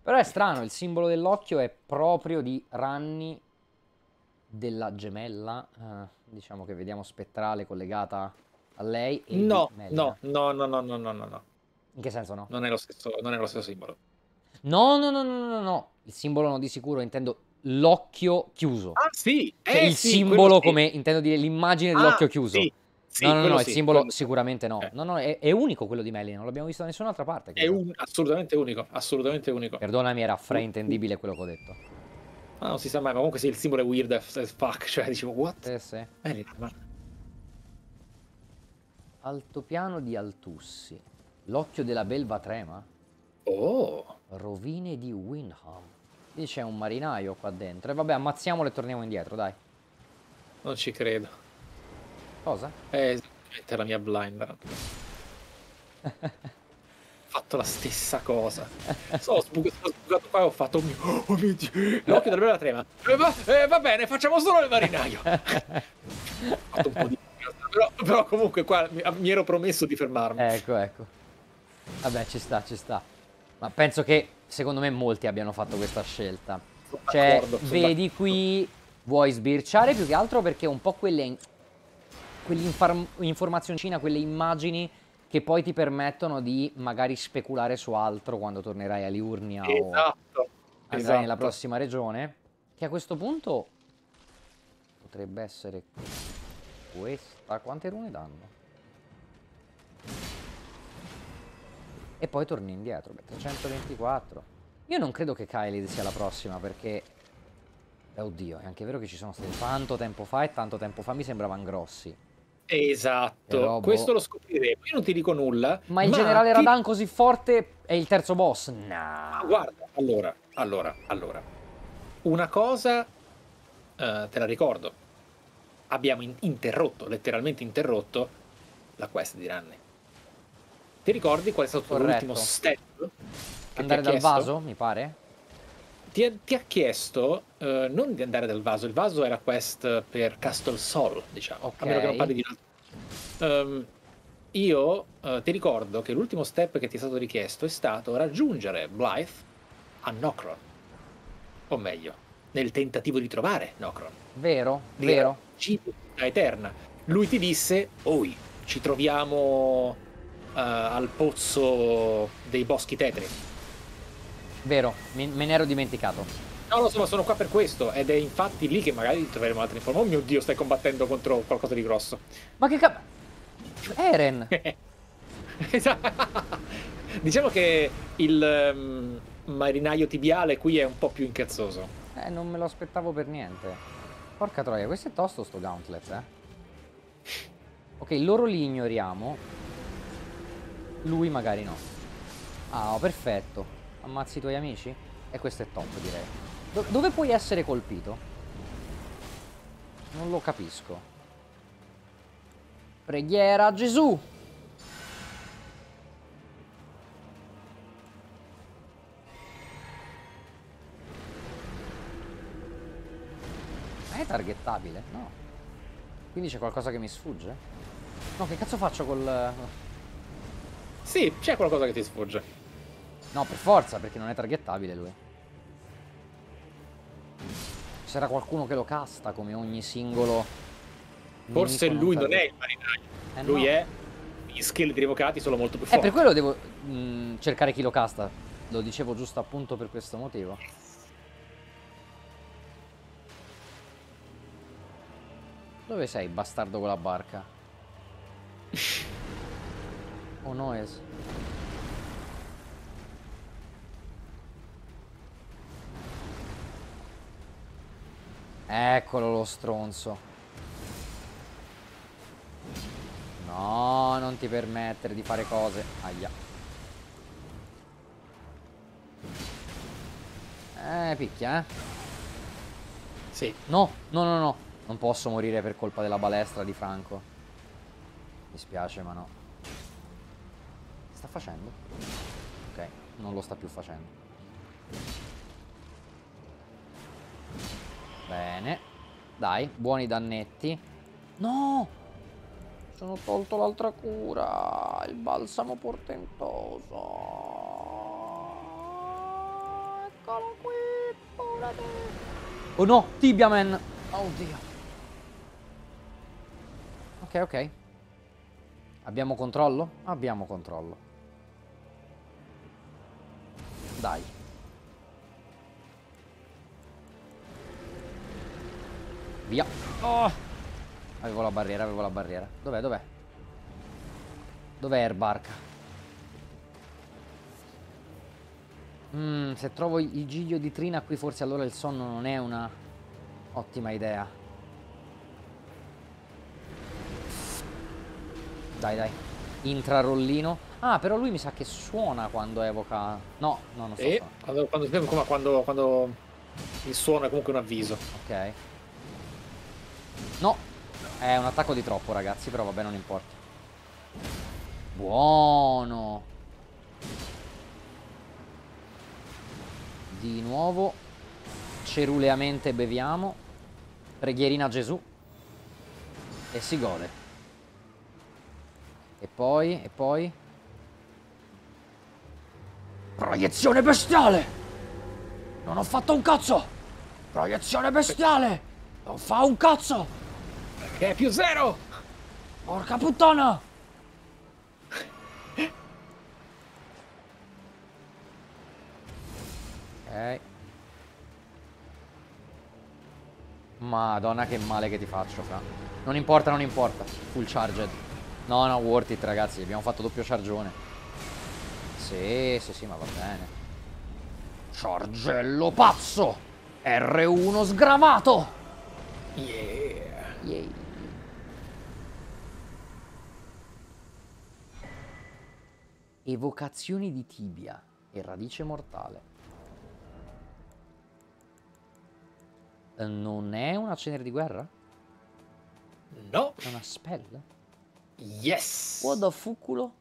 Però è strano, il simbolo dell'occhio è proprio di Ranni della gemella, eh, diciamo che vediamo spettrale collegata a lei. no, no, no, no, no, no, no, no. In che senso no? Non è lo stesso, non è lo stesso simbolo. No, no, no, no, no, no. Il simbolo no di sicuro, intendo l'occhio chiuso. Ah, sì. Cioè, eh, il sì, simbolo come, sì. intendo dire, l'immagine dell'occhio ah, chiuso. Sì. Sì, no, no, no, sì, il simbolo quello... sicuramente no. Eh. No, no, è, è, unico quello di Melina, non l'abbiamo visto da nessun'altra parte. Credo. È un... assolutamente unico, assolutamente unico. Perdonami, era fraintendibile quello che ho detto. Ma ah, non si sa mai, ma comunque sì, il simbolo è weird as fuck, (laughs) cioè dicevo, what? Eh sì. Merida, eh, ma... Altopiano di Altussi. L'occhio della belva trema? Oh! Rovine di Windham. Lì c'è un marinaio qua dentro. E vabbè, ammazziamolo e torniamo indietro, dai. Non ci credo. Cosa? Eh, è la mia blind. (laughs) fatto la stessa cosa. Sono sbucato, sbucato qua e ho fatto. Oh, oh mio dio! L'occhio della la trema. Eh, va, eh, va, bene, facciamo solo il marinaio. (laughs) ho fatto un po' di. Però, però comunque qua mi, ah, mi, ero promesso di fermarmi. Ecco, ecco. Vabbè, ci sta, ci sta. Ma penso che secondo me molti abbiano fatto questa scelta. Sono cioè, vedi qui vuoi sbirciare più che altro perché un po' quelle, quell'informazioncina, quelle immagini che poi ti permettono di magari speculare su altro quando tornerai a Liurnia esatto, o andrai esatto. nella prossima regione, che a questo punto potrebbe essere questa. Quante rune danno? E poi torni indietro, 324. Io non credo che Kylie sia la prossima perché... oddio, è anche vero che ci sono stati tanto tempo fa e tanto tempo fa mi sembravano grossi. Esatto, Però, boh. questo lo scopriremo. Io non ti dico nulla. Ma in ma generale ti... Radan così forte è il terzo boss? No. Nah. Guarda, allora, allora, allora. Una cosa eh, te la ricordo. Abbiamo in interrotto, letteralmente interrotto, la quest di Ranne. Ti ricordi qual è stato l'ultimo step? Andare dal chiesto? vaso, mi pare? ti, ti ha chiesto uh, non di andare dal vaso, il vaso era quest per Castle Sol, diciamo, okay. a meno che non parli di un altro. Um, io uh, ti ricordo che l'ultimo step che ti è stato richiesto è stato raggiungere Blythe a Nocron, o meglio, nel tentativo di trovare Nocron. Vero, di vero. Città eterna. Lui ti disse, oi, ci troviamo uh, al pozzo dei boschi tetri. Vero, me, me ne ero dimenticato. No, no, sono, sono, qua per questo. Ed è infatti lì che magari troveremo altre informazioni. Oh mio dio, stai combattendo contro qualcosa di grosso. Ma che cazzo. Eren! (laughs) Esatto. diciamo che il um, marinaio tibiale qui è un po' più incazzoso. Eh, non me lo aspettavo per niente. Porca troia, questo è tosto sto gauntlet, eh. Ok, loro li ignoriamo. Lui magari no. Ah, oh, perfetto ammazzi i tuoi amici. E questo è top, direi. Do dove puoi essere colpito? Non lo capisco. Preghiera a Gesù! Ma è targettabile? No. Quindi c'è qualcosa che mi sfugge? No, che cazzo faccio col... Sì, c'è qualcosa che ti sfugge. No, per forza, perché non è targettabile lui. C'era qualcuno che lo casta come ogni singolo... Forse lui non, non è il marinaio. Eh, lui no. è... Gli skill di rievocati sono molto più forti. Eh, per quello devo mh, mm, cercare chi lo casta. Lo dicevo giusto appunto per questo motivo. Dove sei, bastardo con la barca? (laughs) Onoes. Oh, Eccolo lo stronzo. No, non ti permettere di fare cose. Aia. Eh, picchia, eh. Sì. No, no, no, no. Non posso morire per colpa della balestra di Franco. Mi spiace, ma no. Sta facendo? Ok, non lo sta più facendo. Bene. Dai, buoni dannetti. No! Sono tolto l'altra cura. Il balsamo portentoso. Eccolo qui. Purati. Oh no, Tibiaman. Oddio. Oh, ok, ok. Abbiamo controllo? Abbiamo controllo. Dai. Via. Oh! Avevo la barriera, avevo la barriera. Dov'è, dov'è? Dov'è Erbark? Mm, se trovo il giglio di Trina qui forse allora il sonno non è una ottima idea. Dai, dai. Intrarollino. Ah, però lui mi sa che suona quando evoca... No, no, non so. Eh, quando, quando, quando, quando il suono è comunque un avviso. Ok. No È un attacco di troppo ragazzi Però vabbè non importa Buono Di nuovo Ceruleamente beviamo Preghierina a Gesù E si gode E poi E poi Proiezione bestiale Non ho fatto un cazzo Proiezione bestiale non fa un cazzo! Perché è più zero! Porca puttana! ok. Madonna che male che ti faccio, fra. Non importa, non importa. Full charged. No, no, worth it, ragazzi. Abbiamo fatto doppio chargione. Sì, sì, sì, ma va bene. Chargello pazzo! R1 sgravato! Yeah. yeah. Evocazioni di tibia e radice mortale. Non è una cenere di guerra? No. È una spell? Yes. Coda fuculo?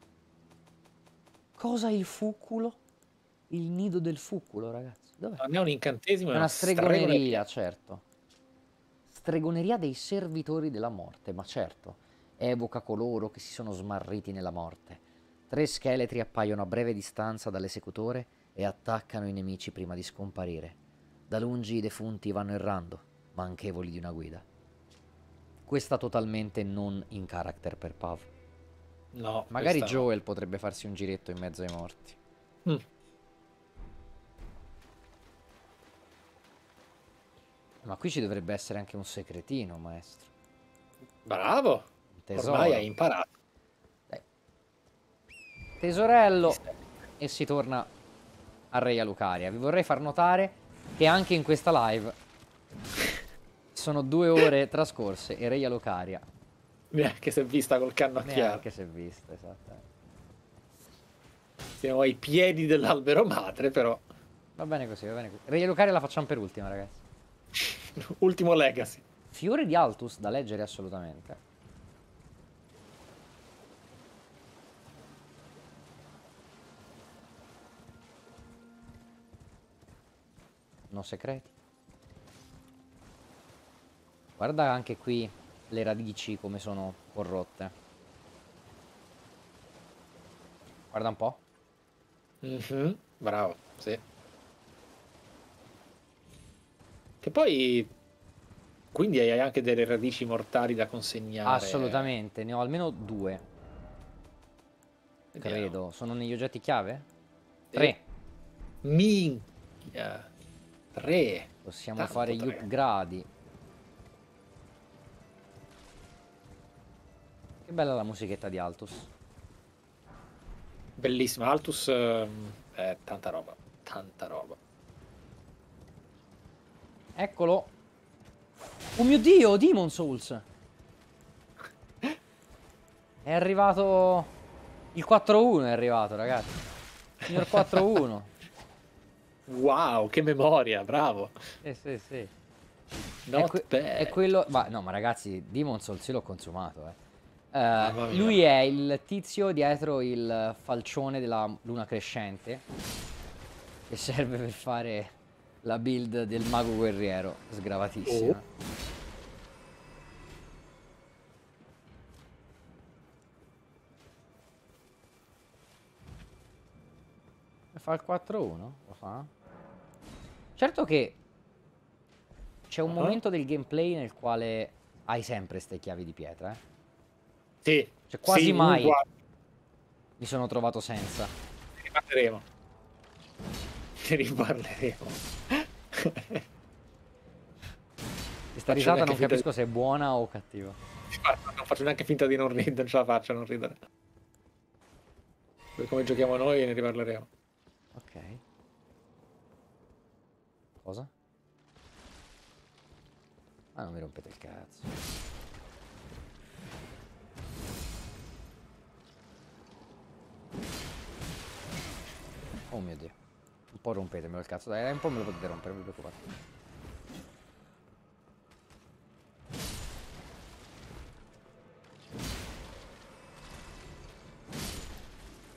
Cosa è il fuculo? Il nido del fuculo, ragazzi. Dov'è? Non è un incantesimo, è una, una stregoneria, stregoneria, certo. Stregoneria dei servitori della morte, ma certo, evoca coloro che si sono smarriti nella morte. Tre scheletri appaiono a breve distanza dall'esecutore e attaccano i nemici prima di scomparire. Da lungi i defunti vanno errando, manchevoli di una guida. Questa totalmente non in character per Pav. No. Magari questa... Joel potrebbe farsi un giretto in mezzo ai morti. Mm. Ma qui ci dovrebbe essere anche un segretino, maestro. Bravo! Tesoro. Ormai hai imparato. Dai. Tesorello! E si torna a Reia Lucaria. Vi vorrei far notare che anche in questa live (laughs) sono due ore trascorse e Reia Lucaria... Neanche si è vista col cannocchiale. Neanche si è vista, esatto. Siamo ai piedi dell'albero madre, però. Va bene così, va bene così. Reia Lucaria la facciamo per ultima, ragazzi. (laughs) Ultimo Legacy. Fiore di Altus da leggere assolutamente. No secreti. Guarda anche qui le radici come sono corrotte. Guarda un po'. Mm -hmm. Bravo, sì. Che poi quindi hai anche delle radici mortali da consegnare. Assolutamente, ne ho almeno due. Vediamo. Credo. Sono negli oggetti chiave? Tre. Eh, minchia. Tre. Possiamo Tanto fare tre. gli upgradi. Che bella la musichetta di Altus. Bellissima. Altus eh, tanta roba. Tanta roba. Eccolo. Oh mio Dio, Demon Souls. È arrivato... Il 4-1 è arrivato, ragazzi. Signor 4-1. wow, che memoria, bravo. Eh sì, sì. È, que è, quello... Ma, no, ma ragazzi, Demon Souls io l'ho consumato, eh. Uh, lui è il tizio dietro il falcione della luna crescente che serve per fare la build del mago guerriero, sgravatissima. Oh. Fa il 4-1? Lo fa? Certo che c'è un uh ah. -huh. momento del gameplay nel quale hai sempre ste chiavi di pietra, eh? Sì. Cioè quasi sì, mai mi sono trovato senza. Ne (laughs) ne riparleremo. Questa risata non capisco di... se è buona o cattiva. Non faccio neanche finta di non ridere, non ce la faccio a non ridere. Per come giochiamo noi ne riparleremo. Ok. Cosa? Ah, non mi rompete il cazzo. Oh mio dio. Poi rompetemelo il cazzo, dai, un po' me lo potete rompere, non vi preoccupate.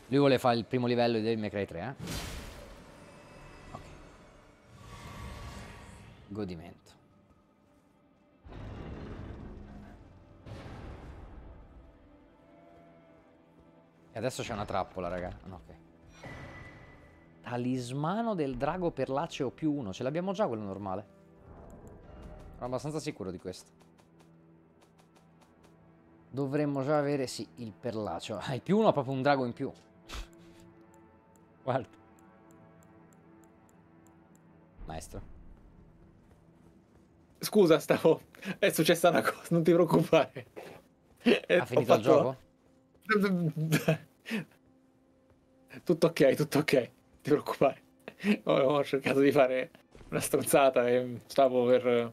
Lui vuole fare il primo livello di Devil May Cry 3, eh? Ok. Godimento. E adesso c'è una trappola, raga. No, ok talismano del drago perlaceo più uno. Ce l'abbiamo già quello normale. Sono abbastanza sicuro di questo. Dovremmo già avere, sì, il perlaceo. Ah, il più uno ha proprio un drago in più. (laughs) Guarda. Maestro. Scusa, stavo... È successa una cosa, non ti preoccupare. Ha eh, finito fatto... il gioco? (laughs) Tutto ok, tutto ok ti preoccupare. (laughs) Ho, ho cercato di fare una stronzata e stavo per eh,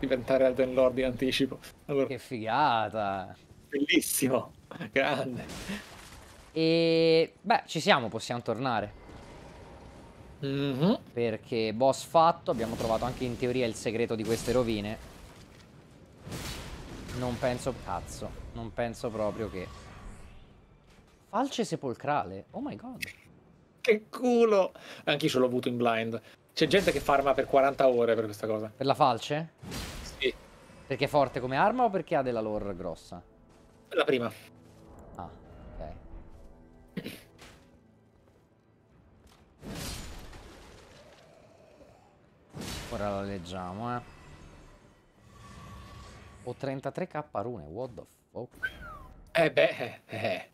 diventare Elden Lord in anticipo. Allora, che figata! Bellissimo! Grande! E beh, ci siamo, possiamo tornare. Mm -hmm. Perché boss fatto, abbiamo trovato anche in teoria il segreto di queste rovine. Non penso, cazzo, non penso proprio che... Falce sepolcrale, oh my god che culo! Anch'io ce l'ho avuto in blind. C'è gente che farma per 40 ore per questa cosa. Per la falce? Sì. Perché è forte come arma o perché ha della lore grossa? la prima. Ah, ok. Ora la leggiamo, eh. Ho 33k rune, what the fuck? Eh beh, eh. eh.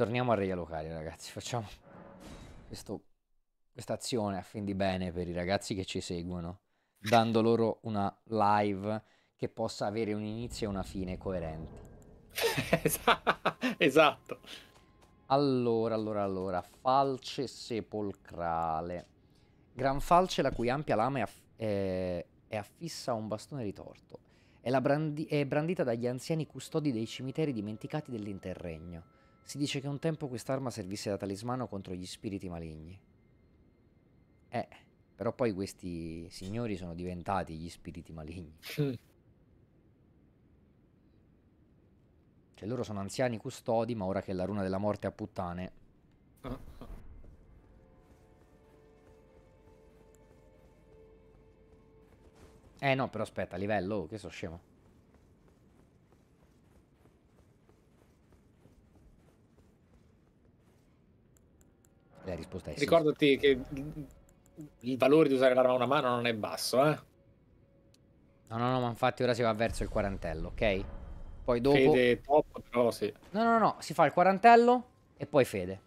Torniamo a Reia Locali, ragazzi. (laughs) Facciamo questa azione a fin di bene per i ragazzi che ci seguono, dando (laughs) loro una live che possa avere un inizio e una fine coerenti. (laughs) esatto. Allora, allora, allora. Falce sepolcrale. Gran falce la cui ampia lama è, aff è, è affissa a un bastone ritorto. È, brandi è brandita dagli anziani custodi dei cimiteri dimenticati dell'interregno si dice che un tempo quest'arma servisse da talismano contro gli spiriti maligni. Eh, però poi questi signori sono diventati gli spiriti maligni. Cioè loro sono anziani custodi, ma ora che la runa della morte ha puttane... Eh no, però aspetta, livello, che so scemo. La risposta è sì. Ricordati che il valore di usare l'arma a una mano non è basso, eh? No, no, no, ma infatti ora si va verso il quarantello, ok? Poi dopo... Fede top, però sì. No, no, no, si fa il quarantello e poi fede.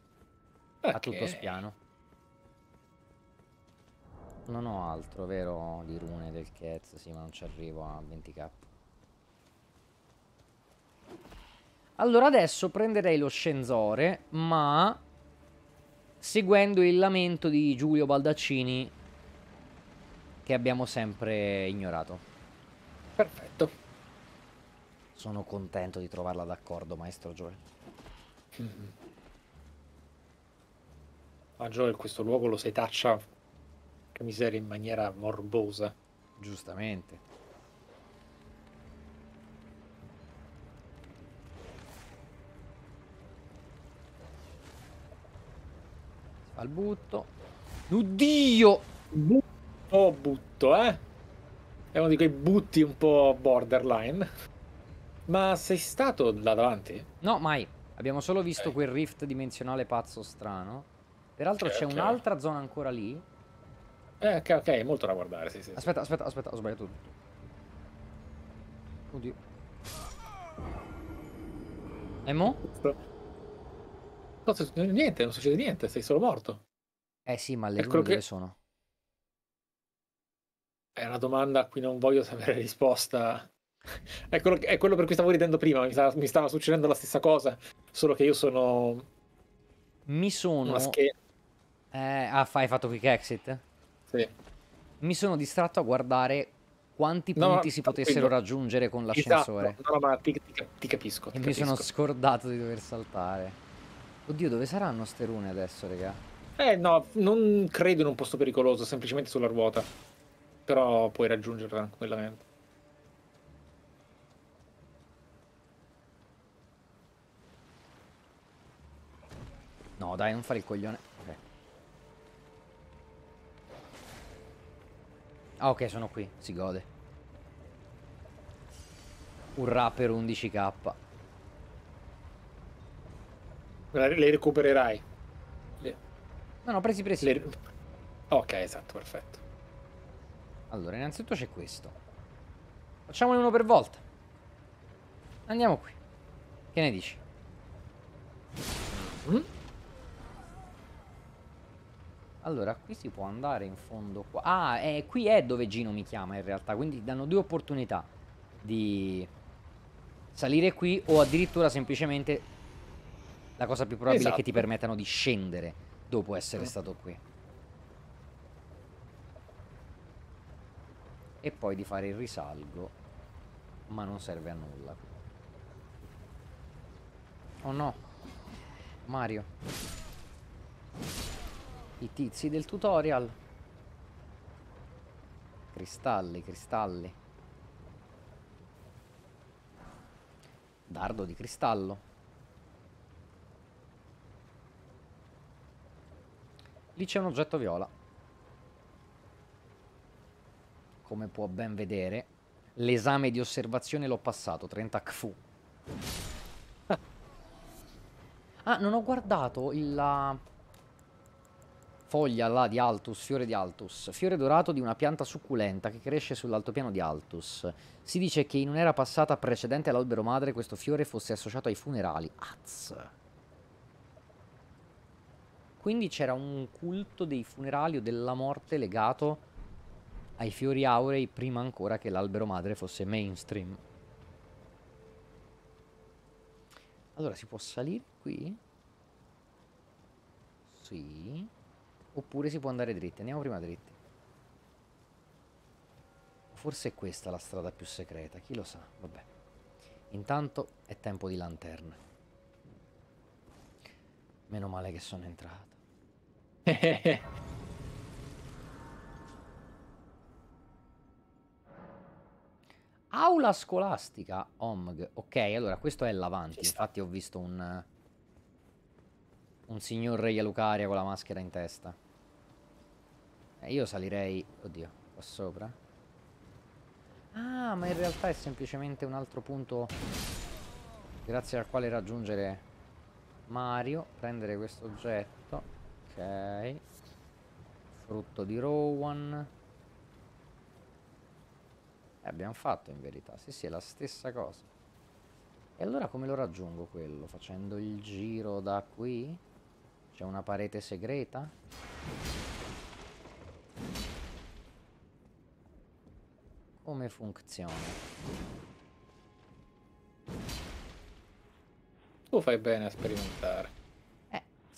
Okay. A tutto spiano. Non ho altro, vero? Di rune del Cats, sì, ma non ci arrivo a 20k. Allora adesso prenderei lo Scenzore, ma seguendo il lamento di Giulio Baldaccini che abbiamo sempre ignorato. Perfetto. Sono contento di trovarla d'accordo, maestro Joel. Mm -hmm. Ma Joel questo luogo lo setaccia, che miseria, in maniera morbosa. Giustamente. al butto. Oddio! Butto, butto, eh? È uno di quei butti un po' borderline. Ma sei stato là davanti? No, mai. Abbiamo solo visto okay. quel rift dimensionale pazzo strano. Peraltro okay, c'è okay. un'altra zona ancora lì. Eh, ok, ok, molto da guardare, sì, sì. Aspetta, sì. aspetta, aspetta, ho sbagliato tutto. Oddio. E mo? succede? niente, non succede niente, sei solo morto. Eh sì, ma le lune che... dove sono? È una domanda a cui non voglio sapere risposta. è, quello che... è quello, per cui stavo ridendo prima, mi stava... mi stava, succedendo la stessa cosa, solo che io sono... Mi sono... Eh, ah, hai fatto quick exit? Sì. Mi sono distratto a guardare quanti no, punti si potessero quindi... raggiungere con l'ascensore. Esatto, no, ma ti, ti, ti capisco. Ti e capisco. mi sono scordato di dover saltare. Oddio, dove saranno ste rune adesso, raga? Eh no, non credo in un posto pericoloso, semplicemente sulla ruota. Però puoi raggiungerla tranquillamente. No, dai, non fare il coglione. Ok. Ah, ok, sono qui. Si gode. Un rapper 11k. Le recupererai. Le... No, no, presi, presi. Le... Ok, esatto, perfetto. Allora, innanzitutto c'è questo. Facciamone uno per volta. Andiamo qui. Che ne dici? Mm Allora, qui si può andare in fondo qua. Ah, eh, qui è dove Gino mi chiama in realtà, quindi danno due opportunità di salire qui o addirittura semplicemente la cosa più probabile esatto. è che ti esatto. permettano di scendere dopo essere eh. stato qui. E poi di fare il risalgo, ma non serve a nulla. Oh no, Mario. I tizi del tutorial. Cristalli, cristalli. Dardo di cristallo. Lì c'è un oggetto viola. Come può ben vedere, l'esame di osservazione l'ho passato, 30 kfu. (laughs) ah, non ho guardato la foglia là di Altus, fiore di Altus, fiore dorato di una pianta succulenta che cresce sull'altopiano di Altus. Si dice che in un'era passata precedente all'albero madre questo fiore fosse associato ai funerali. Az. Quindi c'era un culto dei funerali o della morte legato ai fiori aurei prima ancora che l'albero madre fosse mainstream. Allora, si può salire qui? Sì. Oppure si può andare dritti. Andiamo prima dritti. Forse è questa la strada più secreta, chi lo sa, vabbè. Intanto è tempo di lanterna. Meno male che sono entrato. (laughs) Aula scolastica, Omg. Ok, allora questo è l'avanti. Infatti ho visto un... Un signor Re Lucaria con la maschera in testa. E eh, io salirei... Oddio, qua sopra. Ah, ma in realtà è semplicemente un altro punto... Grazie al quale raggiungere Mario. Prendere questo oggetto. Ok. Frutto di Rowan. Eh, abbiamo fatto in verità. Sì, sì, è la stessa cosa. E allora come lo raggiungo quello? Facendo il giro da qui? C'è una parete segreta? Come funziona? Tu fai bene a sperimentare.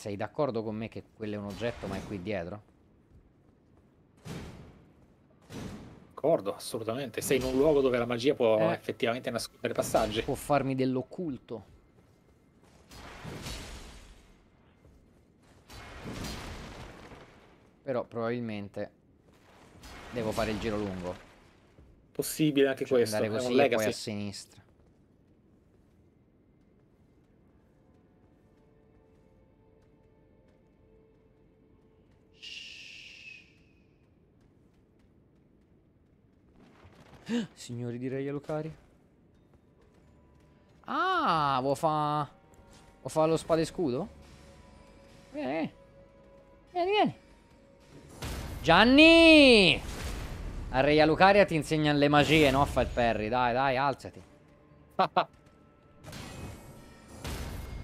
Sei d'accordo con me che quello è un oggetto ma è qui dietro? D'accordo, assolutamente. Sei in un luogo dove la magia può eh. effettivamente nascondere passaggi. Può farmi dell'occulto. Però probabilmente devo fare il giro lungo. Possibile anche cioè, questo. Andare così e poi a sinistra. (gasps) Signori di a Lucari. Ah, vuoi fa... Vuoi fa lo spada e scudo? Vieni, vieni. Vieni, Gianni! A Reia Lucaria ti insegnano le magie, no? Fa il Perry. Dai, dai, alzati. (laughs)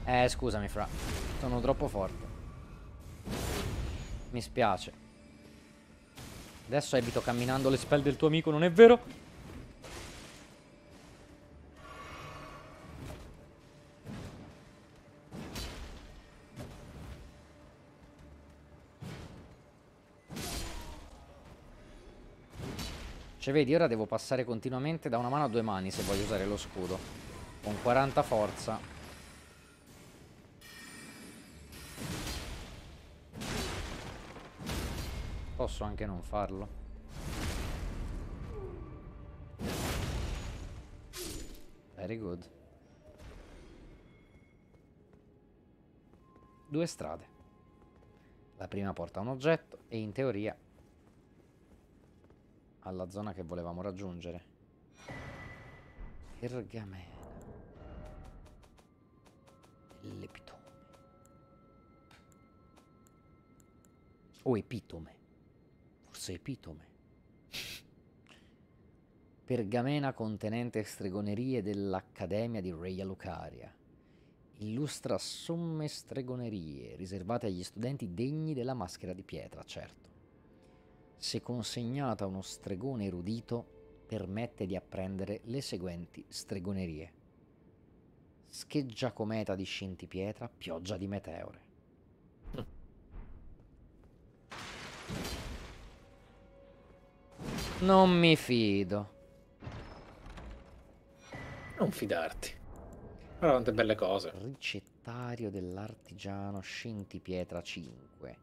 eh, scusami, fra. Sono troppo forte. Mi spiace. Adesso evito camminando le spell del tuo amico, non è vero? Cioè vedi ora devo passare continuamente da una mano a due mani se voglio usare lo scudo Con 40 forza Posso anche non farlo Very good Due strade La prima porta un oggetto e in teoria alla zona che volevamo raggiungere. Pergamena. L'epitome. O epitome. Forse epitome. (laughs) Pergamena contenente stregonerie dell'Accademia di Reia Lucaria. Illustra somme stregonerie riservate agli studenti degni della maschera di pietra, certo se consegnata a uno stregone erudito, permette di apprendere le seguenti stregonerie. Scheggia cometa di scintipietra, pioggia di meteore. (laughs) Non mi fido. Non fidarti. Però tante belle cose. Ricettario dell'artigiano Scintipietra 5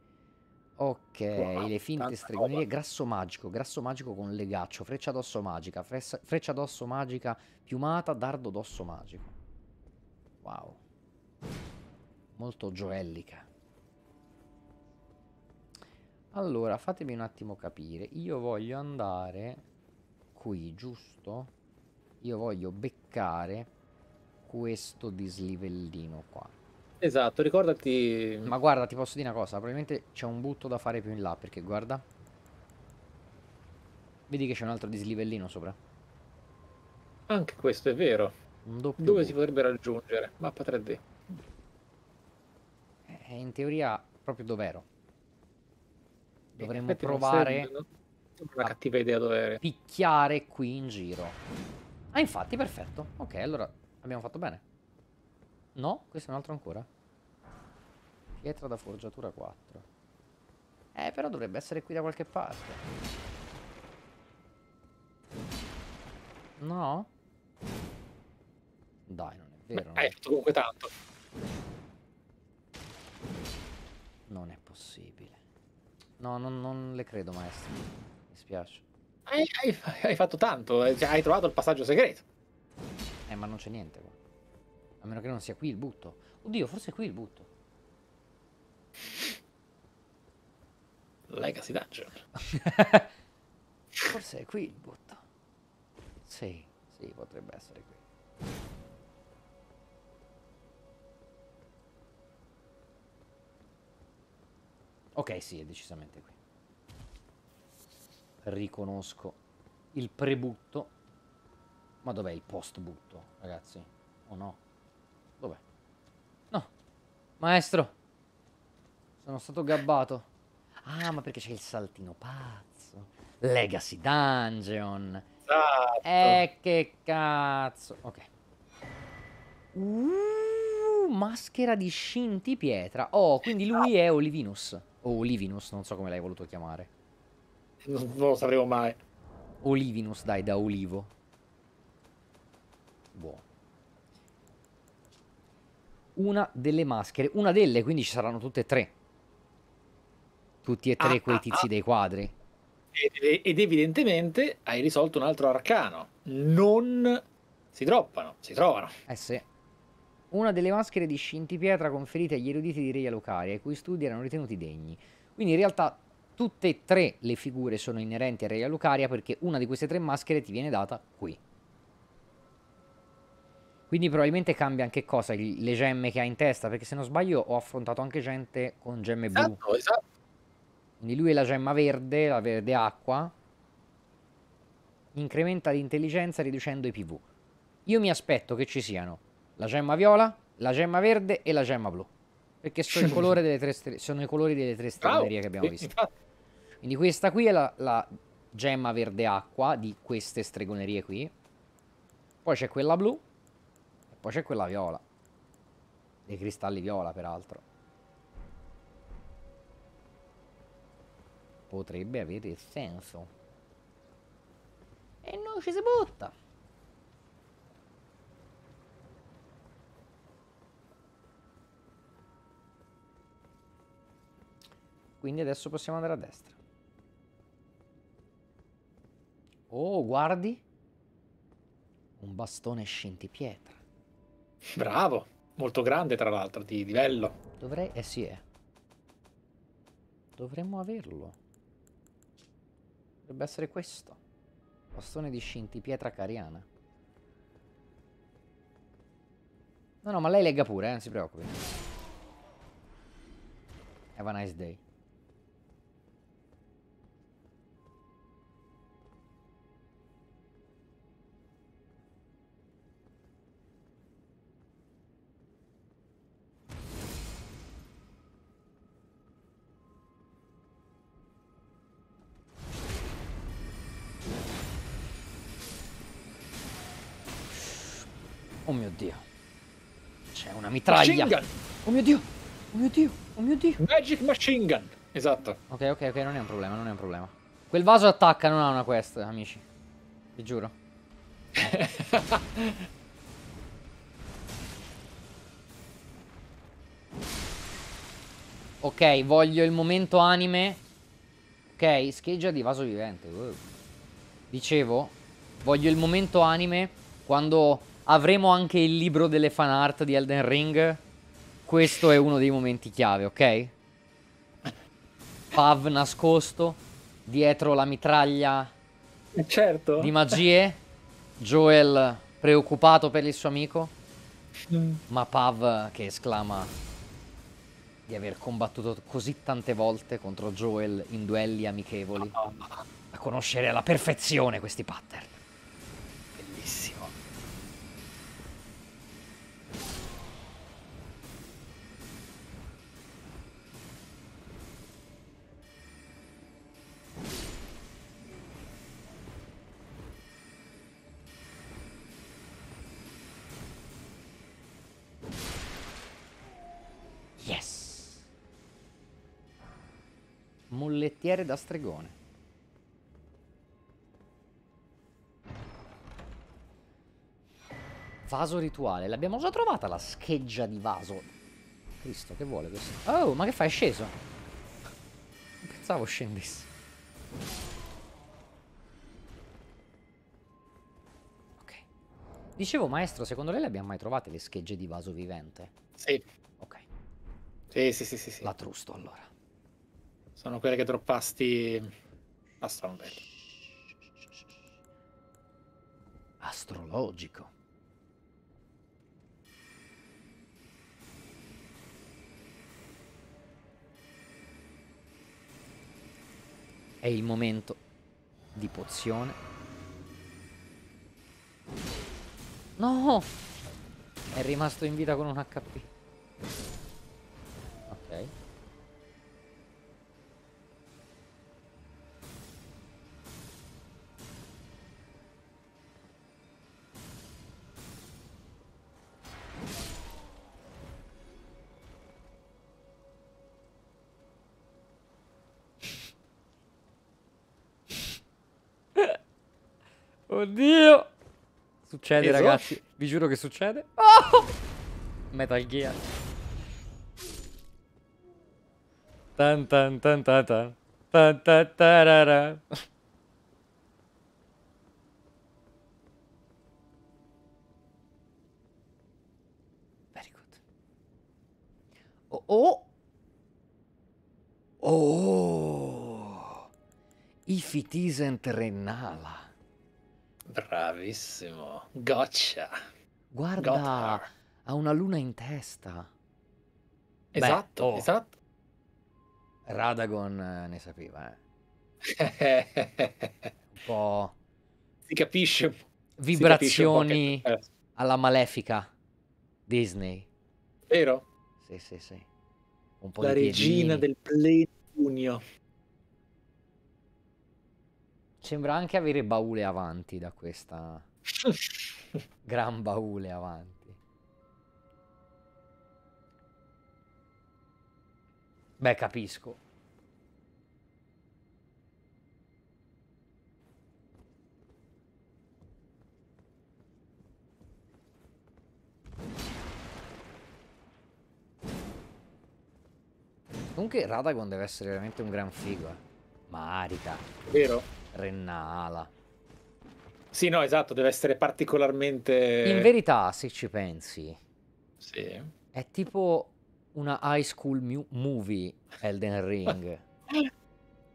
Ok, wow, le finte stregonerie, roba. grasso magico, grasso magico con legaccio, freccia d'osso magica, freccia, freccia d'osso magica piumata, dardo d'osso magico. Wow. Molto gioellica. Allora, fatemi un attimo capire. Io voglio andare qui, giusto? Io voglio beccare questo dislivellino qua. Esatto, ricordati... Ma guarda, ti posso dire una cosa, probabilmente c'è un butto da fare più in là, perché guarda. Vedi che c'è un altro dislivellino sopra. Anche questo è vero. Un Dove butto. si potrebbe raggiungere? Mappa 3D. È eh, in teoria proprio dov'ero. Dovremmo provare... Serve, Una cattiva idea dov'era. Picchiare qui in giro. Ah, infatti, perfetto. Ok, allora abbiamo fatto bene. No, questo è un altro ancora. Pietra da forgiatura 4. Eh, però dovrebbe essere qui da qualche parte. No? Dai, non è vero. Beh, hai fatto comunque tanto. Non è possibile. No, non, non le credo, maestro. Mi spiace. Hai, hai, hai fatto tanto, eh, cioè, hai trovato il passaggio segreto. Eh, ma non c'è niente qua meno che non sia qui il butto. Oddio, forse è qui il butto. Legacy Dungeon. (laughs) forse è qui il butto. Sì, sì, potrebbe essere qui. Ok, sì, è decisamente qui. Riconosco il prebutto. Ma dov'è il post butto, ragazzi? O oh no? Maestro. Sono stato gabbato. Ah, ma perché c'è il saltino pazzo. Legacy Dungeon. Esatto. Eh, che cazzo. Ok. Uh, maschera di scinti pietra. Oh, quindi lui è Olivinus. O Olivinus, non so come l'hai voluto chiamare. Non, non lo sapremo mai. Olivinus, dai, da olivo. Buono una delle maschere, una delle, quindi ci saranno tutte e tre. Tutti e tre ah, quei ah, tizi ah, dei quadri. Ed, ed evidentemente hai risolto un altro arcano. Non si troppano, si trovano. Eh sì. Una delle maschere di scintipietra conferite agli eruditi di Re Lucaria, i cui studi erano ritenuti degni. Quindi in realtà tutte e tre le figure sono inerenti a Re Lucaria perché una di queste tre maschere ti viene data qui. Quindi probabilmente cambia anche cosa le gemme che ha in testa, perché se non sbaglio ho affrontato anche gente con gemme esatto, blu. Esatto. Quindi lui è la gemma verde, la verde acqua. Incrementa l'intelligenza riducendo i PV. Io mi aspetto che ci siano la gemma viola, la gemma verde e la gemma blu. Perché sono, (laughs) stre- sono i colori delle tre stellerie che abbiamo visto. Quindi questa qui è la, la gemma verde acqua di queste stregonerie qui. Poi c'è quella blu poi c'è quella viola. Dei cristalli viola, peraltro. Potrebbe avere senso. E non ci si butta. Quindi adesso possiamo andare a destra. Oh, guardi. Un bastone scintipietra. Bravo, molto grande tra l'altro, di livello. Dovrei, eh sì è. Eh. Dovremmo averlo. Dovrebbe essere questo. Bastone di scinti, pietra cariana. No, no, ma lei legga pure, eh, non si preoccupi. Have a nice day. mio Dio. C'è una mitraglia. Oh mio Dio. Oh mio Dio. Oh mio Dio. Magic Machine Gun. Esatto. Ok, ok, ok, non è un problema, non è un problema. Quel vaso attacca, non ha una quest, amici. Vi giuro. (laughs) ok, voglio il momento anime. Ok, scheggia di vaso vivente. Uh. Dicevo, voglio il momento anime quando avremo anche il libro delle fan art di Elden Ring. Questo è uno dei momenti chiave, ok? Pav nascosto, dietro la mitraglia eh, certo. di magie, Joel preoccupato per il suo amico, mm. ma Pav che esclama di aver combattuto così tante volte contro Joel in duelli amichevoli, ah. da conoscere alla perfezione questi pattern. Cocchiere da stregone. Vaso rituale. L'abbiamo già trovata la scheggia di vaso. Cristo, che vuole questo? Oh, ma che fai? È sceso. pensavo scendesse. Ok. Dicevo, maestro, secondo lei le abbiamo mai trovate le schegge di vaso vivente? Sì. Ok. Sì, sì, sì, sì. sì. La trusto, allora. Sono quelle che droppasti a Stronghead. Astrologico. È il momento di pozione. No! È rimasto in vita con un HP. Ok. Oddio. Succede, Esosh. Esatto. ragazzi. Vi giuro che succede. Oh! Metal Gear. Tan tan tan tan tan. Tan tan tarara. Very good. Oh oh. Oh. If it isn't Renala. Bravissimo. Gotcha. Guarda, Gotcha. ha una luna in testa. Esatto, Beh, oh, esatto. Radagon eh, ne sapeva, eh. (laughs) Un po' si capisce. Vibrazioni si capisce eh, alla malefica Disney. Vero? Sì, sì, sì. Un po' La di regina piedini. del plenilunio. Sembra anche avere baule avanti da questa... (laughs) Gran baule avanti. Beh, capisco. Comunque Radagon deve essere veramente un gran figo. Eh. Marica. Vero? Rennala. Sì, no, esatto, deve essere particolarmente... In verità, se ci pensi... Sì. È tipo una high school movie Elden (laughs) Ring.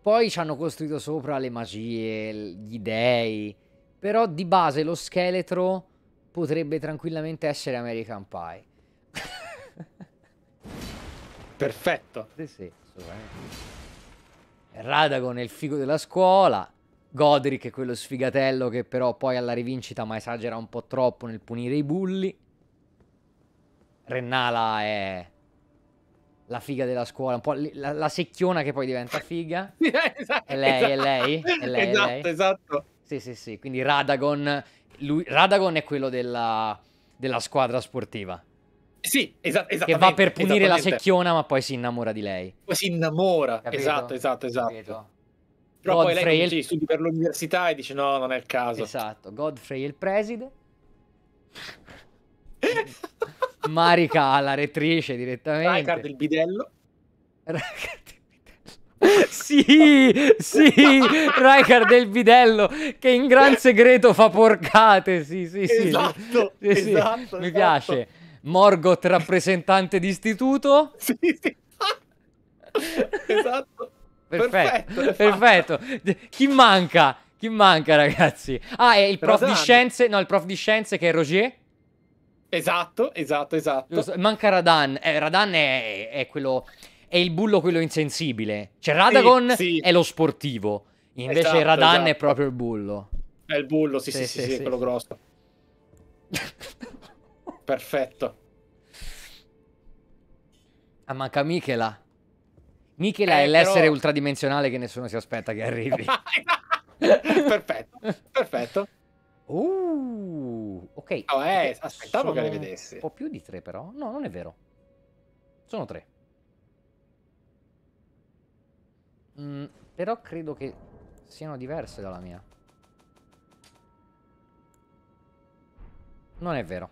Poi ci hanno costruito sopra le magie, gli dei, però di base lo scheletro potrebbe tranquillamente essere American Pie. (laughs) Perfetto. Sì, sì, Radagon è il figo della scuola. Godric è quello sfigatello che però poi alla rivincita ma esagera un po' troppo nel punire i bulli. Rennala è la figa della scuola, un po' la, la secchiona che poi diventa figa. esatto, (laughs) è lei, esatto. è lei, è lei. Esatto, è lei. Esatto, esatto. Sì, sì, sì, quindi Radagon, lui, Radagon è quello della, della squadra sportiva. Sì, esatto, Che va per punire la secchiona ma poi si innamora di lei. Poi si innamora, Capito? esatto, esatto, esatto. Capito? Però Godfrey poi lei il... studi per l'università e dice no, non è il caso. Esatto, Godfrey è il preside. (laughs) Marica, la rettrice direttamente. Raikard il bidello. Raikard il bidello. (laughs) sì, sì, Raikard del bidello che in gran segreto fa porcate. Sì, sì, sì. Esatto, sì, sì. esatto Mi esatto. piace. Morgoth, rappresentante d'istituto. Sì, sì. (laughs) esatto perfetto, perfetto. perfetto. Chi manca? Chi manca, ragazzi? Ah, è il prof Rosanna. di scienze, no, il prof di scienze che è Roger. Esatto, esatto, esatto. Manca Radan. Eh, Radan è, è, quello. È il bullo quello insensibile. Cioè, Radagon sì, sì. è lo sportivo. Invece esatto, Radan esatto. è proprio il bullo. È il bullo, sì, sì, sì, sì, sì quello grosso. (laughs) Perfetto. Ah, manca Michela. Michela eh, è l'essere però... ultradimensionale che nessuno si aspetta che arrivi. (laughs) perfetto, perfetto. Uh, ok. Oh, eh, aspettavo Sono che le vedessi. Un po' più di tre però. No, non è vero. Sono tre. Mm, però credo che siano diverse dalla mia. Non è vero.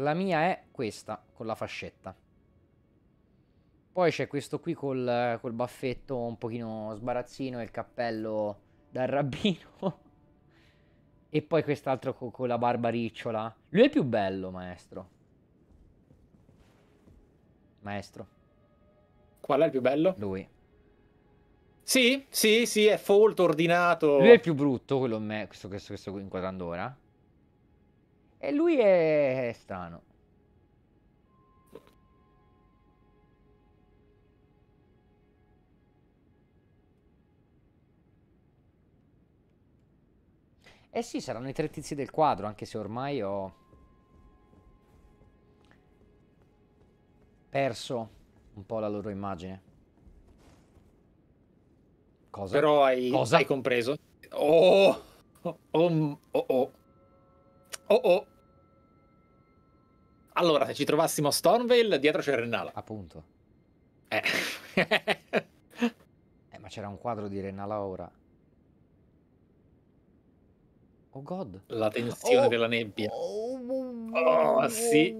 La mia è questa, con la fascetta. Poi c'è questo qui col, col baffetto un pochino sbarazzino e il cappello dal rabbino. (laughs) e poi quest'altro co con la barba ricciola. Lui è il più bello, maestro. Maestro. Qual è il più bello? Lui. Sì, sì, sì, è folto, ordinato. Lui è il più brutto, quello me, questo che sto inquadrando ora. E lui è strano. Eh sì, saranno i tre tizi del quadro, anche se ormai ho... Perso un po' la loro immagine. Cosa? Però hai, Cosa? hai compreso. Oh! Oh, mm, oh, oh. Oh, oh. Allora, se ci trovassimo a Stormvale, dietro c'è Renala. Appunto. Eh. (laughs) eh ma c'era un quadro di Renala ora. Oh god. La tensione oh, della nebbia. Oh, oh, oh sì.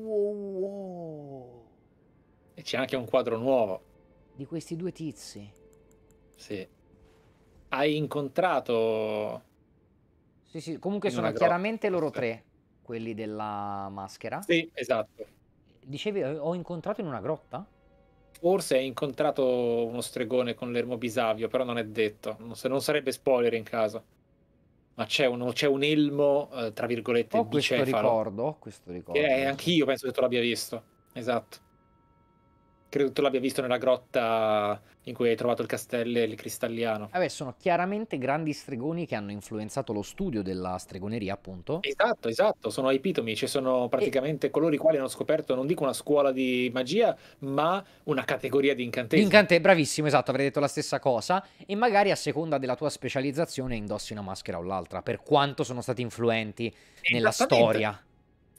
E c'è anche un quadro nuovo. Di questi due tizi. Sì. Hai incontrato... Sì, sì, comunque In sono chiaramente loro tre quelli della maschera. Sì, esatto. Dicevi, eh, ho incontrato in una grotta? Forse hai incontrato uno stregone con l'ermo bisavio, però non è detto. non sarebbe spoiler in caso ma c'è, uno, c'è un elmo, eh, tra virgolette, ho bicefalo. Questo ricordo, ho questo ricordo. Che anch'io penso che tu l'abbia visto. Esatto. Credo tu l'abbia visto nella grotta in cui hai trovato il castello e il cristalliano. Vabbè, sono chiaramente grandi stregoni che hanno influenzato lo studio della stregoneria, appunto. Esatto, esatto, sono epitomi, ci cioè sono praticamente e... coloro i quali hanno scoperto, non dico una scuola di magia, ma una categoria di incantesimi. Incante, bravissimo, esatto, avrei detto la stessa cosa. E magari a seconda della tua specializzazione indossi una maschera o l'altra, per quanto sono stati influenti nella storia.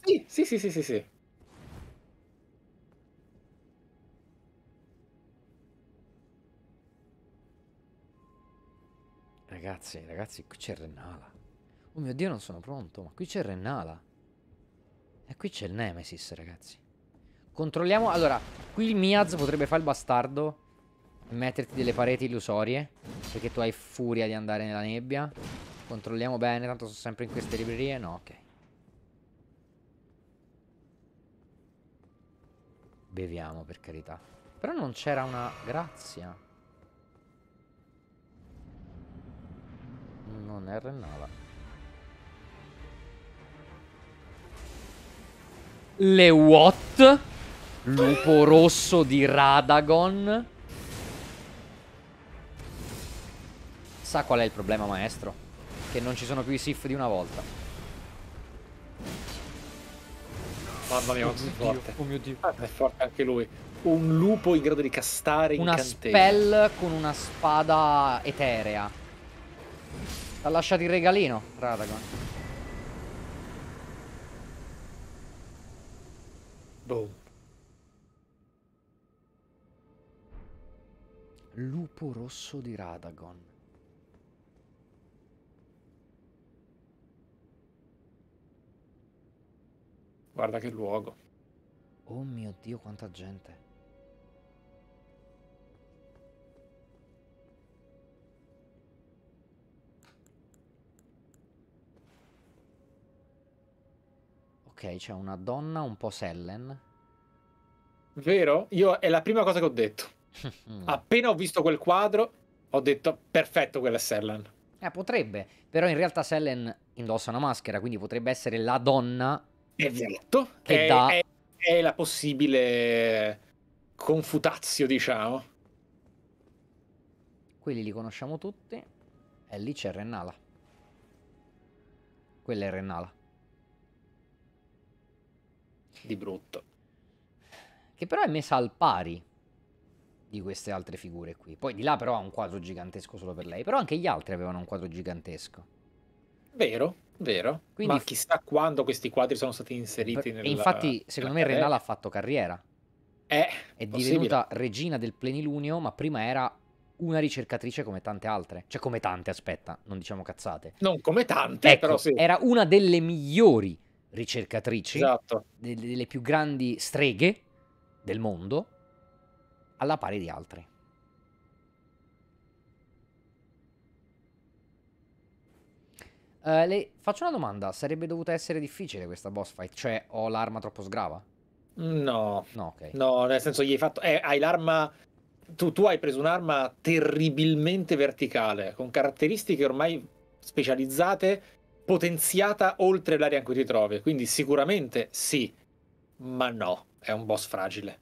Sì, sì, sì, sì, sì. sì. Ragazzi, ragazzi, qui c'è Rennala. Oh mio Dio, non sono pronto, ma qui c'è Rennala. E qui c'è il Nemesis, ragazzi. Controlliamo... Allora, qui il Miaz potrebbe fare il bastardo e metterti delle pareti illusorie. Perché tu hai furia di andare nella nebbia. Controlliamo bene, tanto sono sempre in queste librerie. No, ok. Beviamo, per carità. Però non c'era una... Grazia. Non è Renala. Le what? Lupo rosso di Radagon. Sa qual è il problema, maestro? Che non ci sono più i Sif di una volta. Mamma mia, oh mio forte. Dio, oh mio dio. Eh, è forte anche lui. Un lupo in grado di castare una incantesimi. Una spell con una spada eterea. L'ha lasciato il regalino, Radagon. Boom. Lupo rosso di Radagon. Guarda che luogo. Oh mio Dio, quanta gente. Ok, c'è una donna un po' Sellen. Vero? Io è la prima cosa che ho detto. (laughs) Mm. Appena ho visto quel quadro, ho detto perfetto, quella è Sellen. Eh, potrebbe, però in realtà Sellen indossa una maschera, quindi potrebbe essere la donna. Esatto. Che è, dà... è, è la possibile confutazio, diciamo. Quelli li conosciamo tutti. E lì c'è Rennala. Quella è Rennala di brutto. Che però è messa al pari di queste altre figure qui. Poi di là però ha un quadro gigantesco solo per lei, però anche gli altri avevano un quadro gigantesco. Vero, vero. Quindi, Ma chissà quando questi quadri sono stati inseriti nel... infatti secondo me Renala ha fatto carriera. Eh, è, è divenuta regina del plenilunio, ma prima era una ricercatrice come tante altre. Cioè, come tante, aspetta, non diciamo cazzate. Non come tante, ecco, però sì. Era una delle migliori ricercatrici, esatto. delle più grandi streghe del mondo, alla pari di altri. Uh, eh, le... Faccio una domanda, sarebbe dovuta essere difficile questa boss fight? Cioè, ho l'arma troppo sgrava? No. No, okay. no nel senso, gli hai fatto... Eh, hai l'arma... Tu, tu hai preso un'arma terribilmente verticale, con caratteristiche ormai specializzate potenziata oltre l'area in cui ti trovi. Quindi sicuramente sì, ma no, è un boss fragile.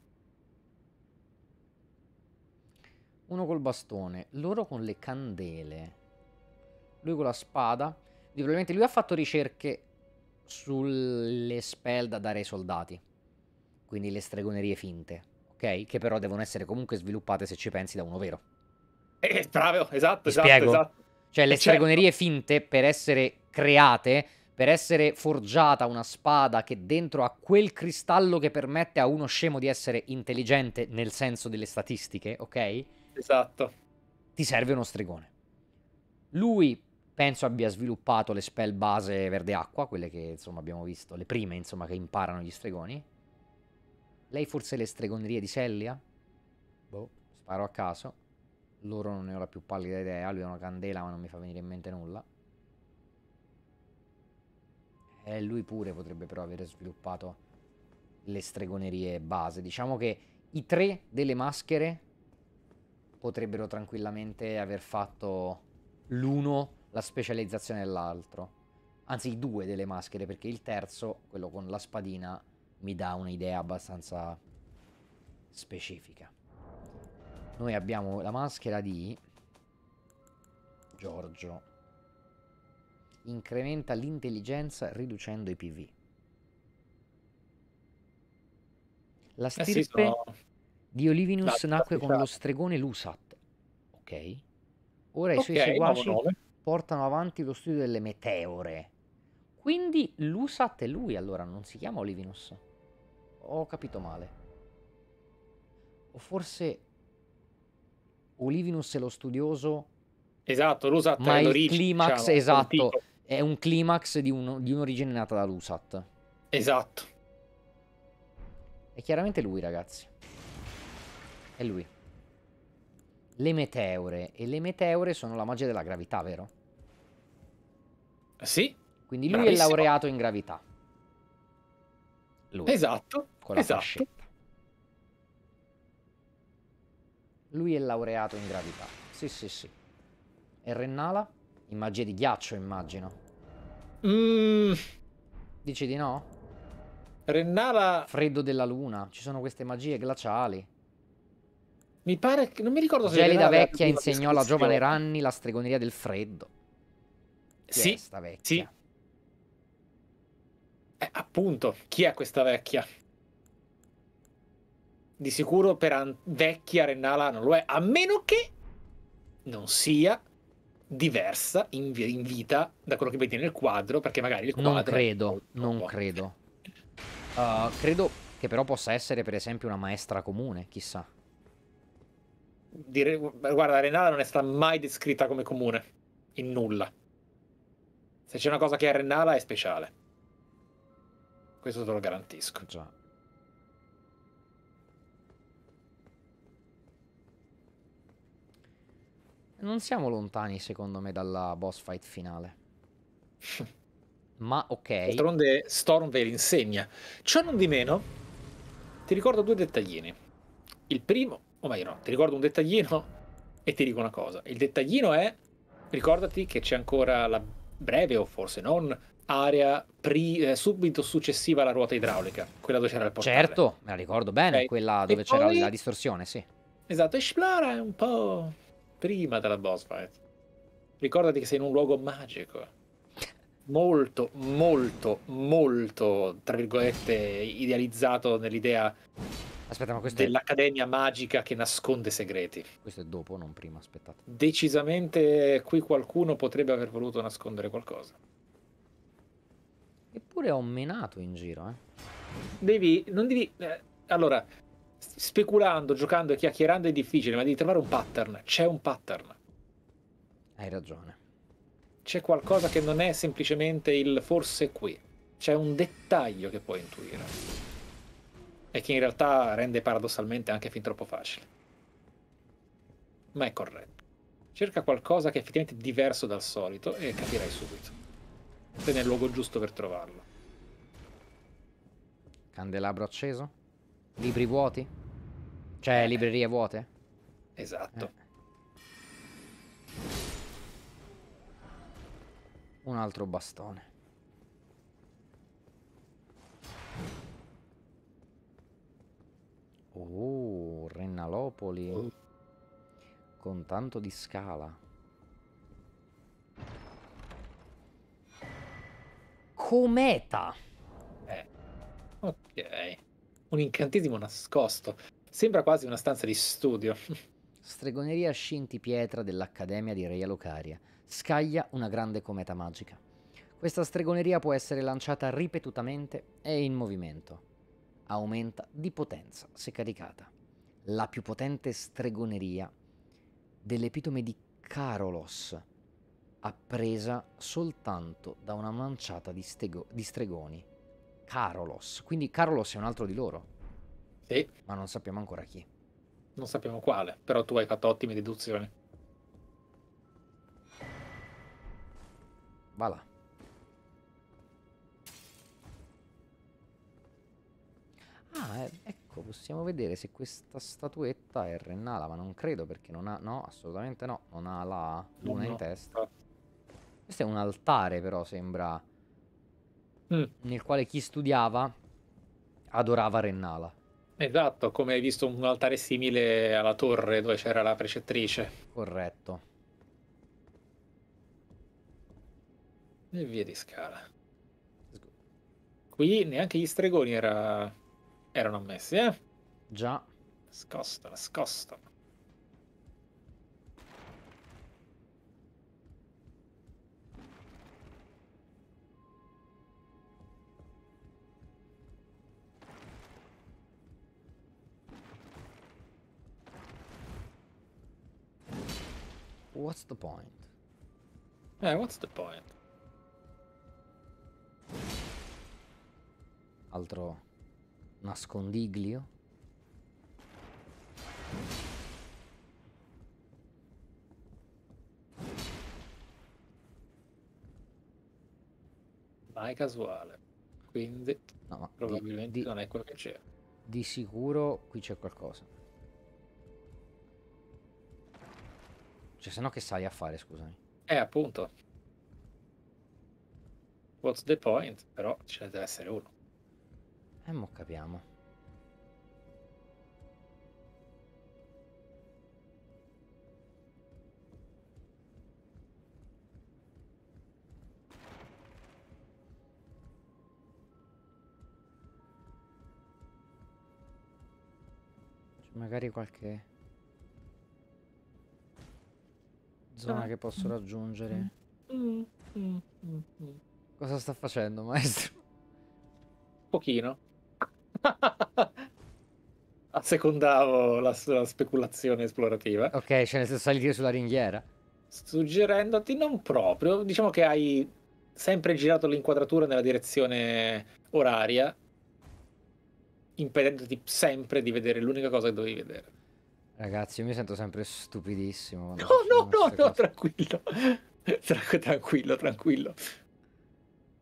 Uno col bastone, loro con le candele, lui con la spada. probabilmente lui ha fatto ricerche sulle spell da dare ai soldati. Quindi le stregonerie finte, ok? Che però devono essere comunque sviluppate se ci pensi da uno vero. Eh, bravo, esatto, Mi esatto, esatto. Cioè le certo. stregonerie finte per essere create per essere forgiata una spada che dentro ha quel cristallo che permette a uno scemo di essere intelligente nel senso delle statistiche, ok? Esatto. Ti serve uno stregone. Lui penso abbia sviluppato le spell base verde acqua, quelle che insomma abbiamo visto, le prime insomma che imparano gli stregoni. Lei forse le stregonerie di Celia? Boh, sparo a caso. Loro non ne ho la più pallida idea, lui ha una candela ma non mi fa venire in mente nulla eh, lui pure potrebbe però aver sviluppato le stregonerie base. Diciamo che i tre delle maschere potrebbero tranquillamente aver fatto l'uno la specializzazione dell'altro. Anzi, i due delle maschere, perché il terzo, quello con la spadina, mi dà un'idea abbastanza specifica. Noi abbiamo la maschera di Giorgio incrementa l'intelligenza riducendo i PV. La stirpe eh sì, sono... di Olivinus no, nacque con lo stregone Lusat. Ok. Ora okay, i suoi seguaci portano avanti lo studio delle meteore. Quindi Lusat è lui allora, non si chiama Olivinus. Ho capito male. O forse Olivinus è lo studioso. Esatto, Lusat ma è il climax, diciamo, esatto è un climax di, uno, di un'origine nata da Lusat. Esatto. È chiaramente lui, ragazzi. È lui. Le meteore. E le meteore sono la magia della gravità, vero? Sì. Quindi lui Bravissimo. è laureato in gravità. Lui. Esatto. Con la esatto. Fascetta. Lui è laureato in gravità. Sì, sì, sì. E Rennala? In magia di ghiaccio, immagino. Mm. Dici di no? Rennala... Freddo della luna. Ci sono queste magie glaciali. Mi pare che... Non mi ricordo se... Gelida vecchia insegnò alla giovane Ranni la stregoneria del freddo. Chi sì. Sta vecchia? Sì. Eh, appunto, chi è questa vecchia? Di sicuro per vecchia Rennala non lo è, a meno che non sia diversa in, in vita da quello che vedi nel quadro, perché magari il quadro... Non credo, non buono. credo. Uh, ah, credo che però possa essere per esempio una maestra comune, chissà. Dire, guarda, Renala non è stata mai descritta come comune, in nulla. Se c'è una cosa che è Renala è speciale. Questo te lo garantisco. Già. non siamo lontani secondo me dalla boss fight finale. Ma ok. D'altronde Storm ve l'insegna. Ciò non di meno, ti ricordo due dettaglini. Il primo, o meglio no, ti ricordo un dettaglino e ti dico una cosa. Il dettaglino è, ricordati che c'è ancora la breve o forse non area pre, eh, subito successiva alla ruota idraulica, quella dove c'era il portale. Certo, me la ricordo bene, okay. quella dove c'era poi... la distorsione, sì. Esatto, esplora un po' prima della boss fight. Ricordati che sei in un luogo magico. Molto, molto, molto, tra virgolette, idealizzato nell'idea Aspetta, ma questo dell'accademia è... magica che nasconde segreti. Questo è dopo, non prima, aspettate. Decisamente qui qualcuno potrebbe aver voluto nascondere qualcosa. Eppure ho menato in giro, eh. Devi, non devi... Eh, allora, speculando, giocando e chiacchierando è difficile, ma devi trovare un pattern. C'è un pattern. Hai ragione. C'è qualcosa che non è semplicemente il forse qui. C'è un dettaglio che puoi intuire. E che in realtà rende paradossalmente anche fin troppo facile. Ma è corretto. Cerca qualcosa che è effettivamente diverso dal solito e capirai subito. Sei nel luogo giusto per trovarlo. Candelabro acceso? Libri vuoti? Cioè, eh. librerie vuote? Esatto. Eh. Un altro bastone. Oh, Rennalopoli. Oh. Con tanto di scala. Cometa. Eh. Ok. Un incantesimo nascosto. Sembra quasi una stanza di studio. (laughs) Stregoneria scinti pietra dell'Accademia di Re Locaria. Scaglia una grande cometa magica. Questa stregoneria può essere lanciata ripetutamente e in movimento. Aumenta di potenza se caricata. La più potente stregoneria dell'epitome di Carolos, appresa soltanto da una manciata di, stego- di stregoni. Carolos, quindi Carolos è un altro di loro. Sì. Ma non sappiamo ancora chi. Non sappiamo quale, però tu hai fatto ottime deduzioni. Va là. Ah, eh, ecco, possiamo vedere se questa statuetta è Rennala, ma non credo perché non ha... No, assolutamente no, non ha la luna no, no. in testa. Questo è un altare però, sembra, mm. nel quale chi studiava adorava Rennala. Esatto, come hai visto un altare simile alla torre dove c'era la precettrice. Corretto. E via di scala. Qui neanche gli stregoni era... erano ammessi, eh? Già. Scostala, scostala. What's the point? Eh, what's the point? Altro nascondiglio. Mai casuale. Quindi no, probabilmente di, non è quello che c'è. Di sicuro qui c'è qualcosa. Cioè, se no che sai a fare, scusami. Eh, appunto. What's the point? Però ce ne deve essere uno. E eh, mo capiamo. Magari qualche... zona Dove? che posso raggiungere. Mm, mm, mm, mm, mm. Cosa sta facendo, maestro? Pochino. (laughs) Assecondavo la, la speculazione esplorativa. Ok, cioè nel senso salire sulla ringhiera. Suggerendoti non proprio, diciamo che hai sempre girato l'inquadratura nella direzione oraria, impedendoti sempre di vedere l'unica cosa che dovevi vedere. Ragazzi, io mi sento sempre stupidissimo. No, no, no, no, tranquillo. (laughs) tranquillo, tranquillo.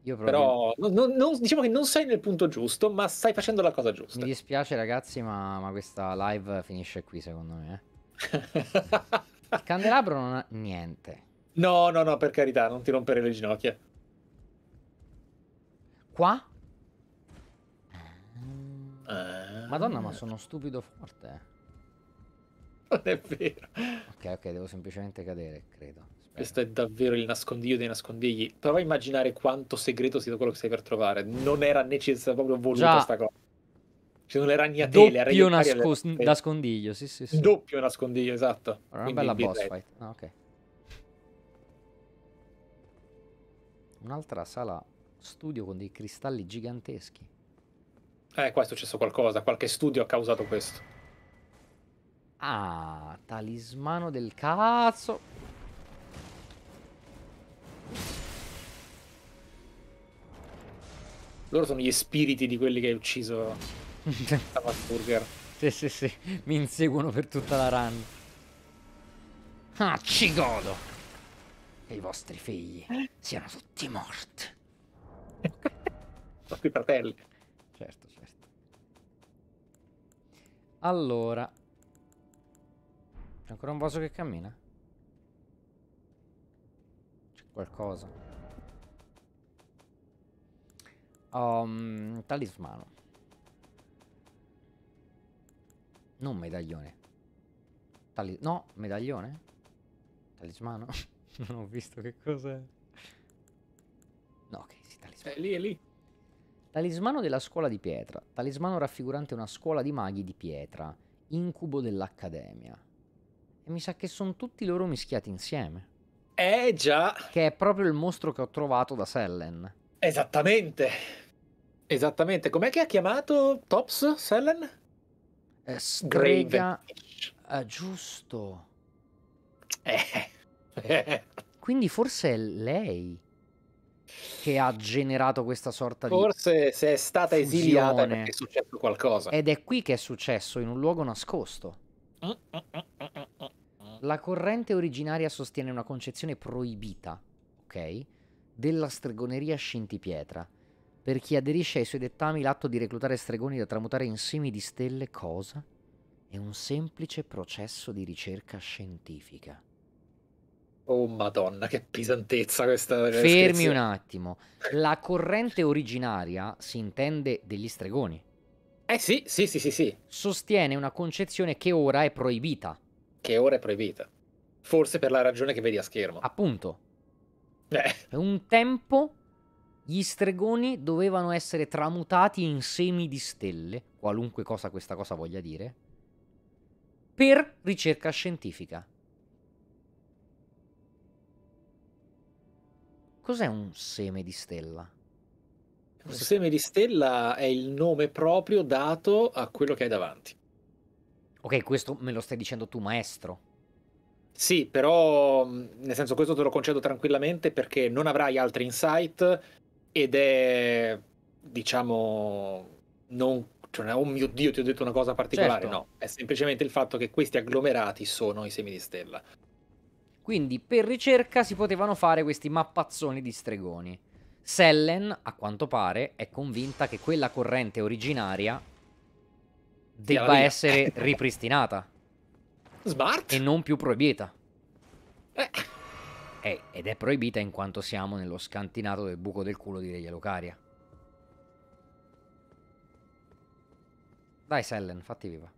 Io proprio... Però non, non, diciamo che non sei nel punto giusto, ma stai facendo la cosa giusta. Mi dispiace ragazzi, ma, ma questa live finisce qui secondo me. Eh. (laughs) Il candelabro non ha niente. No, no, no, per carità, non ti rompere le ginocchia. Qua? Ah. Madonna, ma sono stupido forte non è vero. Ok, ok, devo semplicemente cadere, credo. Spero. Questo è davvero il nascondiglio dei nascondigli. Prova a immaginare quanto segreto sia quello che stai per trovare. Non era necessario proprio voluta questa cosa. Cioè, non era ragnatele, Doppio nascos- nascondiglio, sì, sì, sì. Doppio nascondiglio, esatto. Era una bella boss fight. Ah, ok. Un'altra sala studio con dei cristalli giganteschi. Eh, qua è successo qualcosa, qualche studio ha causato questo. Ah, talismano del cazzo. Loro sono gli spiriti di quelli che hai ucciso (laughs) a Burger. Sì, sì, sì. Mi inseguono per tutta la run. Ah, ci godo. E i vostri figli siano tutti morti. Sono più fratelli. Certo, certo. Allora, c'è ancora un vaso che cammina? C'è qualcosa. Um, talismano. Non medaglione. Tali no, medaglione? Talismano? (laughs) non ho visto che cos'è. No, ok, sì, talismano. È eh, lì, è lì. Talismano della scuola di pietra. Talismano raffigurante una scuola di maghi di pietra. Incubo dell'accademia. E mi sa che sono tutti loro mischiati insieme. Eh già. Che è proprio il mostro che ho trovato da Selen. Esattamente. Esattamente. Com'è che ha chiamato Tops Selen? Eh, strega. Ah, giusto. Eh. Quindi forse è lei che ha generato questa sorta Forse di. Forse se è stata fusione. esiliata perché è successo qualcosa. Ed è qui che è successo, in un luogo nascosto. Mm, mm, mm, la corrente originaria sostiene una concezione proibita, ok? Della stregoneria scintipietra. Per chi aderisce ai suoi dettami, l'atto di reclutare stregoni da tramutare in semi di stelle cosa? È un semplice processo di ricerca scientifica. Oh madonna, che pesantezza questa... Fermi un attimo. La corrente originaria si intende degli stregoni. Eh sì, sì, sì, sì, sì. Sostiene una concezione che ora è proibita, che ora è proibita. Forse per la ragione che vedi a schermo. Appunto. Eh. Un tempo gli stregoni dovevano essere tramutati in semi di stelle, qualunque cosa questa cosa voglia dire, per ricerca scientifica. Cos'è un seme di stella? Un seme di stella è il nome proprio dato a quello che hai davanti. Ok, questo me lo stai dicendo tu, maestro. Sì, però mm, nel senso questo te lo concedo tranquillamente perché non avrai altri insight ed è diciamo non cioè, oh mio dio ti ho detto una cosa particolare, certo. no, è semplicemente il fatto che questi agglomerati sono i semi di stella. Quindi per ricerca si potevano fare questi mappazzoni di stregoni. Sellen, a quanto pare, è convinta che quella corrente originaria debba essere ripristinata. Smart. E non più proibita. Eh. Eh, ed è proibita in quanto siamo nello scantinato del buco del culo di Reglia Lucaria. Dai Sellen, fatti viva.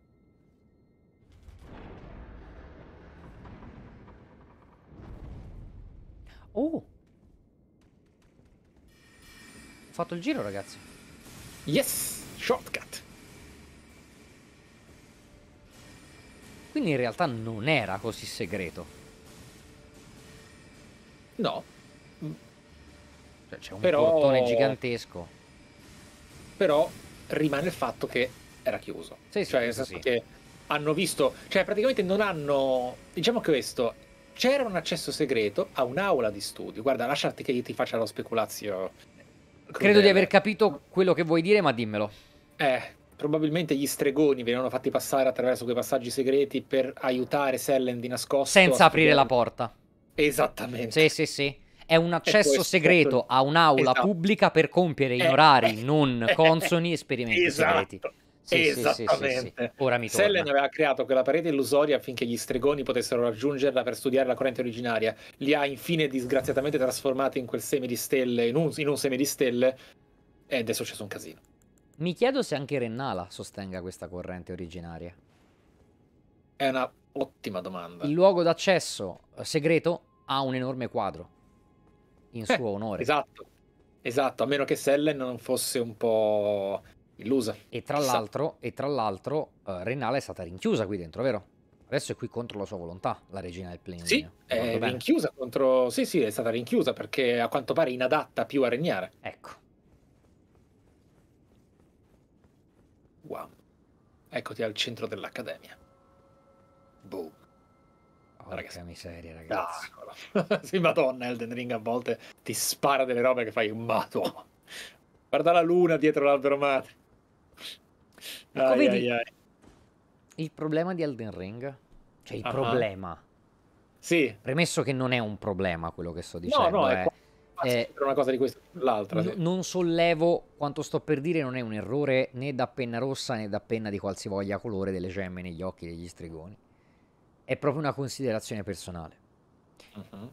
Oh! Ho fatto il giro, ragazzi. Yes! Shortcut! Quindi in realtà non era così segreto. No. Mm. Cioè, c'è un però... portone gigantesco. Però rimane il fatto che era chiuso. Sì, sì, cioè, nel senso sì. che hanno visto, cioè praticamente non hanno, diciamo questo, c'era un accesso segreto a un'aula di studio. Guarda, lasciati che io ti faccia lo speculazione. Credo di aver capito quello che vuoi dire, ma dimmelo. Eh, probabilmente gli stregoni venivano fatti passare attraverso quei passaggi segreti per aiutare Sellen di nascosto. Senza aprire la porta. Esattamente. Sì, sì, sì. È un accesso segreto tutto... a un'aula esatto. pubblica per compiere eh, in orari eh, non eh, consoni esperimenti esatto. segreti. Sì, Esattamente. Sì, sì, Ora mi torna. Sellen aveva creato quella parete illusoria affinché gli stregoni potessero raggiungerla per studiare la corrente originaria. Li ha infine disgraziatamente trasformati in quel seme di stelle, in un, in un seme di stelle, ed è successo un casino. Mi chiedo se anche Rennala sostenga questa corrente originaria. È una ottima domanda. Il luogo d'accesso eh, segreto ha un enorme quadro in eh, suo onore. Esatto, esatto, a meno che Sellen non fosse un po' illusa. E tra l'altro, e tra l'altro uh, eh, Renala è stata rinchiusa qui dentro, vero? Adesso è qui contro la sua volontà, la regina del Plenilunio. Sì, è rinchiusa contro... Sì, sì, è stata rinchiusa perché a quanto pare inadatta più a regnare. Ecco. Wow. Eccoti al centro dell'accademia. Boom. Porca ragazzi. miseria, ah, ragazzi. Ah, (laughs) sì, madonna, Elden Ring a volte ti spara delle robe che fai, un madonna. Guarda la luna dietro l'albero madre. Ecco, ai, vedi, ai, ai. Il problema di Elden Ring, cioè il uh -huh. problema. Sì. Premesso che non è un problema quello che sto dicendo. No, no, è... È eh eh, per una cosa di questa o l'altra. Sì. Non sollevo quanto sto per dire, non è un errore né da penna rossa né da penna di qualsivoglia colore delle gemme negli occhi degli stregoni. È proprio una considerazione personale. Uh-huh.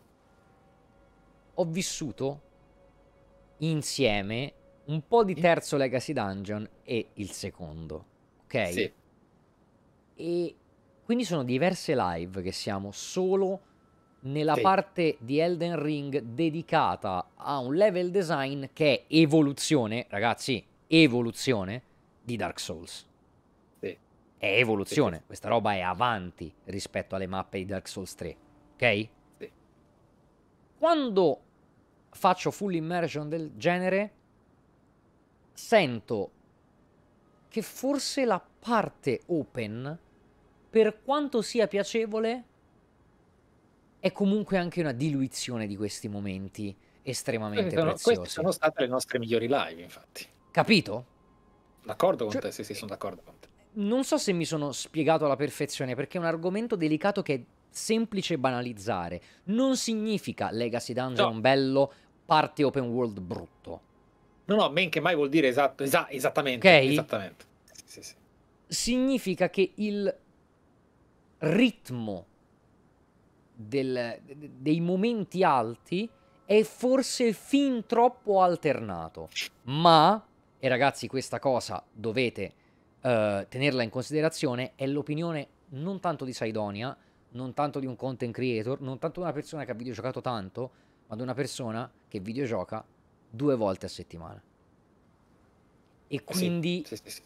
Ho vissuto insieme un po' di terzo Legacy Dungeon e il secondo, ok? Sì. E quindi sono diverse live che siamo solo nella sì. parte di Elden Ring dedicata a un level design che è evoluzione, ragazzi, evoluzione di Dark Souls. Sì. È evoluzione, sì, questa roba è avanti rispetto alle mappe di Dark Souls 3, ok? Quando faccio full immersion del genere, sento che forse la parte open, per quanto sia piacevole, è comunque anche una diluizione di questi momenti estremamente sono, preziosi. Queste sono state le nostre migliori live, infatti. Capito? D'accordo con cioè, te, sì, sì, sono d'accordo con te. Non so se mi sono spiegato alla perfezione, perché è un argomento delicato che è semplice banalizzare. Non significa Legacy Dungeon no. bello, parte open world brutto. No, no, men che mai vuol dire esatto, esa- esattamente. Ok? Esattamente. Sì, sì, sì. Significa che il ritmo del, dei momenti alti è forse fin troppo alternato. Ma, e ragazzi questa cosa dovete uh, tenerla in considerazione, è l'opinione non tanto di Saidonia, non tanto di un content creator, non tanto di una persona che ha videogiocato tanto, ma di una persona che videogioca due volte a settimana. E eh quindi sì, sì, sì.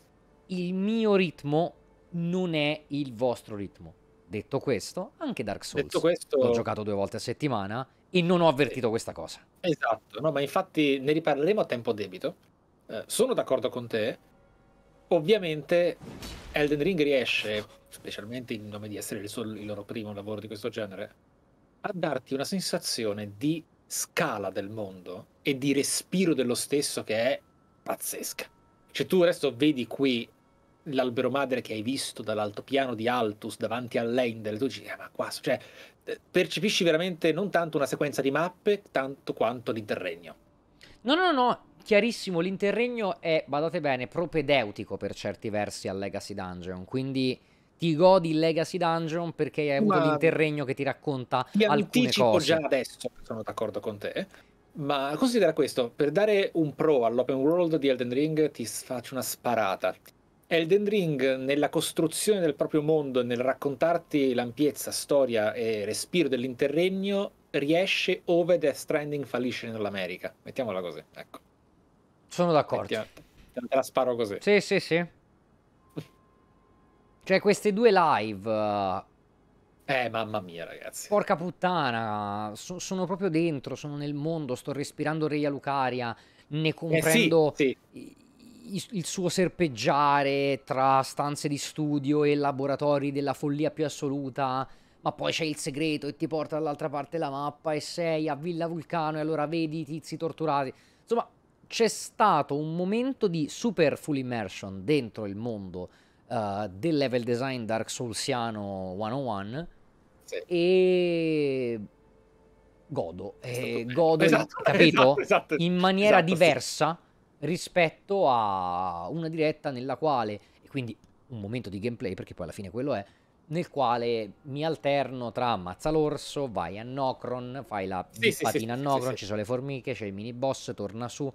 il mio ritmo non è il vostro ritmo. Detto questo, anche Dark Souls questo... l'ho giocato due volte a settimana e non ho avvertito questa cosa. Esatto, no, ma infatti ne riparleremo a tempo debito. Eh, sono d'accordo con te. Ovviamente Elden Ring riesce, specialmente in nome di essere il, suo, il loro primo lavoro di questo genere, a darti una sensazione di scala del mondo e di respiro dello stesso che è pazzesca. Cioè tu adesso vedi qui l'albero madre che hai visto dall'altopiano di Altus davanti a all'Ender, tu dici, ah, ma qua, cioè, eh, percepisci veramente non tanto una sequenza di mappe, tanto quanto l'interregno. No, no, no, chiarissimo, l'interregno è, badate bene, propedeutico per certi versi al Legacy Dungeon, quindi ti godi il Legacy Dungeon perché hai avuto ma l'interregno che ti racconta ti alcune cose. già adesso, sono d'accordo con te. Ma considera questo, per dare un pro all'open world di Elden Ring ti faccio una sparata. Elden Ring nella costruzione del proprio mondo, e nel raccontarti l'ampiezza, storia e respiro dell'interregno, riesce ove Death Stranding fallisce nell'America. Mettiamola così, ecco. Sono d'accordo. Te la sparo così. Sì, sì, sì. cioè, queste due live... Eh, eh, mamma mia, ragazzi. Porca puttana, so- sono proprio dentro, sono nel mondo, sto respirando Reia Lucaria, ne comprendo... Eh sì, sì il suo serpeggiare tra stanze di studio e laboratori della follia più assoluta, ma poi c'è il segreto e ti porta dall'altra parte della mappa e sei a Villa Vulcano e allora vedi i tizi torturati. Insomma, c'è stato un momento di super full immersion dentro il mondo uh, del level design Dark Soulsiano 101 sì. e godo, eh, godo esatto, capito? Esatto, esatto, in maniera esatto, diversa rispetto a una diretta nella quale, e quindi un momento di gameplay, perché poi alla fine quello è, nel quale mi alterno tra ammazza l'orso, vai a Nocron, fai la sì, sì, sì a Nocron, sì, ci sono le formiche, c'è il mini boss, torna su.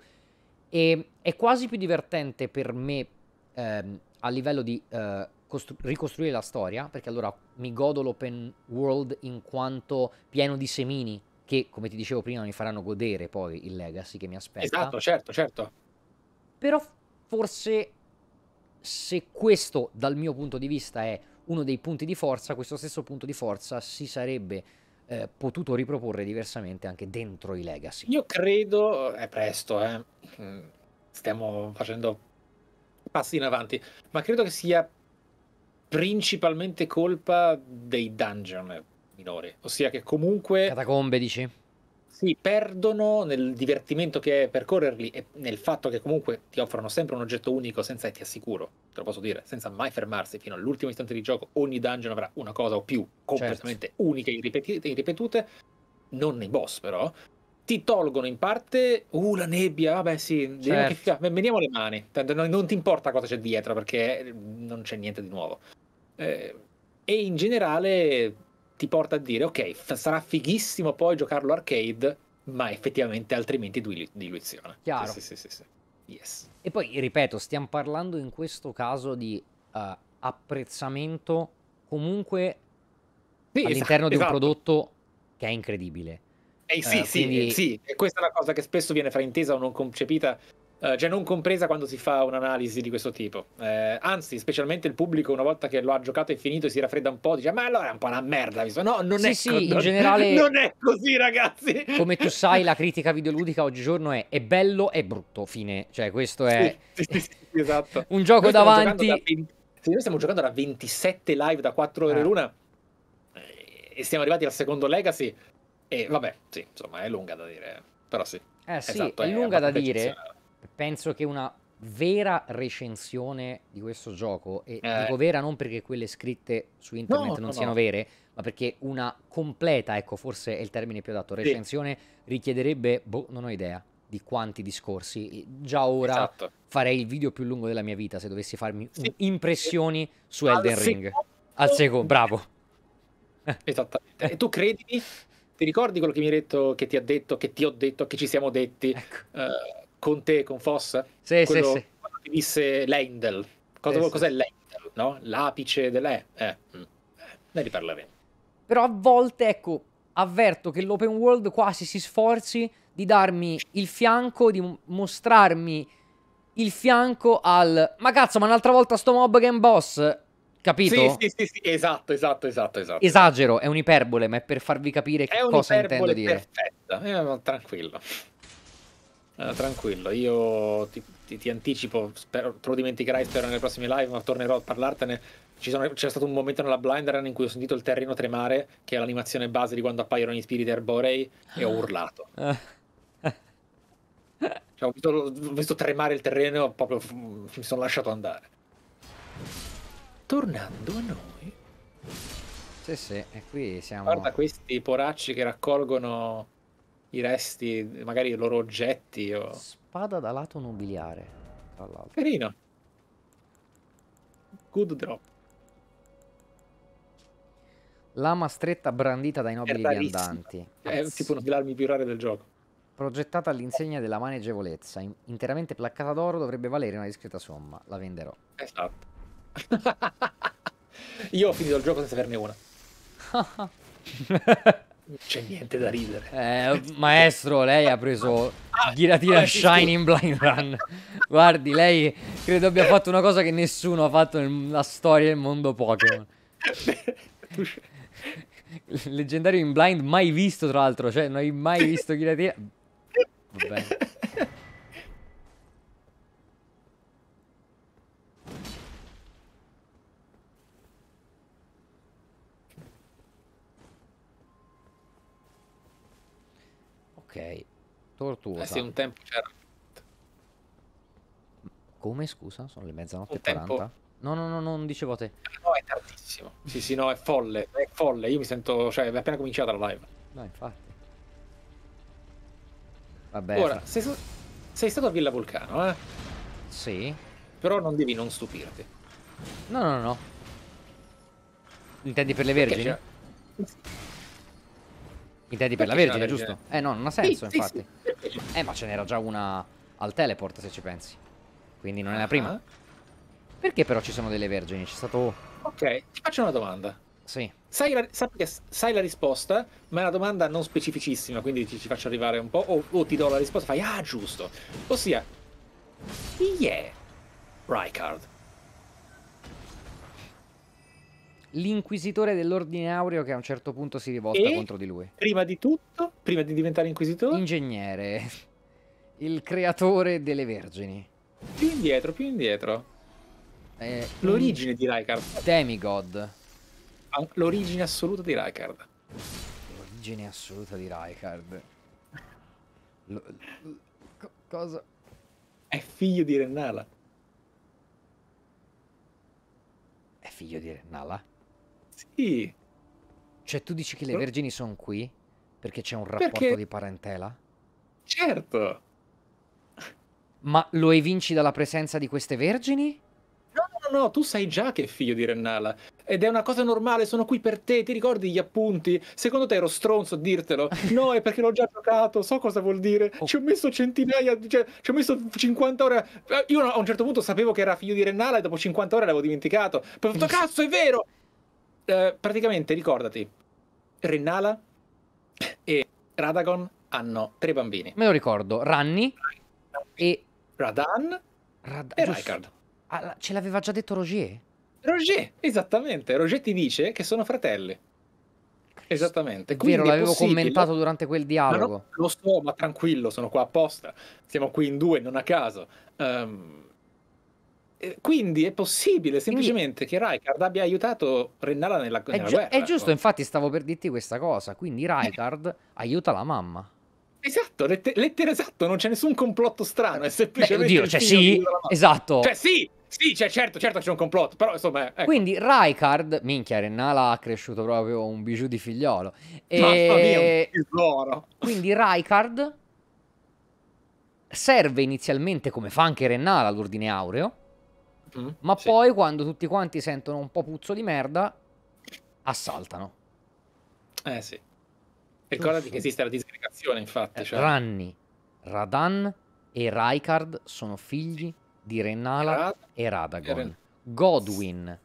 E è quasi più divertente per me ehm, a livello di eh, costru- ricostruire la storia, perché allora mi godo l'open world in quanto pieno di semini che, come ti dicevo prima, mi faranno godere poi il legacy che mi aspetta. Esatto, certo, certo però forse se questo dal mio punto di vista è uno dei punti di forza, questo stesso punto di forza si sarebbe eh, potuto riproporre diversamente anche dentro i legacy. Io credo, è presto, eh. Mm, stiamo facendo passi in avanti, ma credo che sia principalmente colpa dei dungeon minori, ossia che comunque... Catacombe dici? si perdono nel divertimento che è percorrerli e nel fatto che comunque ti offrono sempre un oggetto unico senza, e ti assicuro, te lo posso dire, senza mai fermarsi fino all'ultimo istante di gioco, ogni dungeon avrà una cosa o più certo. completamente certo. uniche e ripetute, non nei boss però, ti tolgono in parte, uh la nebbia, vabbè sì, certo. veniamo le mani, non ti importa cosa c'è dietro perché eh, non c'è niente di nuovo. Eh, e in generale ti porta a dire ok, f- sarà fighissimo poi giocarlo arcade, ma effettivamente altrimenti dilu- diluizione. Chiaro. Sì, sì, sì, sì. Yes. E poi, ripeto, stiamo parlando in questo caso di uh, apprezzamento comunque sì, all'interno esatto, di un esatto, esatto. prodotto che è incredibile. Eh, sì, uh, sì, quindi... sì, e questa è una cosa che spesso viene fraintesa o non concepita eh, cioè non compresa quando si fa un'analisi di questo tipo. Eh, anzi, specialmente il pubblico, una volta che lo ha giocato e finito, si raffredda un po', dice: Ma allora è un po' una merda. Visto. No, non sì, è così. in generale. (laughs) Non è così, ragazzi. Come tu sai, la critica videoludica oggigiorno è, è bello è brutto. Fine. Cioè, questo è. Sì, sì, sì, esatto. (laughs) un gioco noi davanti. Da 20... noi stiamo giocando da 27 live da 4 ore ah. l'una. Eh, e siamo arrivati al secondo Legacy. E vabbè, sì, insomma, è lunga da dire. Eh. Però sì. Eh sì, esatto, è, è lunga da dire penso che una vera recensione di questo gioco, e eh. dico vera non perché quelle scritte su internet no, non no, siano no. vere, ma perché una completa, ecco forse è il termine più adatto, recensione sì. richiederebbe, boh, non ho idea di quanti discorsi. Già ora esatto. farei il video più lungo della mia vita se dovessi farmi sì. impressioni su Al Elden Ring. Secondo... Al secondo, bravo. (laughs) Esattamente. e tu credimi? Ti ricordi quello che mi hai detto, che ti ha detto, che ti ho detto, che ci siamo detti? Ecco. Uh, con te, con Foss? Sì, quello, sì, sì. Quando ti disse Leindel. Cosa, sì, cos'è sì. Leindel, no? L'apice dell'E. Eh, eh, mm, eh, ne riparleremo. Però a volte, ecco, avverto che l'open world quasi si sforzi di darmi il fianco, di mostrarmi il fianco al... Ma cazzo, ma un'altra volta sto mob game boss... Capito? Sì, sì, sì, sì, esatto, esatto, esatto, esatto. Esagero, è un'iperbole, ma è per farvi capire è cosa intendo dire. È Perfetta, eh, tranquillo. Uh, tranquillo, io ti, ti, ti anticipo, spero, te lo dimenticherai spero nelle prossime live, ma tornerò a parlartene. c'è stato un momento nella Blind Run in cui ho sentito il terreno tremare, che è l'animazione base di quando appaiono gli spiriti erborei, e ho urlato. (laughs) Cioè, ho, visto, ho, visto, tremare il terreno e proprio mi sono lasciato andare. Tornando a noi... Sì, sì, e qui siamo... Guarda questi poracci che raccolgono i resti, magari i loro oggetti. O... Spada da lato nobiliare, tra l'altro. Carino. Good drop. Lama stretta brandita dai nobili viandanti. È tipo uno delle armi più rare del gioco. Progettata all'insegna della maneggevolezza, in interamente placcata d'oro, dovrebbe valere una discreta somma. La venderò. Esatto. (laughs) Io ho finito il gioco senza averne una. (laughs) C'è niente da ridere. Eh, maestro, lei ha preso Ghiratina ah, Shine in Blind Run. Guardi, lei credo abbia fatto una cosa che nessuno ha fatto nella storia del mondo Pokémon. (laughs) Leggendario in blind mai visto, tra l'altro. Cioè, non hai mai visto Ghiratina... Vabbè. Tortuosa. Eh sì, un tempo c'era. Come scusa? Sono le mezzanotte e 40? No, no, no, non dicevo te. Eh, no, è tardissimo. Sì, sì, no, è folle. È folle. Io mi sento. Cioè, è appena cominciata la live. No, infatti. Vabbè. Ora, fra... sei, sei, stato a Villa Vulcano, eh? Sì. Però non devi non stupirti. No, no, no. Intendi per le Perché vergini? Intendi per la Vergine, giusto? Eh no, non ha senso, sì, infatti. Sì, sì. Eh, ma ce n'era già una al teleport, se ci pensi. Quindi non è la prima. Ah. Perché però ci sono delle Vergini? C'è stato... Ok, ti faccio una domanda. Sì. Sai la, sai, sai la risposta, ma è una domanda non specificissima, quindi ci, ti faccio arrivare un po', o, o, ti do la risposta, fai, ah, giusto. Ossia, chi è Rykard? l'inquisitore dell'ordine aureo che a un certo punto si rivolta e, contro di lui. Prima di tutto, prima di diventare inquisitore, ingegnere, (laughs) il creatore delle vergini. Più indietro, più indietro. Eh, L'origine di Rykard. Demigod. Ah, l'origine assoluta di Rykard. L'origine assoluta di Rykard. Lo, lo, co cosa? È figlio di Rennala. È figlio di Rennala? Sì. Cioè tu dici che le vergini sono qui perché c'è un rapporto perché... di parentela? Certo. Ma lo evinci dalla presenza di queste vergini? No, no, no, tu sai già che è figlio di Rennala. Ed è una cosa normale, sono qui per te, ti ricordi gli appunti? Secondo te ero stronzo a dirtelo? (laughs) No, è perché l'ho già giocato, so cosa vuol dire. Oh. Ci ho messo centinaia, cioè, ci ho messo 50 ore. Eh, io a un certo punto sapevo che era figlio di Rennala e dopo 50 ore l'avevo dimenticato. Però, ho (laughs) detto, cazzo, è vero! Eh, praticamente ricordati, Rinnala e Radagon hanno tre bambini. Me lo ricordo, Ranni e... Radan Rad- e Raikard. Ah, ce l'aveva già detto Roger? Roger, esattamente. Roger ti dice che sono fratelli. Esattamente. Quindi Vero, l'avevo commentato durante quel dialogo. No, lo so, ma tranquillo, sono qua apposta. Siamo qui in due, non a caso. Um, eh, quindi è possibile semplicemente quindi... che Raikard abbia aiutato Rennala nella, nella è guerra. È ecco. giusto, ecco. infatti stavo per dirti questa cosa, quindi eh. Raikard aiuta la mamma. Esatto, letter- lettera esatto, non c'è nessun complotto strano, è semplicemente... Beh, oddio, cioè sì, esatto. Cioè sì, sì, cioè, certo, certo c'è un complotto, però insomma... Ecco. Quindi Raikard, minchia, Rennala ha cresciuto proprio un bijou di figliolo. E... Mamma mia, un tesoro! Quindi Raikard serve inizialmente, come fa anche Rennala all'Ordine Aureo, Mm, ma sì. poi quando tutti quanti sentono un po' puzzo di merda, assaltano. Eh sì. Ricordati che esiste la disgregazione, infatti. Cioè. Ranni, Radan e Raikard sono figli di Renala Rad e Radagon. Ren Godwin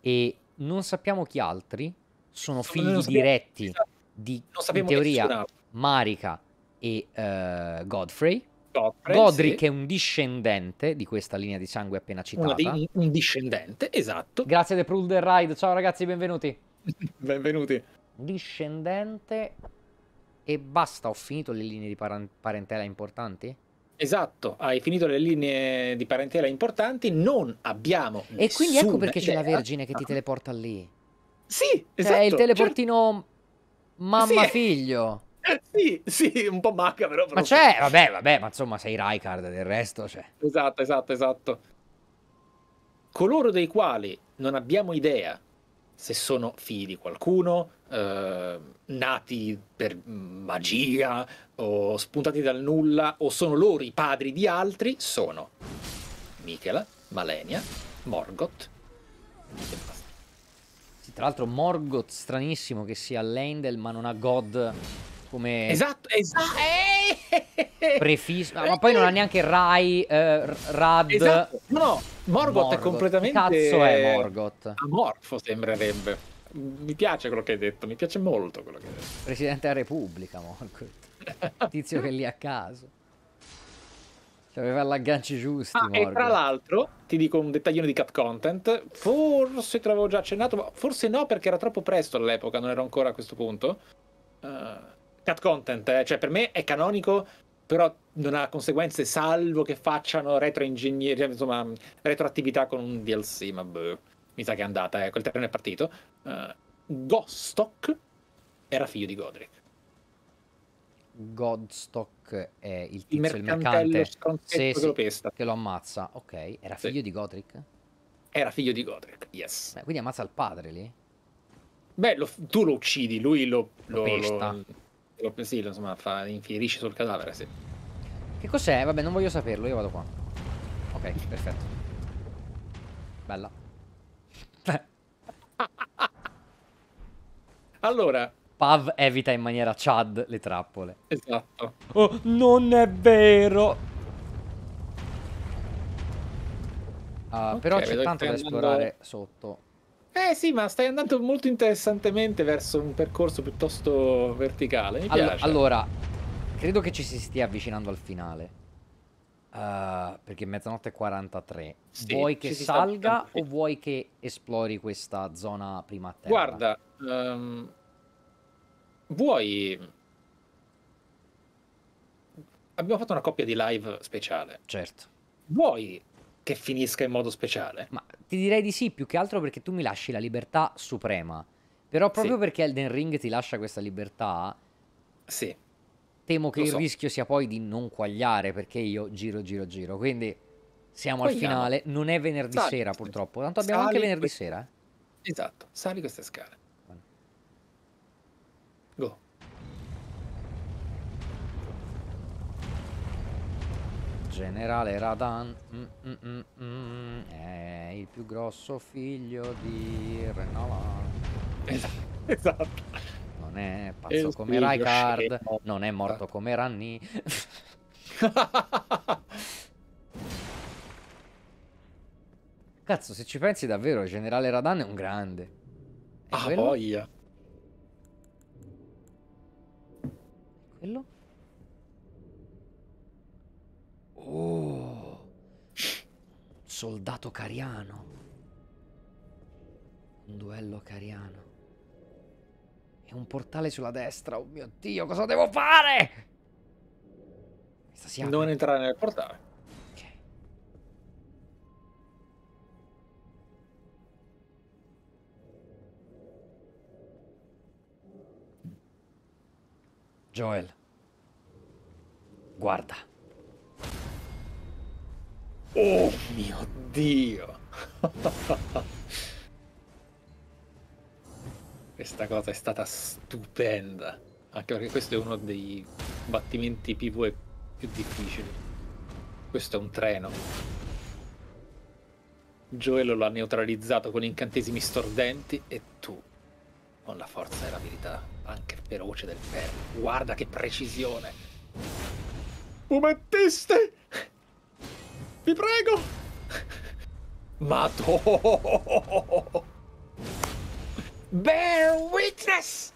e non sappiamo chi altri sono figli sappiamo, diretti di, in teoria, Marika e uh, Godfrey. Godfrey, Godric sì. è un discendente di questa linea di sangue appena citata. Di, un discendente, esatto. Grazie The Prul del Ride. Ciao ragazzi, benvenuti. (laughs) benvenuti. Discendente e basta, ho finito le linee di parentela importanti? Esatto, hai finito le linee di parentela importanti, non abbiamo E quindi ecco perché idea. c'è la Vergine che ti teleporta lì. Sì, cioè, esatto. Cioè, è il teleportino certo. mamma-figlio. Sì sì, sì, un po' macabro. Però ma c'è, vabbè, vabbè, ma insomma sei Raikard, del resto cioè. Esatto, esatto, esatto. Coloro dei quali non abbiamo idea se sono figli di qualcuno, eh, nati per magia o spuntati dal nulla o sono loro i padri di altri, sono Michela, Malenia, Morgoth e basta. Sì, tra l'altro Morgoth stranissimo che sia Lendel ma non ha God come esatto, esatto. Ah, eh! prefisso. Ah, ma eh, poi non ha eh. neanche Rai, eh, Rad. Esatto. No, no, Morgoth, Morgoth, è completamente. Che cazzo è Morgoth? Amorfo sembrerebbe. Mi piace quello che hai detto, mi piace molto quello che hai detto. Presidente della Repubblica, Morgoth. (laughs) Tizio che è lì a caso. Cioè, aveva l'aggancio giusto. Ah, e tra l'altro, ti dico un dettaglino di cut content. Forse te l'avevo già accennato, ma forse no, perché era troppo presto all'epoca, non ero ancora a questo punto. Uh, cat content, eh. cioè per me è canonico, però non ha conseguenze salvo che facciano retro retroingegneria, cioè, insomma, retroattività con un DLC, ma beh, mi sa che è andata, eh, quel terreno è partito. Uh, eh, Gostock era figlio di Godric. Godstock è il tizio, il mercante il mercante sì, lo che, lo ammazza. Ok, era figlio sì. di Godric? Era figlio di Godric, yes. Beh, quindi ammazza il padre lì? Beh, lo, tu lo uccidi, lui lo... Lo, lo pesta. Lo, lo presilo, insomma, fa, infierisce sul cadavere, sì. Che cos'è? Vabbè, non voglio saperlo, io vado qua. Ok, perfetto. Bella. (laughs) allora... Pav evita in maniera chad le trappole. Esatto. Oh, non è vero! Uh, okay, però c'è tanto da esplorare andare... sotto. Eh sì, ma stai andando molto interessantemente verso un percorso piuttosto verticale. Mi allora, piace. allora, credo che ci si stia avvicinando al finale. Uh, perché mezzanotte è 43. Sì, vuoi che salga o vuoi che esplori questa zona prima a terra? Guarda, um, vuoi... Abbiamo fatto una coppia di live speciale. Certo. Vuoi che finisca in modo speciale. Ma ti direi di sì, più che altro perché tu mi lasci la libertà suprema. Però proprio sì. perché Elden Ring ti lascia questa libertà, sì. temo che Lo il so. rischio sia poi di non quagliare perché io giro, giro, giro. Quindi siamo Quagliamo. al finale, non è venerdì Sali. sera purtroppo, tanto abbiamo Sali anche venerdì que- sera. Eh. Esatto, sali queste scale. Generale Radan mm, mm, mm, mm, è il più grosso figlio di Renalan. (laughs) Esatto. Non è pazzo è come Raikard, non è morto come Ranni. (laughs) Cazzo, se ci pensi davvero, il generale Radan è un grande. È ah, quello? voglia. Quello? Oh, soldato cariano. Un duello cariano. E un portale sulla destra. Oh mio Dio, cosa devo fare? Stasera. Non entrare nel portale. Ok. Joel. Guarda. Oh mio dio! (laughs) Questa cosa è stata stupenda. Anche perché questo è uno dei battimenti PvE più difficili. Questo è un treno. Joello l'ha neutralizzato con incantesimi stordenti e tu, con la forza e l'abilità, anche veloce del ferro. Guarda che precisione! Fumettiste! Vi prego! Madonna! Bear witness!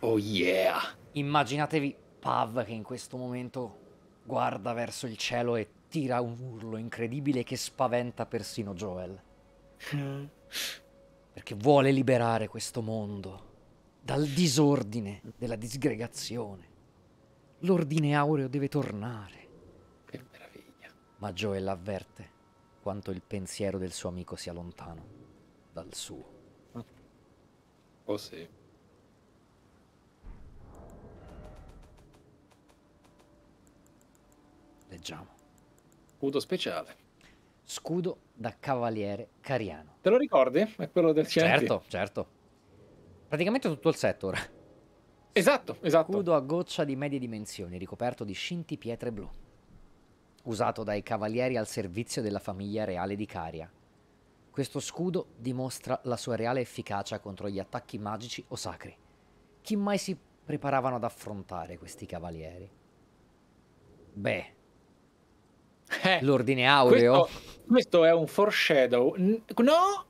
Oh yeah! Immaginatevi Pav che in questo momento guarda verso il cielo e tira un urlo incredibile che spaventa persino Joel. Mm. Perché vuole liberare questo mondo dal disordine della disgregazione. L'ordine aureo deve tornare ma Joel avverte quanto il pensiero del suo amico sia lontano dal suo. Oh sì. Leggiamo. Scudo speciale. Scudo da cavaliere cariano. Te lo ricordi? È quello del CNT. Certo, certo. Praticamente tutto il set ora. Esatto, esatto. Scudo a goccia di medie dimensioni, ricoperto di scinti pietre blu usato dai cavalieri al servizio della famiglia reale di Caria. Questo scudo dimostra la sua reale efficacia contro gli attacchi magici o sacri. Chi mai si preparavano ad affrontare questi cavalieri? Beh, eh, l'ordine aureo. Questo, questo, è un foreshadow. No,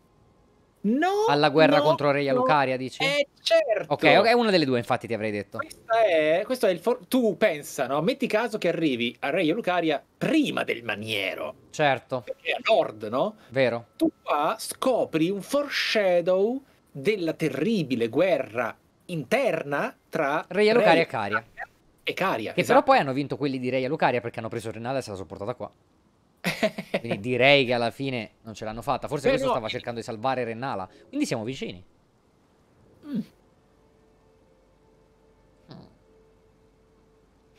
No, alla guerra no, contro Reia no. Lucaria, dici? Eh, certo. Ok, ok, una delle due, infatti, ti avrei detto. È, questo è il for- tu pensa, no? Metti caso che arrivi a Reia Lucaria prima del maniero. Certo. Perché a nord, no? Vero. Tu qua scopri un foreshadow della terribile guerra interna tra Reia Lucaria Reia e Caria. E Caria. Che esatto. però poi hanno vinto quelli di Reia Lucaria perché hanno preso il Renale e se la sono portata qua. (laughs) Quindi (laughs) direi che alla fine non ce l'hanno fatta. Forse Però... questo stava cercando di salvare Rennala. Quindi siamo vicini. Mm.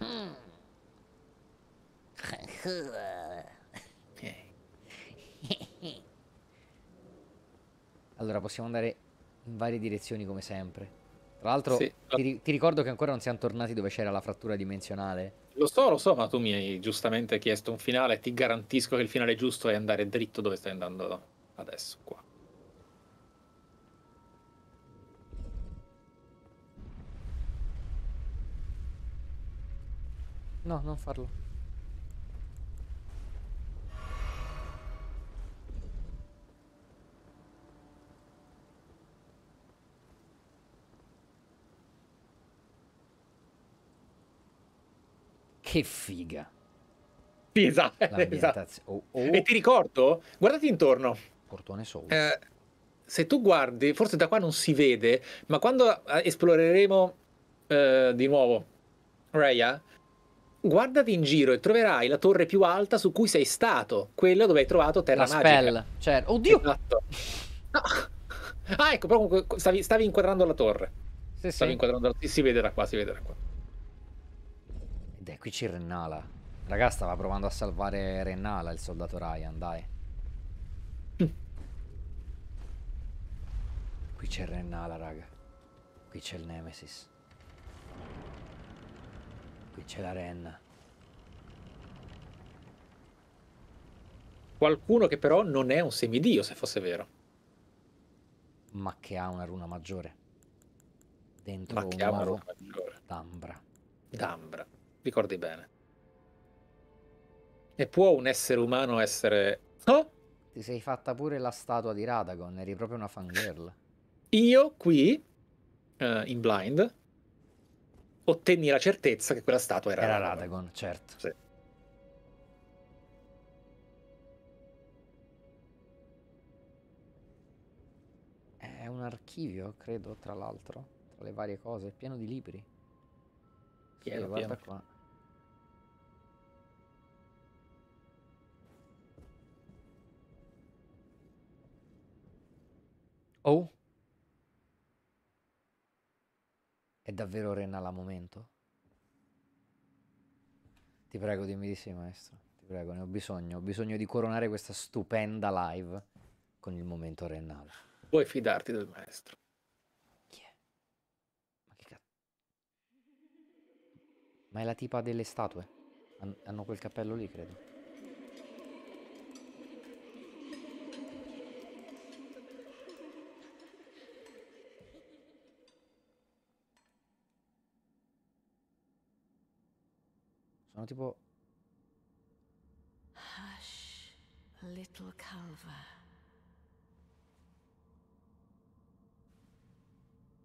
Mm. Allora possiamo andare in varie direzioni come sempre. Tra l'altro, sì. ti, ti, ricordo che ancora non siamo tornati dove c'era la frattura dimensionale. Lo so, lo so, ma tu mi hai giustamente chiesto un finale. Ti garantisco che il finale giusto è andare dritto dove stai andando adesso, qua. No, non farlo. Che figa. Pisa. (laughs) esatto. Oh, oh. E ti ricordo, guardati intorno. Portone solo. Eh, se tu guardi, forse da qua non si vede, ma quando eh, esploreremo eh, di nuovo Raya, guardati in giro e troverai la torre più alta su cui sei stato, quella dove hai trovato Terra la Magica. Spell. Cioè, oddio! Esatto. No. (laughs) Ah, ecco, proprio stavi, stavi, inquadrando la torre. Sì, stavi inquadrando la... Si, si vede da qua, si vede da qua. Dai, qui c'è Rennala. Raga, stava provando a salvare Rennala, il soldato Ryan, dai. Qui c'è Rennala, raga. Qui c'è il Nemesis. Qui c'è la Renna. Qualcuno che però non è un semidio, se fosse vero. Ma che ha una runa maggiore. Dentro Ma che una, una runa maggiore. D'ambra. D'ambra ricordi bene. E può un essere umano essere... Oh? Ti sei fatta pure la statua di Radagon, eri proprio una fangirl. Io qui, uh, in blind, ottenni la certezza che quella statua era, era Radagon. Radagon certo. Sì. È un archivio, credo, tra l'altro, tra le varie cose, pieno di libri. Piano, sì, guarda qua. Oh? È davvero Renna la momento? Ti prego, dimmi di sì, maestro. Ti prego, ne ho bisogno. Ho bisogno di coronare questa stupenda live con il momento Rennale. Puoi fidarti del maestro. Ma è la tipa delle statue. hanno quel cappello lì, credo. Sono tipo... Hush, little Calva.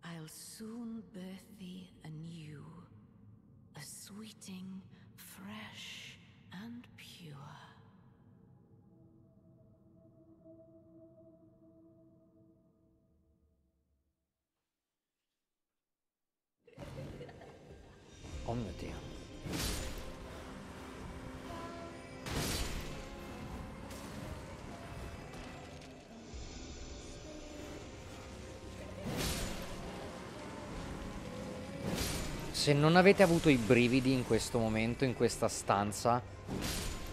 I'll soon birth thee anew. a sweeting, fresh and pure. Se non avete avuto i brividi in questo momento, in questa stanza,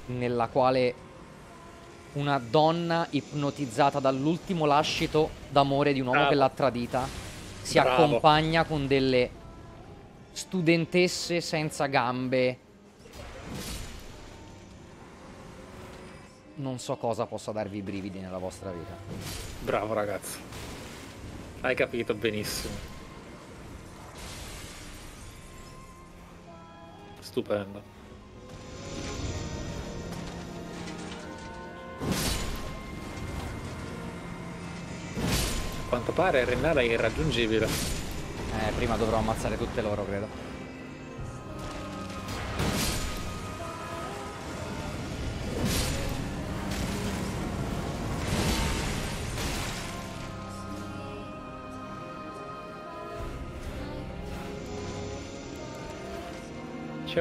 nella quale una donna ipnotizzata dall'ultimo lascito d'amore di un uomo Bravo. che l'ha tradita, si Bravo. accompagna con delle studentesse senza gambe. Non so cosa possa darvi i brividi nella vostra vita. Bravo ragazzi. Hai capito benissimo. stupenda. A quanto pare Renara è irraggiungibile. Eh, prima dovrò ammazzare tutte loro, credo.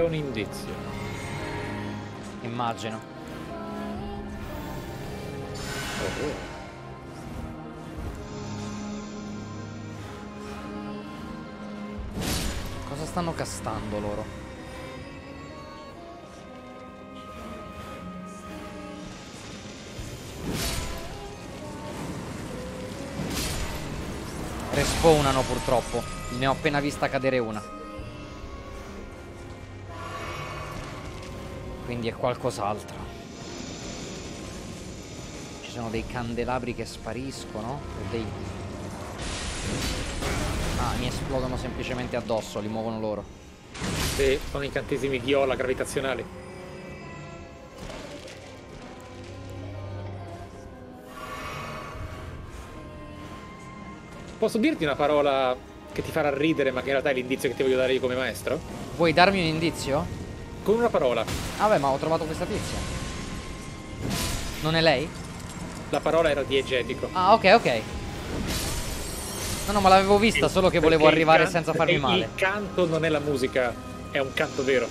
c'è un indizio. Immagino. Oh, oh. Cosa stanno castando loro? Respawnano purtroppo. Ne ho appena vista cadere una. quindi è qualcos'altro. Ci sono dei candelabri che spariscono, dei... Ah, mi esplodono semplicemente addosso, li muovono loro. Sì, sono incantesimi di gravitazionali. Posso dirti una parola che ti farà ridere, ma che in realtà è l'indizio che ti voglio dare io come maestro? Vuoi darmi un indizio? Con una parola. Ah beh, ma ho trovato questa tizia. Non è lei? La parola era diegetico. Ah, ok, ok. No, no, ma l'avevo vista, solo che volevo arrivare senza farmi male. Il canto non è la musica, è un canto vero.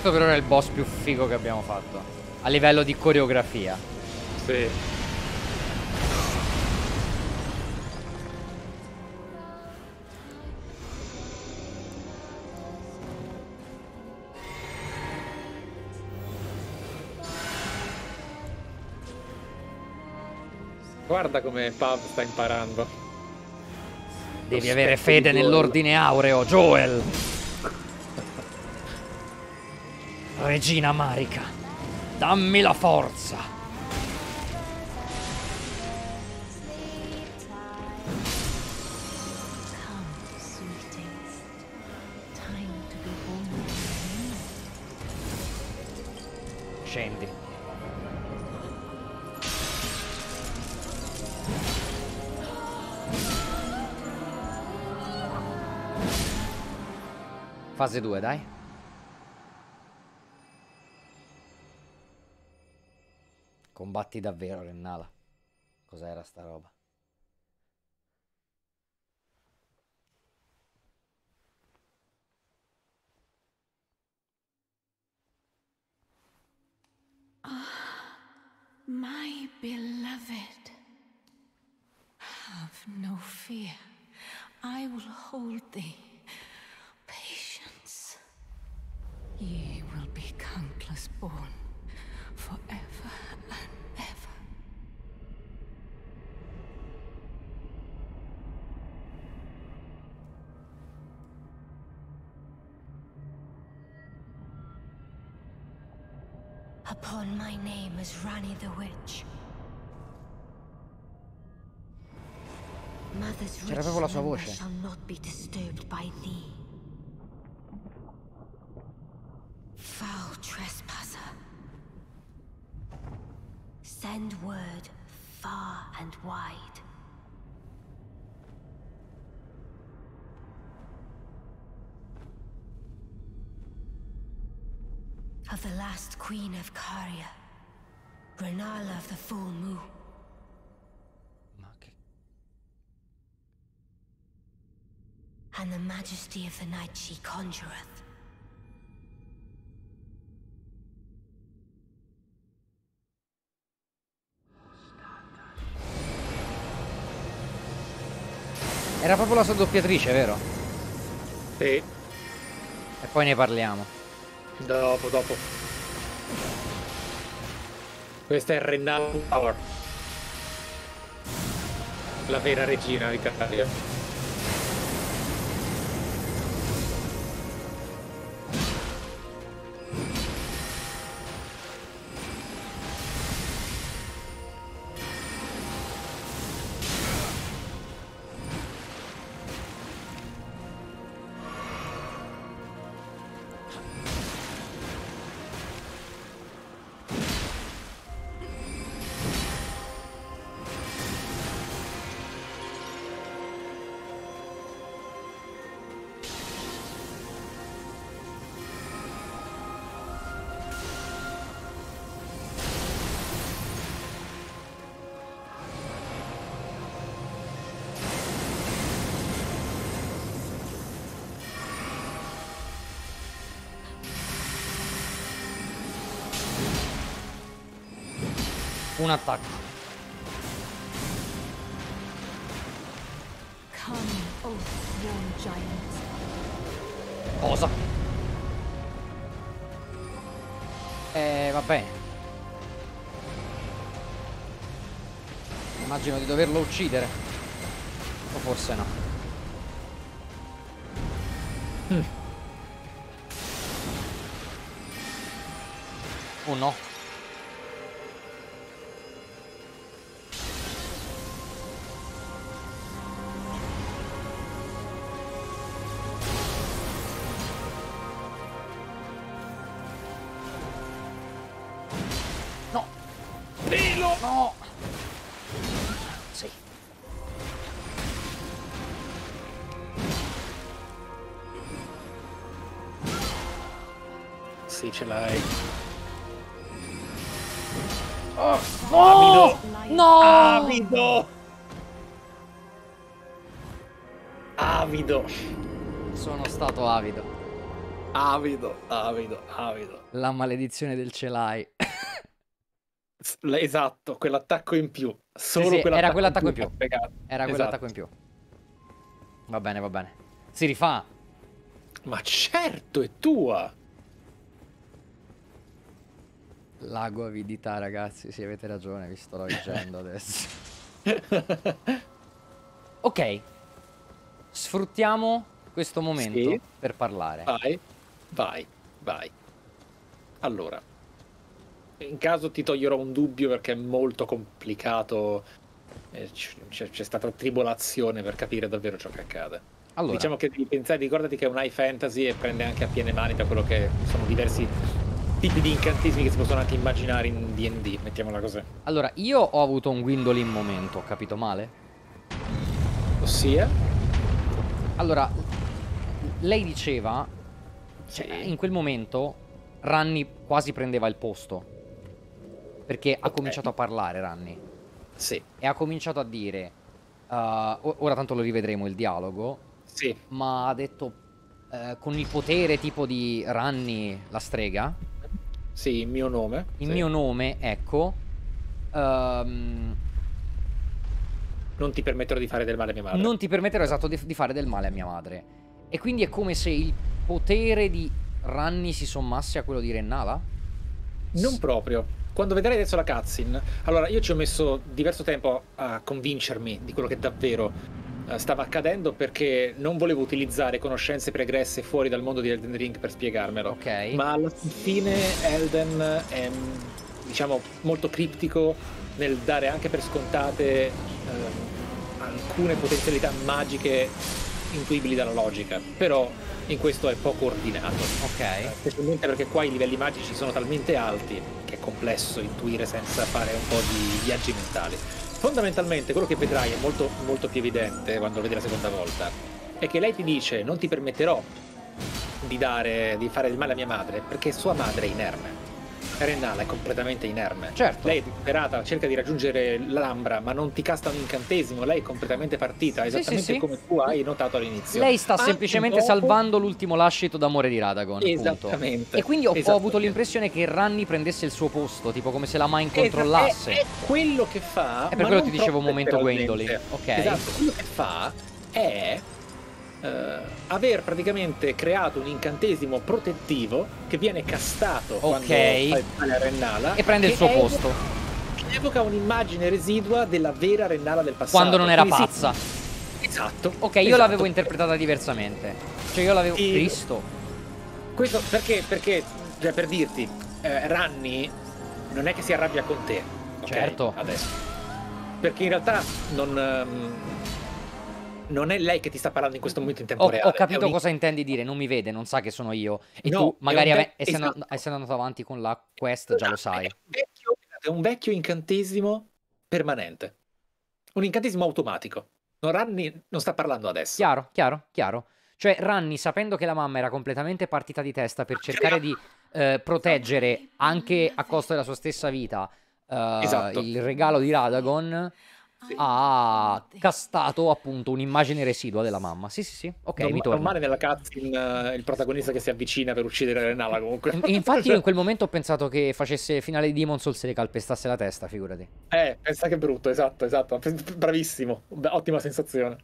questo per ora è il boss più figo che abbiamo fatto. A livello di coreografia. Sì. Guarda come Pav sta imparando. Devi avere fede nell'ordine aureo, Joel. regina Marica, dammi la forza. Scendi. Fase 2, dai. Fatti davvero, Rennala. Cos'era sta roba? Oh, my beloved, have no fear. I will hold thee. Patience. Ye will be countless born. Rani the Witch. Mother's shall not be disturbed by thee. Foul trespasser. Send word far and wide. Of the last queen of Caria. Renala of the Full Moon. Ma che... And the majesty of the night she conjureth. Era proprio la sua doppiatrice, vero? Sì. E poi ne parliamo. Dopo, dopo. Questa è Renata Power. La vera regina di Cagliari. un attacco. Cosa? Eh, va bene. Immagino di doverlo uccidere. O forse no. Avido, avido. La maledizione del celai. esatto, quell'attacco in più. Solo sì, sì, quell'attacco era quell'attacco in più. In più. Era esatto. quell'attacco in più. Va bene, va bene. Si rifà. Ma certo, è tua. Lago avidità, ragazzi. Sì, avete ragione, vi sto dicendo (laughs) adesso. ok. Sfruttiamo questo momento sì. per parlare. Vai, vai. Vai. Allora, in caso ti toglierò un dubbio perché è molto complicato, c'è, c'è stata tribolazione per capire davvero ciò che accade. Allora. Diciamo che devi pensare, ricordati che è un high fantasy e prende anche a piene mani da quello che sono diversi tipi di incantesimi che si possono anche immaginare in DD, mettiamola così. Allora, io ho avuto un Gwindolin momento, ho capito male? Ossia? Allora, lei diceva cioè, in quel momento Ranni quasi prendeva il posto. Perché okay. ha cominciato a parlare Ranni. Sì. E ha cominciato a dire... Uh, ora tanto lo rivedremo il dialogo. Sì. Ma ha detto... Uh, con il potere tipo di Ranni la strega. Sì, il mio nome. Il sì. mio nome, ecco. Um, non ti permetterò di fare del male a mia madre. Non ti permetterò esatto di, di fare del male a mia madre. E quindi è come se il potere di Ranni si sommasse a quello di Rennala? Non proprio. Quando vedrai adesso la cutscene, allora io ci ho messo diverso tempo a convincermi di quello che davvero eh, stava accadendo perché non volevo utilizzare conoscenze pregresse fuori dal mondo di Elden Ring per spiegarmelo. Ok. Ma alla fine Elden è diciamo molto criptico nel dare anche per scontate eh, alcune potenzialità magiche intuibili dalla logica, però in questo è poco ordinato. Ok. Specialmente perché qua i livelli magici sono talmente alti che è complesso intuire senza fare un po' di viaggi mentali. Fondamentalmente quello che vedrai è molto, molto più evidente quando lo vedi la seconda volta, è che lei ti dice non ti permetterò di, dare, di fare del male a mia madre perché sua madre è inerme. Renala è completamente inerme. Certo. Lei è disperata, cerca di raggiungere l'Ambra, ma non ti casta un incantesimo. Lei è completamente partita, esattamente sì, sì, come tu hai notato all'inizio. Lei sta Anche semplicemente dopo... salvando l'ultimo lascito d'amore di Radagon. Esattamente. Punto. E quindi ho, ho avuto l'impressione che Ranni prendesse il suo posto, tipo come se la Mine controllasse. Esatto. È, è, quello che fa. È per quello che ti dicevo un momento Gwendolyn. Ok. Esatto, quello che fa è eh, aver praticamente creato un incantesimo protettivo che viene castato okay. quando fai la rennala e prende il suo posto. Evoca un'immagine residua della vera rennala del passato. Quando non era Quindi pazza. Sì. Esatto. Ok, io esatto. l'avevo interpretata diversamente. Cioè io l'avevo e... Questo perché perché cioè per dirti eh, Ranni non è che si arrabbia con te. Okay, certo. Adesso perché in realtà non, ehm, non è lei che ti sta parlando in questo momento in tempo ho, reale. Ho capito un... cosa intendi dire, non mi vede, non sa che sono io. E no, tu, magari ve... essendo, esatto. essendo, andato avanti con la quest, già no, lo sai. È un, vecchio, è un vecchio incantesimo permanente. Un incantesimo automatico. Non Ranni non sta parlando adesso. Chiaro, chiaro, chiaro. Cioè, Ranni, sapendo che la mamma era completamente partita di testa per cercare di eh, esatto. proteggere, anche a costo della sua stessa vita, eh, esatto. il regalo di Radagon, sì. ha castato appunto un'immagine residua della mamma. Sì, sì, sì. Ok, non, mi torna. male nella cutscene uh, il protagonista che si avvicina per uccidere Renala comunque. Infatti io in quel (laughs) momento ho pensato che facesse finale di Demon Souls e le calpestasse la testa, figurati. Eh, pensa che brutto, esatto, esatto. Bravissimo, ottima sensazione.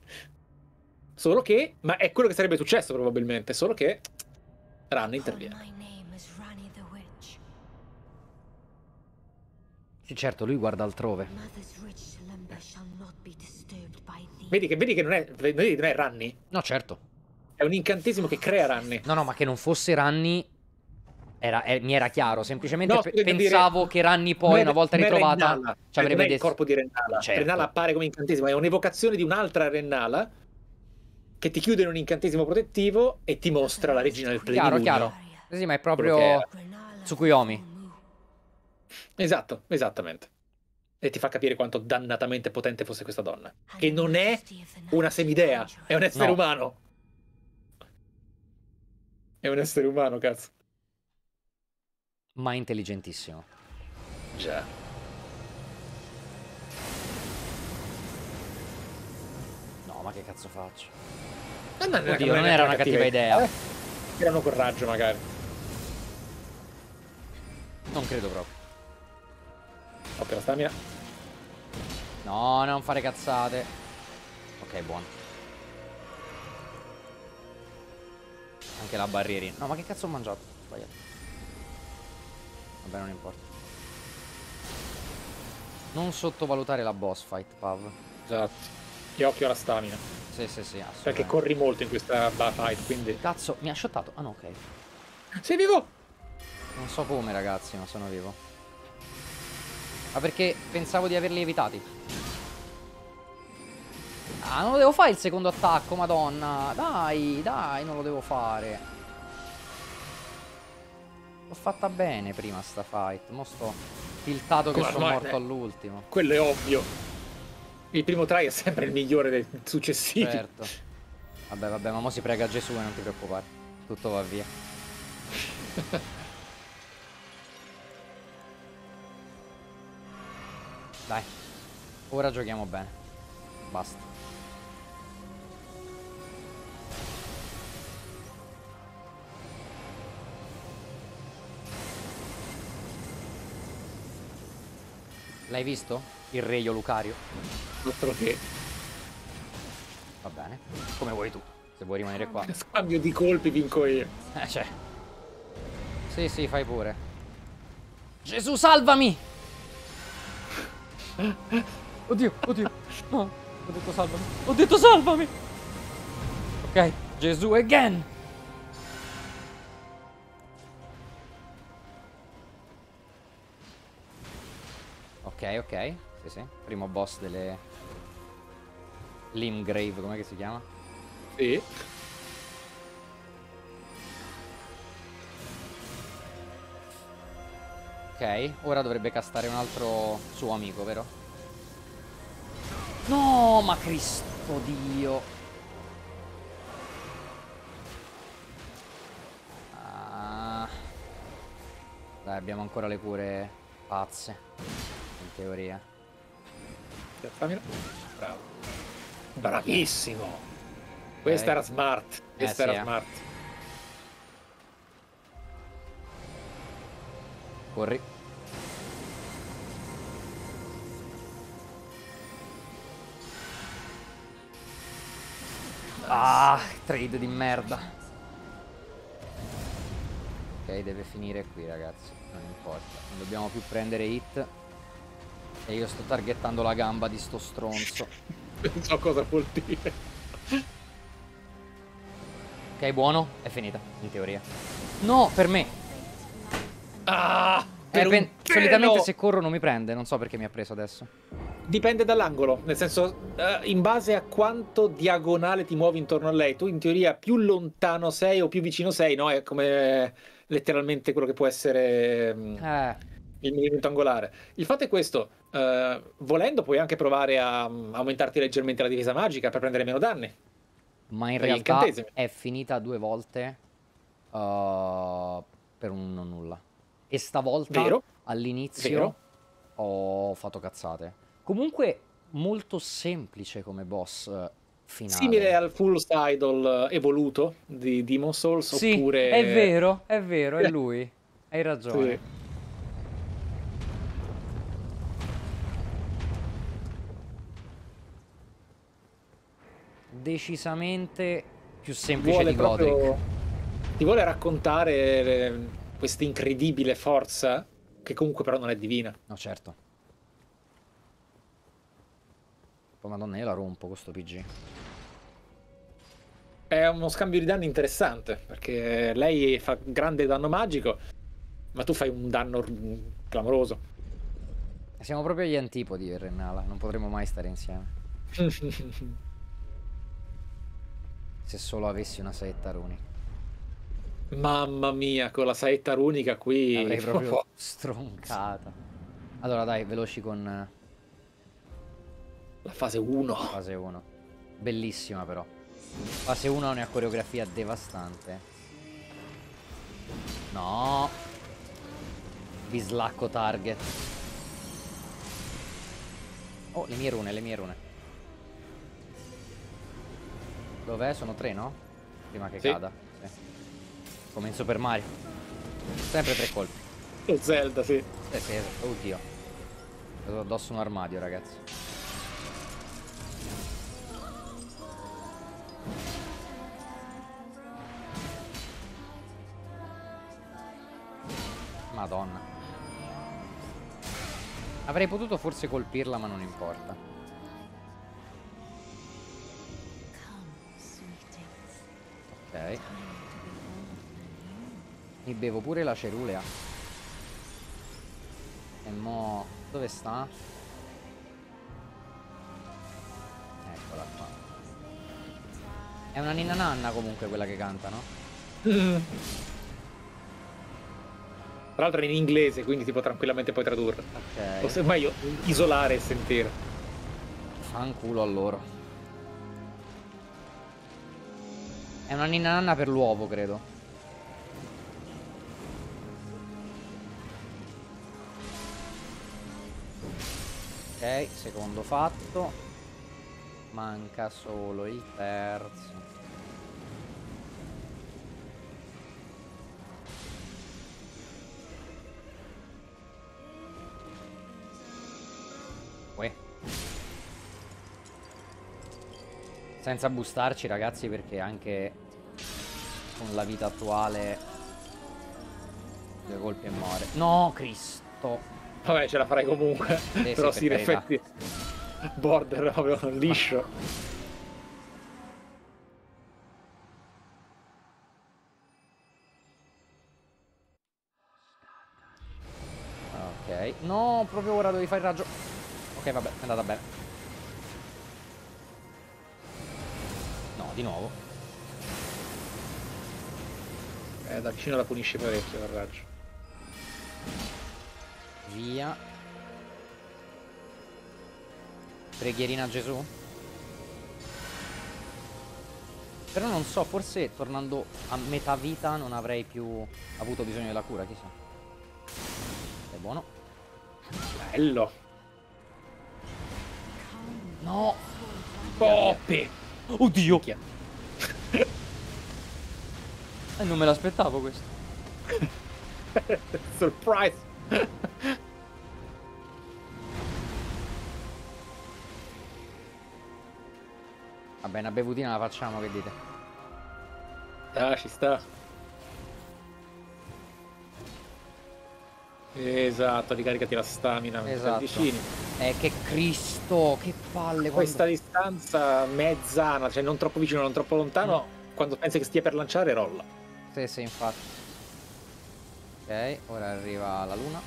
Solo che, ma è quello che sarebbe successo probabilmente, solo che Run oh, interviene. Sì, certo, lui guarda altrove. Vedi che, vedi che non, è, non è Ranni? No, certo. È un incantesimo che crea Ranni. No, no, ma che non fosse Ranni era, è, eh, mi era chiaro, semplicemente no, pe pensavo dire, che Ranni poi, una volta ritrovata, Rennala, ci avrebbe detto... il corpo di Rennala. Certo. Rennala appare come incantesimo, è un'evocazione di un'altra Rennala che ti chiude in un incantesimo protettivo e ti mostra la regina del play. Chiaro, chiaro. Sì, ma è proprio Tsukuyomi. Esatto, esattamente e ti fa capire quanto dannatamente potente fosse questa donna. Che non è una semidea, è un essere no. umano. È un essere umano, cazzo. Ma intelligentissimo. Già. No, ma che cazzo faccio? Eh, non, Oddio, non era una cattiva, cattiva idea. Eh, erano coraggio, magari. Non credo proprio. Occhio la stamina. No, non fare cazzate. Ok, buono. Anche la barrieri. No, ma che cazzo ho mangiato? Sbagliato. Vabbè, non importa. Non sottovalutare la boss fight, Pav. Esatto. Che occhio alla stamina. Sì, sì, sì, Perché corri molto in questa fight, quindi... Cazzo, mi ha shottato. Ah, no, ok. Sei vivo! Non so come, ragazzi, ma sono vivo. Ma perché pensavo di averli evitati. Ah, non lo devo fare il secondo attacco, madonna. Dai, dai, non lo devo fare. L'ho fatta bene prima sta fight. Mo sto tiltato che sono morto all'ultimo. Quello è ovvio. Il primo try è sempre il migliore del successivo. Certo. Vabbè, vabbè, ma mo si prega Gesù e non ti preoccupare. Tutto va via. (laughs) Dai. Ora giochiamo bene. Basta. L'hai visto? Il reio Lucario. Altro che. Va bene. Come vuoi tu. Se vuoi rimanere qua. (laughs) Scambio di colpi vinco io. Eh, cioè. Sì, sì, fai pure. Gesù, salvami! Oddio, oddio. No. Ho detto salvami. Ho detto salvami. Ok, Gesù again. Ok, ok. Sì, sì. Primo boss delle... Limgrave, com'è che si chiama? Sì. Ok, ora dovrebbe castare un altro suo amico, vero? No, ma Cristo Dio! Ah. Dai, abbiamo ancora le cure pazze, in teoria. Bravo. Bravissimo! Questa okay. era smart. Eh, Questa eh, era sì, eh. smart. Eh. Corri. Ah, trade di merda. Ok, deve finire qui ragazzi, non importa. Non dobbiamo più prendere hit. E io sto targettando la gamba di sto stronzo. non so cosa vuol dire. Ok, buono, è finita, in teoria. No, per me. Ah, eh, solitamente se corro non mi prende, non so perché mi ha preso adesso. Dipende dall'angolo, nel senso, uh, in base a quanto diagonale ti muovi intorno a lei. Tu in teoria più lontano sei o più vicino sei, no? È come letteralmente quello che può essere um, eh. il movimento angolare. Il fatto è questo, uh, volendo puoi anche provare a um, aumentarti leggermente la difesa magica per prendere meno danni. Ma in realtà è finita due volte uh, per un non nulla. E stavolta Vero. all'inizio Vero. ho fatto cazzate. Comunque molto semplice come boss eh, finale. Simile al Full Idol eh, evoluto di Demon Souls sì, oppure... è vero, è vero, è (laughs) lui. Hai ragione. Sì. Decisamente più semplice vuole di Godric. Ti vuole raccontare questa incredibile forza che comunque però non è divina. No, certo. Poi madonna, io la rompo questo PG. È uno scambio di danni interessante, perché lei fa grande danno magico, ma tu fai un danno clamoroso. Siamo proprio gli antipodi Renala, non potremo mai stare insieme. (laughs) Se solo avessi una saetta runic. Mamma mia, con la saetta runica qui... L'avrei (laughs) proprio stroncata. Allora dai, veloci con... Eh, la fase 1. Fase 1. Bellissima però. Fase 1 ha una coreografia devastante. No. Bislacco target. Oh, le mie rune, le mie rune. Dov'è? Sono tre, no? Prima che sì. cada. Come in Super Mario. Sempre tre colpi. E oh, Zelda, sì. Eh sì, esatto. Oddio. Ho addosso un armadio, ragazzi. Madonna. Avrei potuto forse colpirla, ma non importa. Ok. Mi bevo pure la cerulea. E mo... Dove sta? Eccola qua. È una ninna nanna comunque quella che canta, no? (laughs) Tra l'altro è in inglese, quindi si può tranquillamente poi tradurre. Ok. O se meglio isolare e sentire. Fanculo a loro. È una ninna nanna per l'uovo, credo. secondo fatto. Manca solo il terzo. Uè. Senza bustarci ragazzi perché anche con la vita attuale due colpi e muore. No, Cristo. Vabbè, ce la farei comunque. Eh, Però sì, sì in effetti... Border proprio liscio. Ok, no, proprio ora devi fare il raggio. Ok, vabbè, è andata bene. No, di nuovo. Eh, da vicino la punisce parecchio il raggio. Via. Preghierina a Gesù. Però non so, forse tornando a metà vita non avrei più avuto bisogno della cura, chissà. È buono. Bello. No. Coppe. Oddio. eh, non me l'aspettavo questo. (laughs) Surprise. Vabbè, una bevutina la facciamo, che dite? Ah, ci sta. Esatto, ricaricati la stamina. Esatto. Vicini. Eh, che Cristo, che palle. Questa quando... distanza mezzana, cioè non troppo vicino, non troppo lontano, no. quando pensi che stia per lanciare, rolla. Sì, sì, infatti. Ok, ora arriva la luna.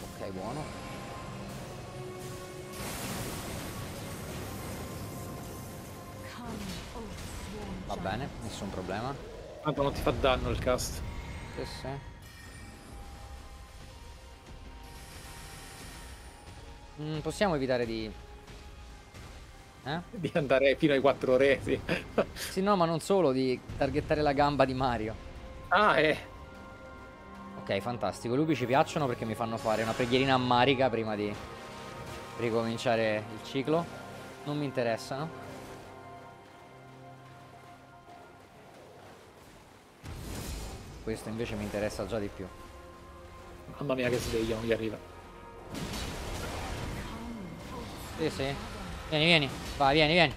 Ok, buono. Va bene, nessun problema. Tanto ah, non ti fa danno il cast. Sì, sì. Mm, possiamo evitare di eh? Di andare fino ai quattro reti. (laughs) sì, no, ma non solo, di targhettare la gamba di Mario. Ah, eh. Ok, fantastico. I Lupi ci piacciono perché mi fanno fare una preghierina a Marica prima di ricominciare il ciclo. Non mi interessano. Questo invece mi interessa già di più. Mamma mia che sveglia, non gli arriva. Sì, sì. Vieni, vieni. Vai, vieni, vieni.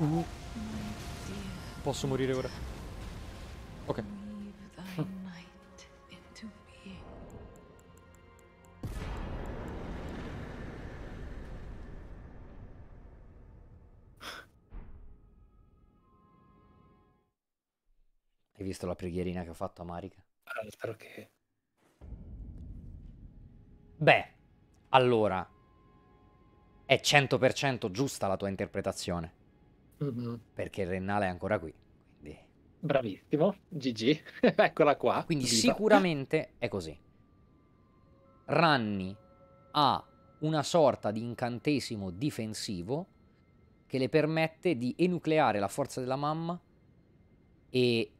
Uh. Posso morire ora. Ok. Hai visto la preghierina che ho fatto a Marica? Altro ah, che... Beh, allora, è 100% giusta la tua interpretazione. Mm-hmm. Perché il Rennale è ancora qui. Quindi... Bravissimo, GG, (laughs) eccola qua. Quindi Viva. sicuramente è così. Ranni ha una sorta di incantesimo difensivo che le permette di enucleare la forza della mamma e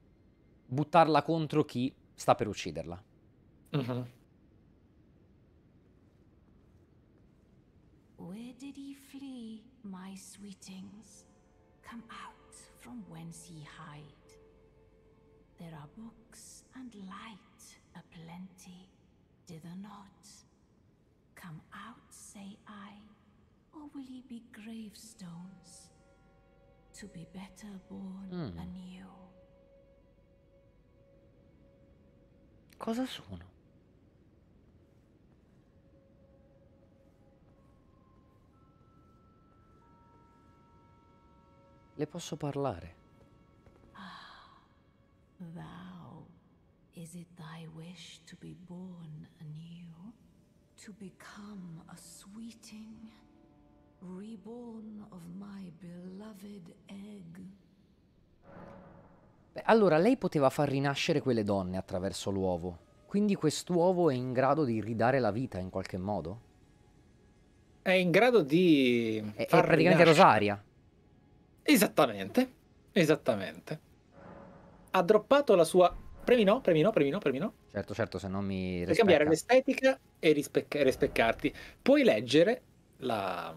buttarla contro chi sta per ucciderla. Mm-hmm. Where did he flee, my sweetings? Come out from whence ye hide. There are books and light aplenty, dither not. Come out, say I, or will ye be gravestones? To be better born mm. anew. Cosa sono? Le posso parlare. Ah, thou, is it thy wish to be born anew? To become a sweeting, reborn of my beloved egg? Beh, allora, lei poteva far rinascere quelle donne attraverso l'uovo. Quindi quest'uovo è in grado di ridare la vita in qualche modo? È in grado di... È, è praticamente rinascere. Rosaria. Esattamente, esattamente. Ha droppato la sua... Premi no, premi no, premi no, premi no. Certo, certo, se non mi... Rispecca. Per cambiare l'estetica e rispecca- rispeccarti. Puoi leggere la...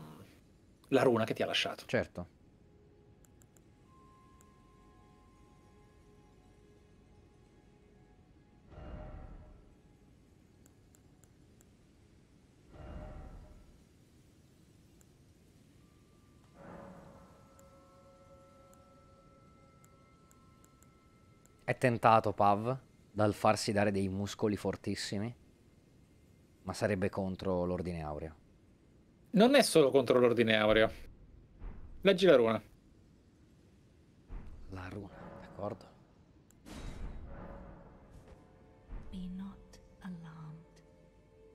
la runa che ti ha lasciato. Certo. È tentato Pav dal farsi dare dei muscoli fortissimi, ma sarebbe contro l'ordine aureo. Non è solo contro l'ordine aureo. Leggi la runa. La runa, d'accordo. Be not alarmed,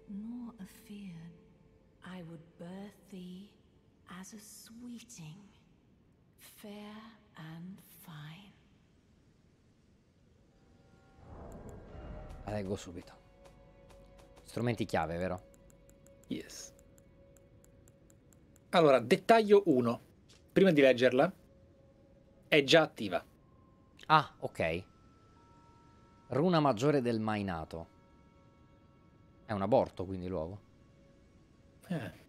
nor afeared. I would birth thee as a sweeting, fair and fine. La leggo subito. Strumenti chiave, vero? Yes. Allora, dettaglio 1. Prima di leggerla, è già attiva. Ah, ok. Runa maggiore del mai nato. È un aborto, quindi l'uovo. Eh.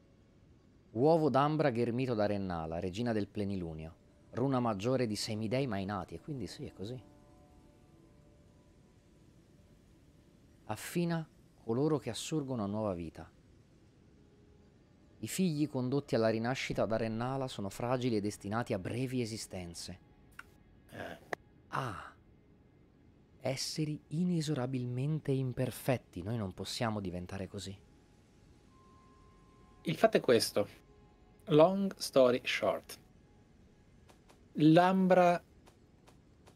Uovo d'ambra ghermito da Rennala, regina del plenilunio. Runa maggiore di semidei mai nati, e quindi sì, è così. affina coloro che assorgono a nuova vita. I figli condotti alla rinascita da Rennala sono fragili e destinati a brevi esistenze. Eh. Ah, esseri inesorabilmente imperfetti, noi non possiamo diventare così. Il fatto è questo. Long story short. L'ambra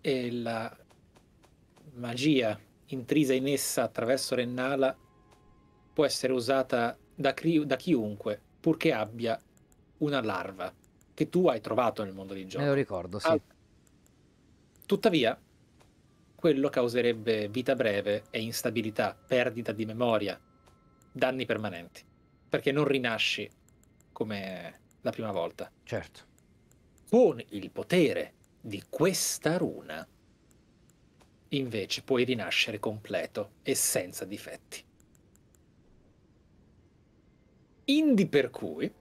e la magia intrisa in essa attraverso Rennala può essere usata da, cri- da chiunque, purché abbia una larva che tu hai trovato nel mondo di gioco. Me lo ricordo, sì. Tuttavia, quello causerebbe vita breve e instabilità, perdita di memoria, danni permanenti, perché non rinasci come la prima volta. Certo. Con il potere di questa runa Invece puoi rinascere completo e senza difetti. Indi per cui,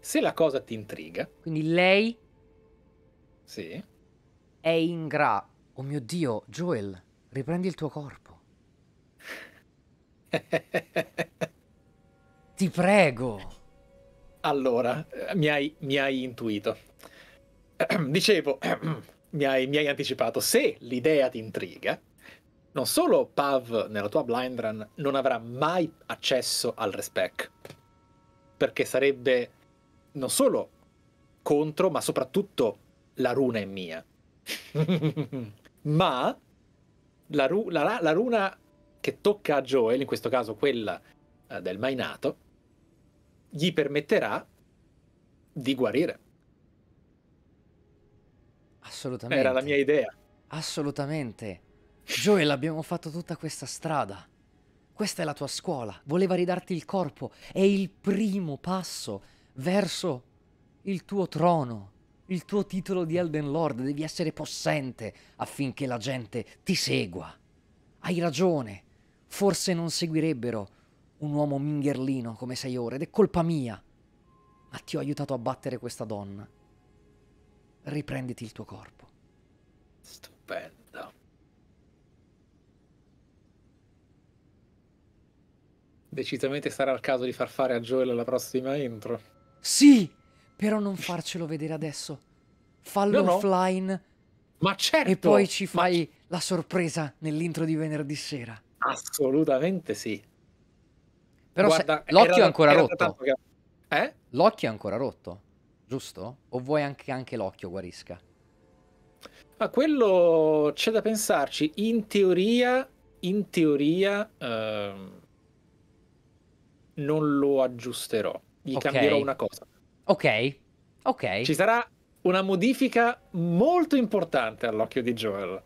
se la cosa ti intriga... Quindi lei... Sì. È in gra... Oh mio Dio, Joel, riprendi il tuo corpo. (laughs) Ti prego. Allora, eh, mi hai, mi hai intuito. (clears throat) Dicevo, (clears throat) mi hai, mi hai anticipato, se l'idea ti intriga, non solo Pav nella tua blind run non avrà mai accesso al respec, perché sarebbe non solo contro, ma soprattutto la runa è mia. (laughs) ma la, ru- la, la, runa che tocca a Joel, in questo caso quella eh, del Mainato, gli permetterà di guarire. Assolutamente. Era la mia idea. Assolutamente. Joel, abbiamo fatto tutta questa strada. Questa è la tua scuola. Voleva ridarti il corpo. È il primo passo verso il tuo trono, il tuo titolo di Elden Lord. Devi essere possente affinché la gente ti segua. Hai ragione. Forse non seguirebbero un uomo mingherlino come sei ora ed è colpa mia. Ma ti ho aiutato a battere questa donna riprenditi il tuo corpo. Stupendo. Decisamente sarà il caso di far fare a Joel la prossima intro. Sì, però non farcelo vedere adesso. Fallo no, offline. Ma certo! E poi ci fai ma... la sorpresa nell'intro di venerdì sera. Assolutamente sì. Però l'occhio è ancora rotto. Che... Eh? L'occhio è ancora rotto giusto? O vuoi anche, anche l'occhio guarisca? Ma ah, quello c'è da pensarci. In teoria, in teoria, ehm, non lo aggiusterò. Gli okay. cambierò una cosa. Ok, ok. Ci sarà una modifica molto importante all'occhio di Joel.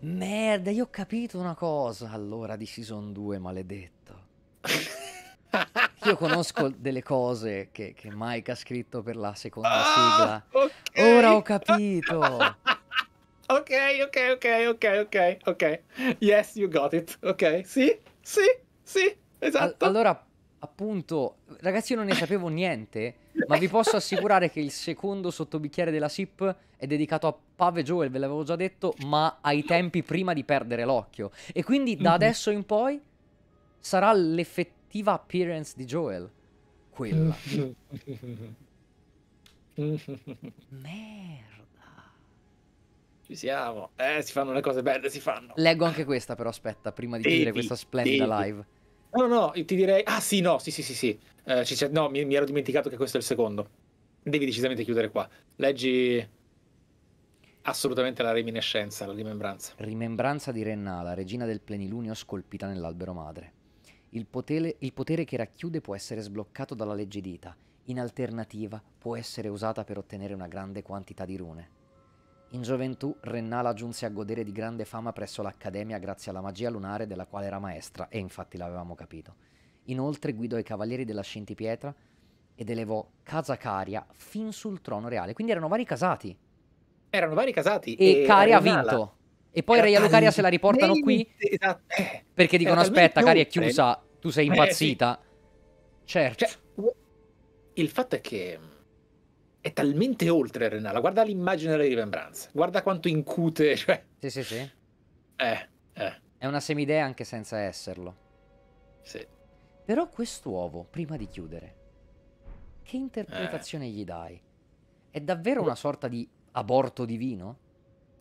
Merda, io ho capito una cosa allora di Season 2, maledetto. (laughs) Io conosco delle cose che, che Mike ha scritto per la seconda ah, sigla. Okay. Ora ho capito. (laughs) ok, ok, ok, ok, ok, ok. Yes, you got it. Ok, sì, sì, sì, esatto. All- allora, appunto, ragazzi, io non ne sapevo niente, ma vi posso assicurare che il secondo sottobicchiere della SIP è dedicato a Pave Joel, ve l'avevo già detto, ma ai tempi prima di perdere l'occhio. E quindi da mhm. adesso in poi sarà l'effettivo cattiva appearance di Joel. Quella. (laughs) Merda. Ci siamo. Eh, si fanno le cose belle, si fanno. Leggo anche questa però, aspetta, prima di devi, chiudere questa splendida devi. live. No, no, no, ti direi... Ah sì, no, sì, sì, sì, sì. Eh, c- no, mi, mi ero dimenticato che questo è il secondo. Devi decisamente chiudere qua. Leggi assolutamente la reminiscenza, la rimembranza. Rimembranza di Renna, la regina del plenilunio scolpita nell'albero madre il potere, il potere che racchiude può essere sbloccato dalla leggedita, in alternativa può essere usata per ottenere una grande quantità di rune. In gioventù Rennala giunse a godere di grande fama presso l'Accademia grazie alla magia lunare della quale era maestra, e infatti l'avevamo capito. Inoltre guidò i cavalieri della Scintipietra ed elevò Casa Caria fin sul trono reale, quindi erano vari casati. Erano vari casati. E, e Caria ha vinto. E poi Raya Lucaria se la riportano qui Esatto. Eh, perché dicono cioè, aspetta, cari, è chiusa, tu sei eh, impazzita. Certo. Cioè, il fatto è che è talmente oltre Renala. Guarda l'immagine delle rimembranze. Guarda quanto incute. (laughs) Cioè... Sì, sì, sì. Eh, eh. È una semidea anche senza esserlo. Sì. Però quest'uovo, prima di chiudere, che interpretazione eh. gli dai? È davvero una sorta di aborto divino?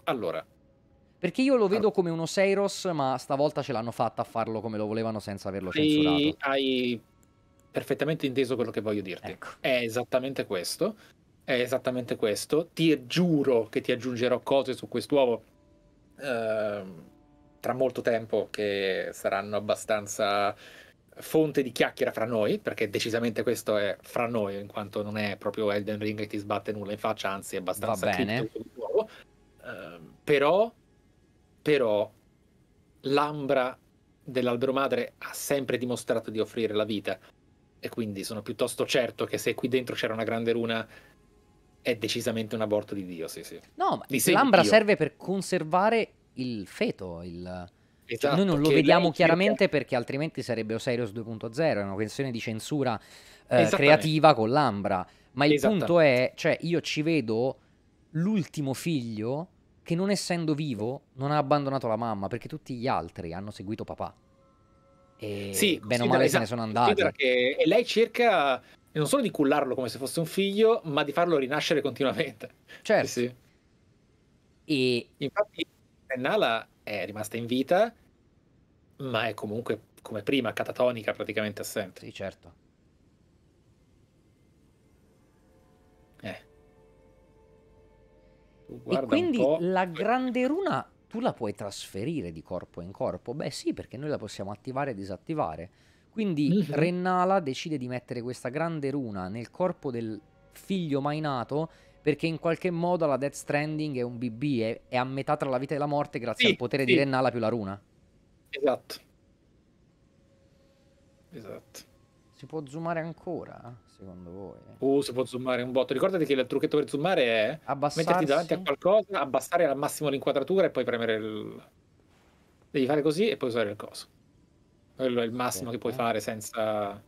Allora, perché io lo vedo certo. come uno Seiros, ma stavolta ce l'hanno fatta a farlo come lo volevano senza averlo censurato. Hai, hai perfettamente inteso quello che voglio dirti. Ecco. È esattamente questo. È esattamente questo. Ti giuro che ti aggiungerò cose su quest'uovo eh, tra molto tempo che saranno abbastanza fonte di chiacchiera fra noi, perché decisamente questo è fra noi, in quanto non è proprio Elden Ring che ti sbatte nulla in faccia, anzi è abbastanza Va bene. Uh, però però l'ambra dell'albero madre ha sempre dimostrato di offrire la vita e quindi sono piuttosto certo che se qui dentro c'era una grande runa è decisamente un aborto di Dio, sì, sì. No, ma l'ambra Dio. serve per conservare il feto, il... Esatto, cioè, noi non esatto, lo vediamo chiaramente cerca... perché altrimenti sarebbe Osiris 2.0, è una questione di censura eh, creativa con l'ambra. Ma il punto è, cioè, io ci vedo l'ultimo figlio che non essendo vivo non ha abbandonato la mamma perché tutti gli altri hanno seguito papà. E sì, bene o male esatto, se ne sono andati. Che, e lei cerca non solo di cullarlo come se fosse un figlio, ma di farlo rinascere continuamente. Certo. Sì, E... Infatti Nala è rimasta in vita, ma è comunque come prima catatonica praticamente assente. Sì, certo. Guarda e quindi la grande runa tu la puoi trasferire di corpo in corpo? Beh sì, perché noi la possiamo attivare e disattivare. Quindi mm-hmm. Rennala decide di mettere questa grande runa nel corpo del figlio mai nato perché in qualche modo la Death Stranding è un BB, è, è a metà tra la vita e la morte grazie sì, al potere sì. di Rennala più la runa. Esatto. Esatto. Si può zoomare ancora? secondo voi? Uh, si può zoomare un botto. Ricordati che il trucchetto per zoomare è Abbassarsi. metterti davanti a qualcosa, abbassare al massimo l'inquadratura e poi premere il... Devi fare così e poi usare il coso. Quello è il massimo sì, che puoi fare senza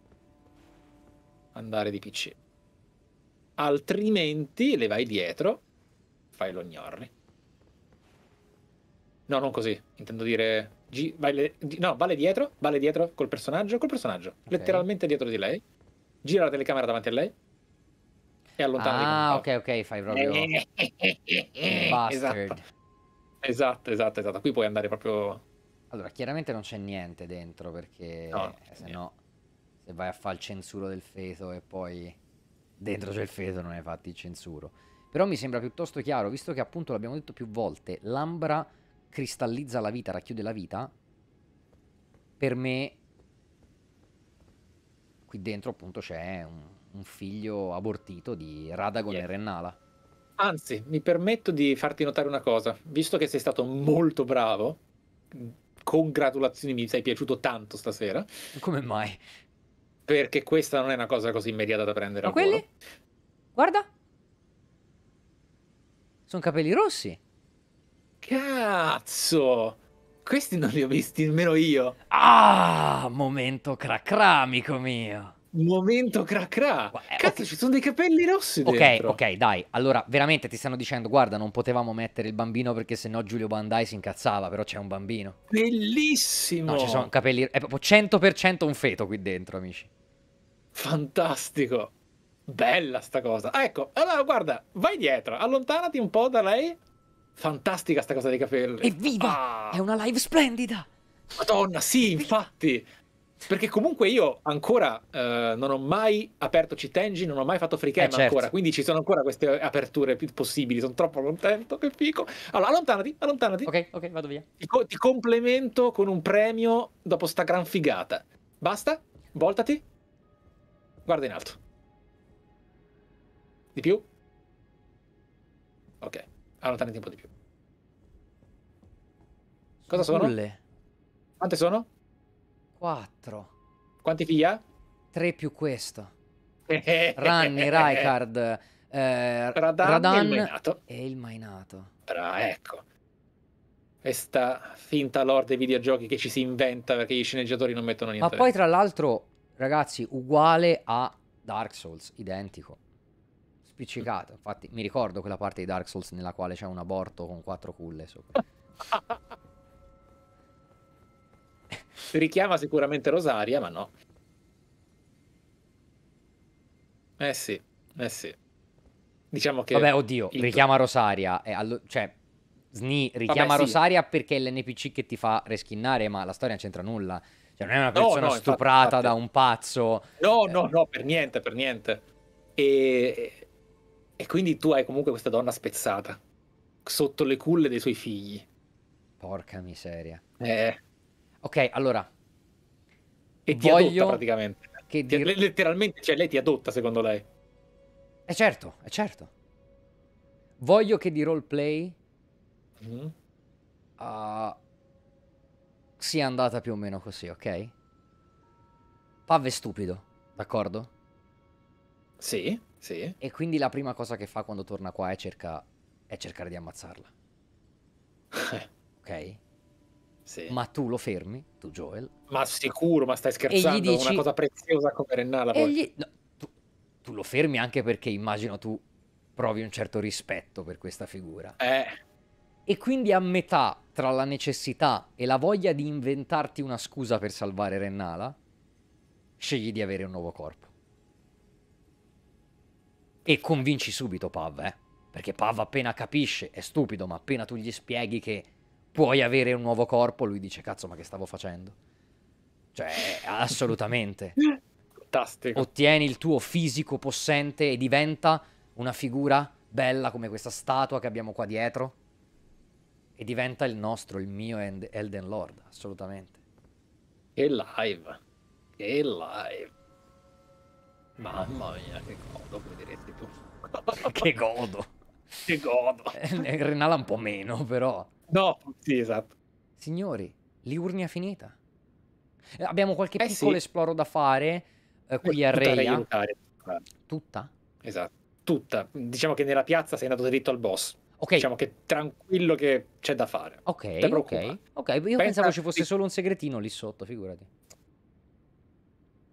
andare di PC. Altrimenti le vai dietro, fai lo gnorri. No, non così. Intendo dire. G, vai le, no, vale dietro, vale dietro col personaggio, col personaggio. Okay. Letteralmente dietro di lei gira la telecamera davanti a lei e allontana. Ah, ok, ok, fai proprio... Eh, eh, eh, esatto. esatto, esatto, esatto. Qui puoi andare proprio... Allora, chiaramente non c'è niente dentro perché no, se no se vai a fare il censuro del feto e poi dentro c'è il feto non hai fatto il censuro. Però mi sembra piuttosto chiaro, visto che appunto l'abbiamo detto più volte, l'ambra cristallizza la vita, racchiude la vita, per me qui dentro appunto c'è un, un figlio abortito di Radagon yeah. e Rennala. Anzi, mi permetto di farti notare una cosa, visto che sei stato molto bravo, congratulazioni, mi sei piaciuto tanto stasera. Come mai? Perché questa non è una cosa così immediata da prendere. Ma quelli? Volo. Guarda. Sono capelli rossi. Cazzo! Questi non li ho visti nemmeno io. Ah, momento cracra, amico mio. Momento cracra. Eh, Cazzo, okay. ci sono dei capelli rossi dentro. Ok, ok, dai. Allora, veramente ti stanno dicendo, guarda, non potevamo mettere il bambino perché sennò Giulio Bandai si incazzava, però c'è un bambino. Bellissimo! No, ci sono capelli... È proprio 100% un feto qui dentro, amici. Fantastico. Bella sta cosa. ecco, allora guarda, vai dietro, allontanati un po' da lei fantastica sta cosa dei capelli. Evviva! Ah. È una live splendida! Madonna, sì, infatti! Perché comunque io ancora eh, non ho mai aperto Citenji, non ho mai fatto free cam eh, certo. ancora, quindi ci sono ancora queste aperture possibili, sono troppo contento, che fico. Allora, allontanati, allontanati. Ok, ok, vado via. Ti, co- ti complemento con un premio dopo sta gran figata. Basta? Voltati? Guarda in alto. Di più? Ok allontanati un po' di più. Cosa sono? Sulle. Quante sono? 4. Quanti figli ha? 3 più questo. (laughs) Ranni, Raikard, eh, Radan, Radan, e il Mainato. E il Mainato. Però ecco. Questa finta lore dei videogiochi che ci si inventa perché gli sceneggiatori non mettono niente. Ma poi tra l'altro, ragazzi, uguale a Dark Souls, identico spiccicato. Infatti, mi ricordo quella parte di Dark Souls nella quale c'è un aborto con quattro culle sopra. (laughs) Richiama sicuramente Rosaria, ma no. Eh sì, eh sì. Diciamo che... Vabbè, oddio, il... richiama Rosaria. allo... Cioè, Sni richiama Vabbè, sì. Rosaria perché è l'NPC che ti fa reschinnare, ma la storia non c'entra nulla. Cioè, non è una persona no, no, stuprata infatti, infatti... da un pazzo. No, eh. no, no, per niente, per niente. E e quindi tu hai comunque questa donna spezzata sotto le culle dei suoi figli. Porca miseria. Eh. Ok, allora. E ti voglio... adotta praticamente. Che cioè, dir... Letteralmente, cioè lei ti adotta secondo lei. E eh, certo, è eh, certo. Voglio che di roleplay mm uh, sia andata più o meno così, ok? Pav è stupido, d'accordo? Sì. Sì. E quindi la prima cosa che fa quando torna qua è, cerca, è cercare di ammazzarla. (laughs) ok? Sì. Ma tu lo fermi, tu Joel. Ma sicuro, ma stai scherzando, dici... una cosa preziosa come Rennala. gli... no, tu, tu lo fermi anche perché immagino tu provi un certo rispetto per questa figura. Eh. E quindi a metà tra la necessità e la voglia di inventarti una scusa per salvare Rennala, scegli di avere un nuovo corpo. E convinci subito Pav, eh? Perché Pav appena capisce, è stupido, ma appena tu gli spieghi che puoi avere un nuovo corpo, lui dice, cazzo, ma che stavo facendo? Cioè, assolutamente. Fantastico. Ottieni il tuo fisico possente e diventa una figura bella come questa statua che abbiamo qua dietro. E diventa il nostro, il mio Elden Lord, assolutamente. E live. E live. Mamma mia, che godo, come diresti tu. (laughs) che godo. Che godo. Eh, Rinala un po' meno, però. No, sì, esatto. Signori, l'Iurnia finita. Eh, abbiamo qualche eh, piccolo sì. esploro da fare eh, qui a Reia. Tutta? Esatto, tutta. Diciamo che nella piazza sei andato dritto al boss. Okay. Diciamo che tranquillo che c'è da fare. Ok, ok. okay. Io Pensa... pensavo ci fosse solo un segretino lì sotto, figurati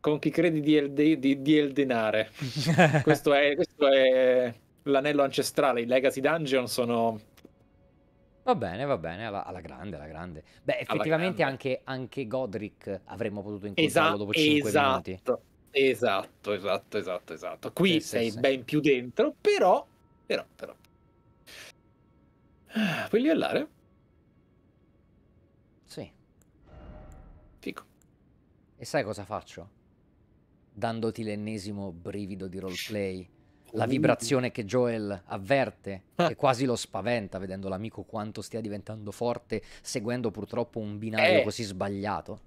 con chi credi di, el, di, di, eldenare. (laughs) questo, è, questo è l'anello ancestrale. I Legacy Dungeon sono Va bene, va bene, alla, alla, grande, alla grande. Beh, effettivamente grande. Anche, anche, Godric avremmo potuto incontrarlo esatto, dopo 5 esatto, minuti. Esatto, esatto, esatto, esatto. Qui sì, sei sì, ben sì. più dentro, però, però, però. Ah, puoi livellare? Sì. Fico. E sai cosa faccio? dandoti l'ennesimo brivido di roleplay. La vibrazione che Joel avverte, che ah. quasi lo spaventa vedendo l'amico quanto stia diventando forte, seguendo purtroppo un binario eh. così sbagliato.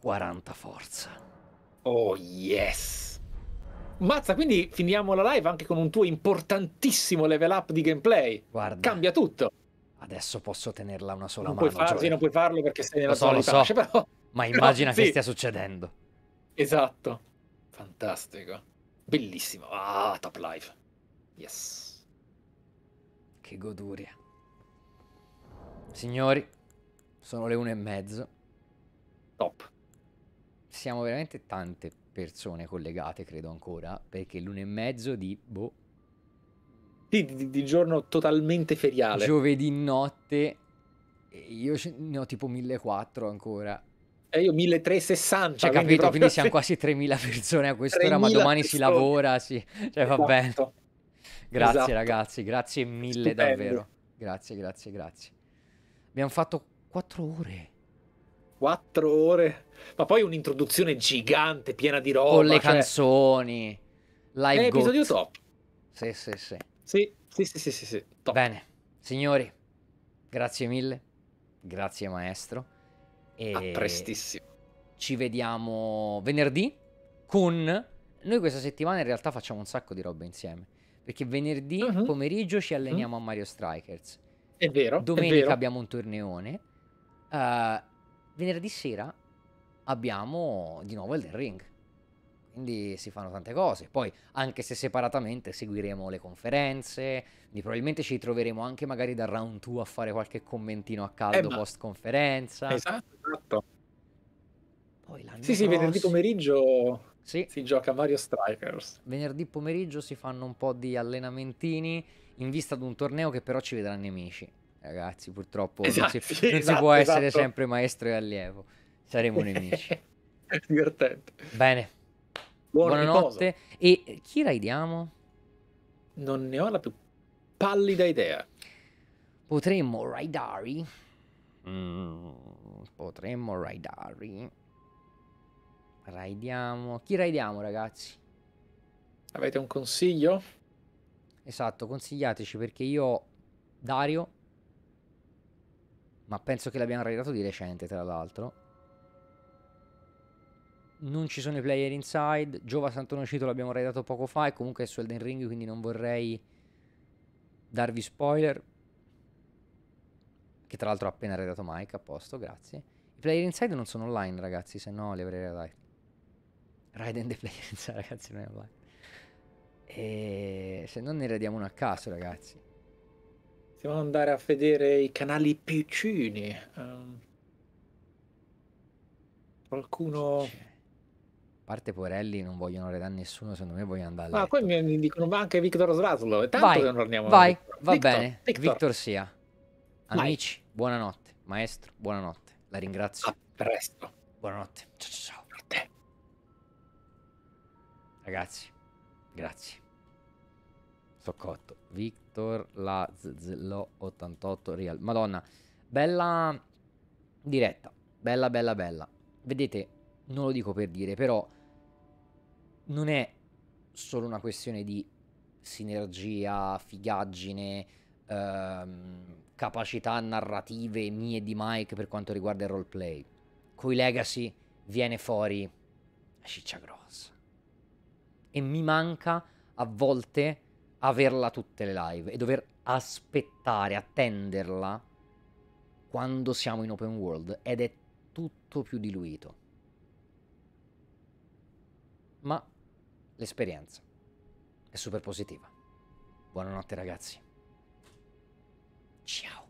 40 (laughs) forza. Oh yes! Mazza, quindi finiamo la live anche con un tuo importantissimo level up di gameplay. Guarda. Cambia tutto. Adesso posso tenerla una sola non mano. Puoi farlo, sì, non puoi farlo perché sei nella lo so, lo so, fascia, però... Ma (laughs) immagina no, che sì. stia succedendo. Esatto. Fantastico. Bellissimo. Ah, Top Life. Yes. Che goduria. Signori, sono le una e mezzo. Top. Siamo veramente tante persone collegate, credo ancora, perché l'una e mezzo di... Boh. Sì, di, di giorno totalmente feriale. Giovedì notte. Io ne ho tipo 1400 ancora. Eh, cioè io 1360. Cioè, capito, proprio... quindi siamo (laughs) quasi 3000 persone a quest'ora, ma domani persone. si lavora, sì. Cioè, va bene. Esatto. Grazie esatto. ragazzi, grazie mille Stupendo. davvero. Grazie, grazie, grazie. Abbiamo fatto 4 ore. 4 ore. Ma poi un'introduzione gigante, piena di roba. Con le cioè... canzoni. Live È episodio got. top. Sì, sì, sì. Sì, sì, sì, sì, sì, sì. Bene, signori, grazie mille. Grazie maestro. E A prestissimo. Ci vediamo venerdì con... Noi questa settimana in realtà facciamo un sacco di robe insieme. Perché venerdì uh-huh. pomeriggio ci mhm. alleniamo uh-huh. a Mario Strikers. È vero. Domenica è vero. abbiamo un torneone. Uh, venerdì sera abbiamo di nuovo il Ring. Quindi si fanno tante cose. Poi, anche se separatamente, seguiremo le conferenze. Quindi probabilmente ci ritroveremo anche magari dal round 2 a fare qualche commentino a caldo eh, ma... post conferenza. Esatto. Esatto. sì, sì, venerdì pomeriggio sì. si gioca Mario Strikers. Venerdì pomeriggio si fanno un po' di allenamentini in vista di un torneo che però ci vedrà nemici. Ragazzi, purtroppo esatto, non, si, sì, non esatto, si può esatto. essere esatto. sempre maestro e allievo. Saremo nemici. (laughs) Divertente. Bene. Buona Buonanotte. Riposo. E chi raidiamo? Non ne ho la più pallida idea. Potremmo raidare Mm. potremmo raidarli. Raidiamo. Chi raidiamo, ragazzi? Avete un consiglio? Esatto, consigliateci perché io, Dario, ma penso che l'abbiamo raidato di recente, tra l'altro. Non ci sono i player inside. Giova Santonocito l'abbiamo raidato poco fa e comunque è su Elden Ring, quindi non vorrei darvi spoiler che tra l'altro ha appena redato Mike, a posto, grazie. I Player Inside non sono online, ragazzi, se no li avrei redati. Raiden the Player (laughs) Inside, ragazzi, non è online. E se non ne rediamo uno a caso, ragazzi. Possiamo andare a vedere i canali piccini. Um, ehm, qualcuno... A parte Porelli non vogliono redare nessuno, secondo me vogliono andare a letto. Ma poi mi dicono, ma anche Victor Slaslo, e tanto vai, che non torniamo Vai, va Victor, bene, Victor. Victor sia. Amici, Vai. buonanotte. Maestro, buonanotte. La ringrazio. A presto. Buonanotte. Ciao ciao ciao. Te. Ragazzi, grazie. Sto cotto. Victor Lazzello 88 Real. Madonna, bella diretta. Bella, bella, bella. Vedete, non lo dico per dire, però non è solo una questione di sinergia, figaggine, ehm, capacità narrative mie di Mike per quanto riguarda il roleplay. Coi Legacy viene fuori la ciccia grossa. E mi manca a volte averla tutte le live e dover aspettare, attenderla quando siamo in open world ed è tutto più diluito. Ma l'esperienza è super positiva. Buonanotte ragazzi. Ciao.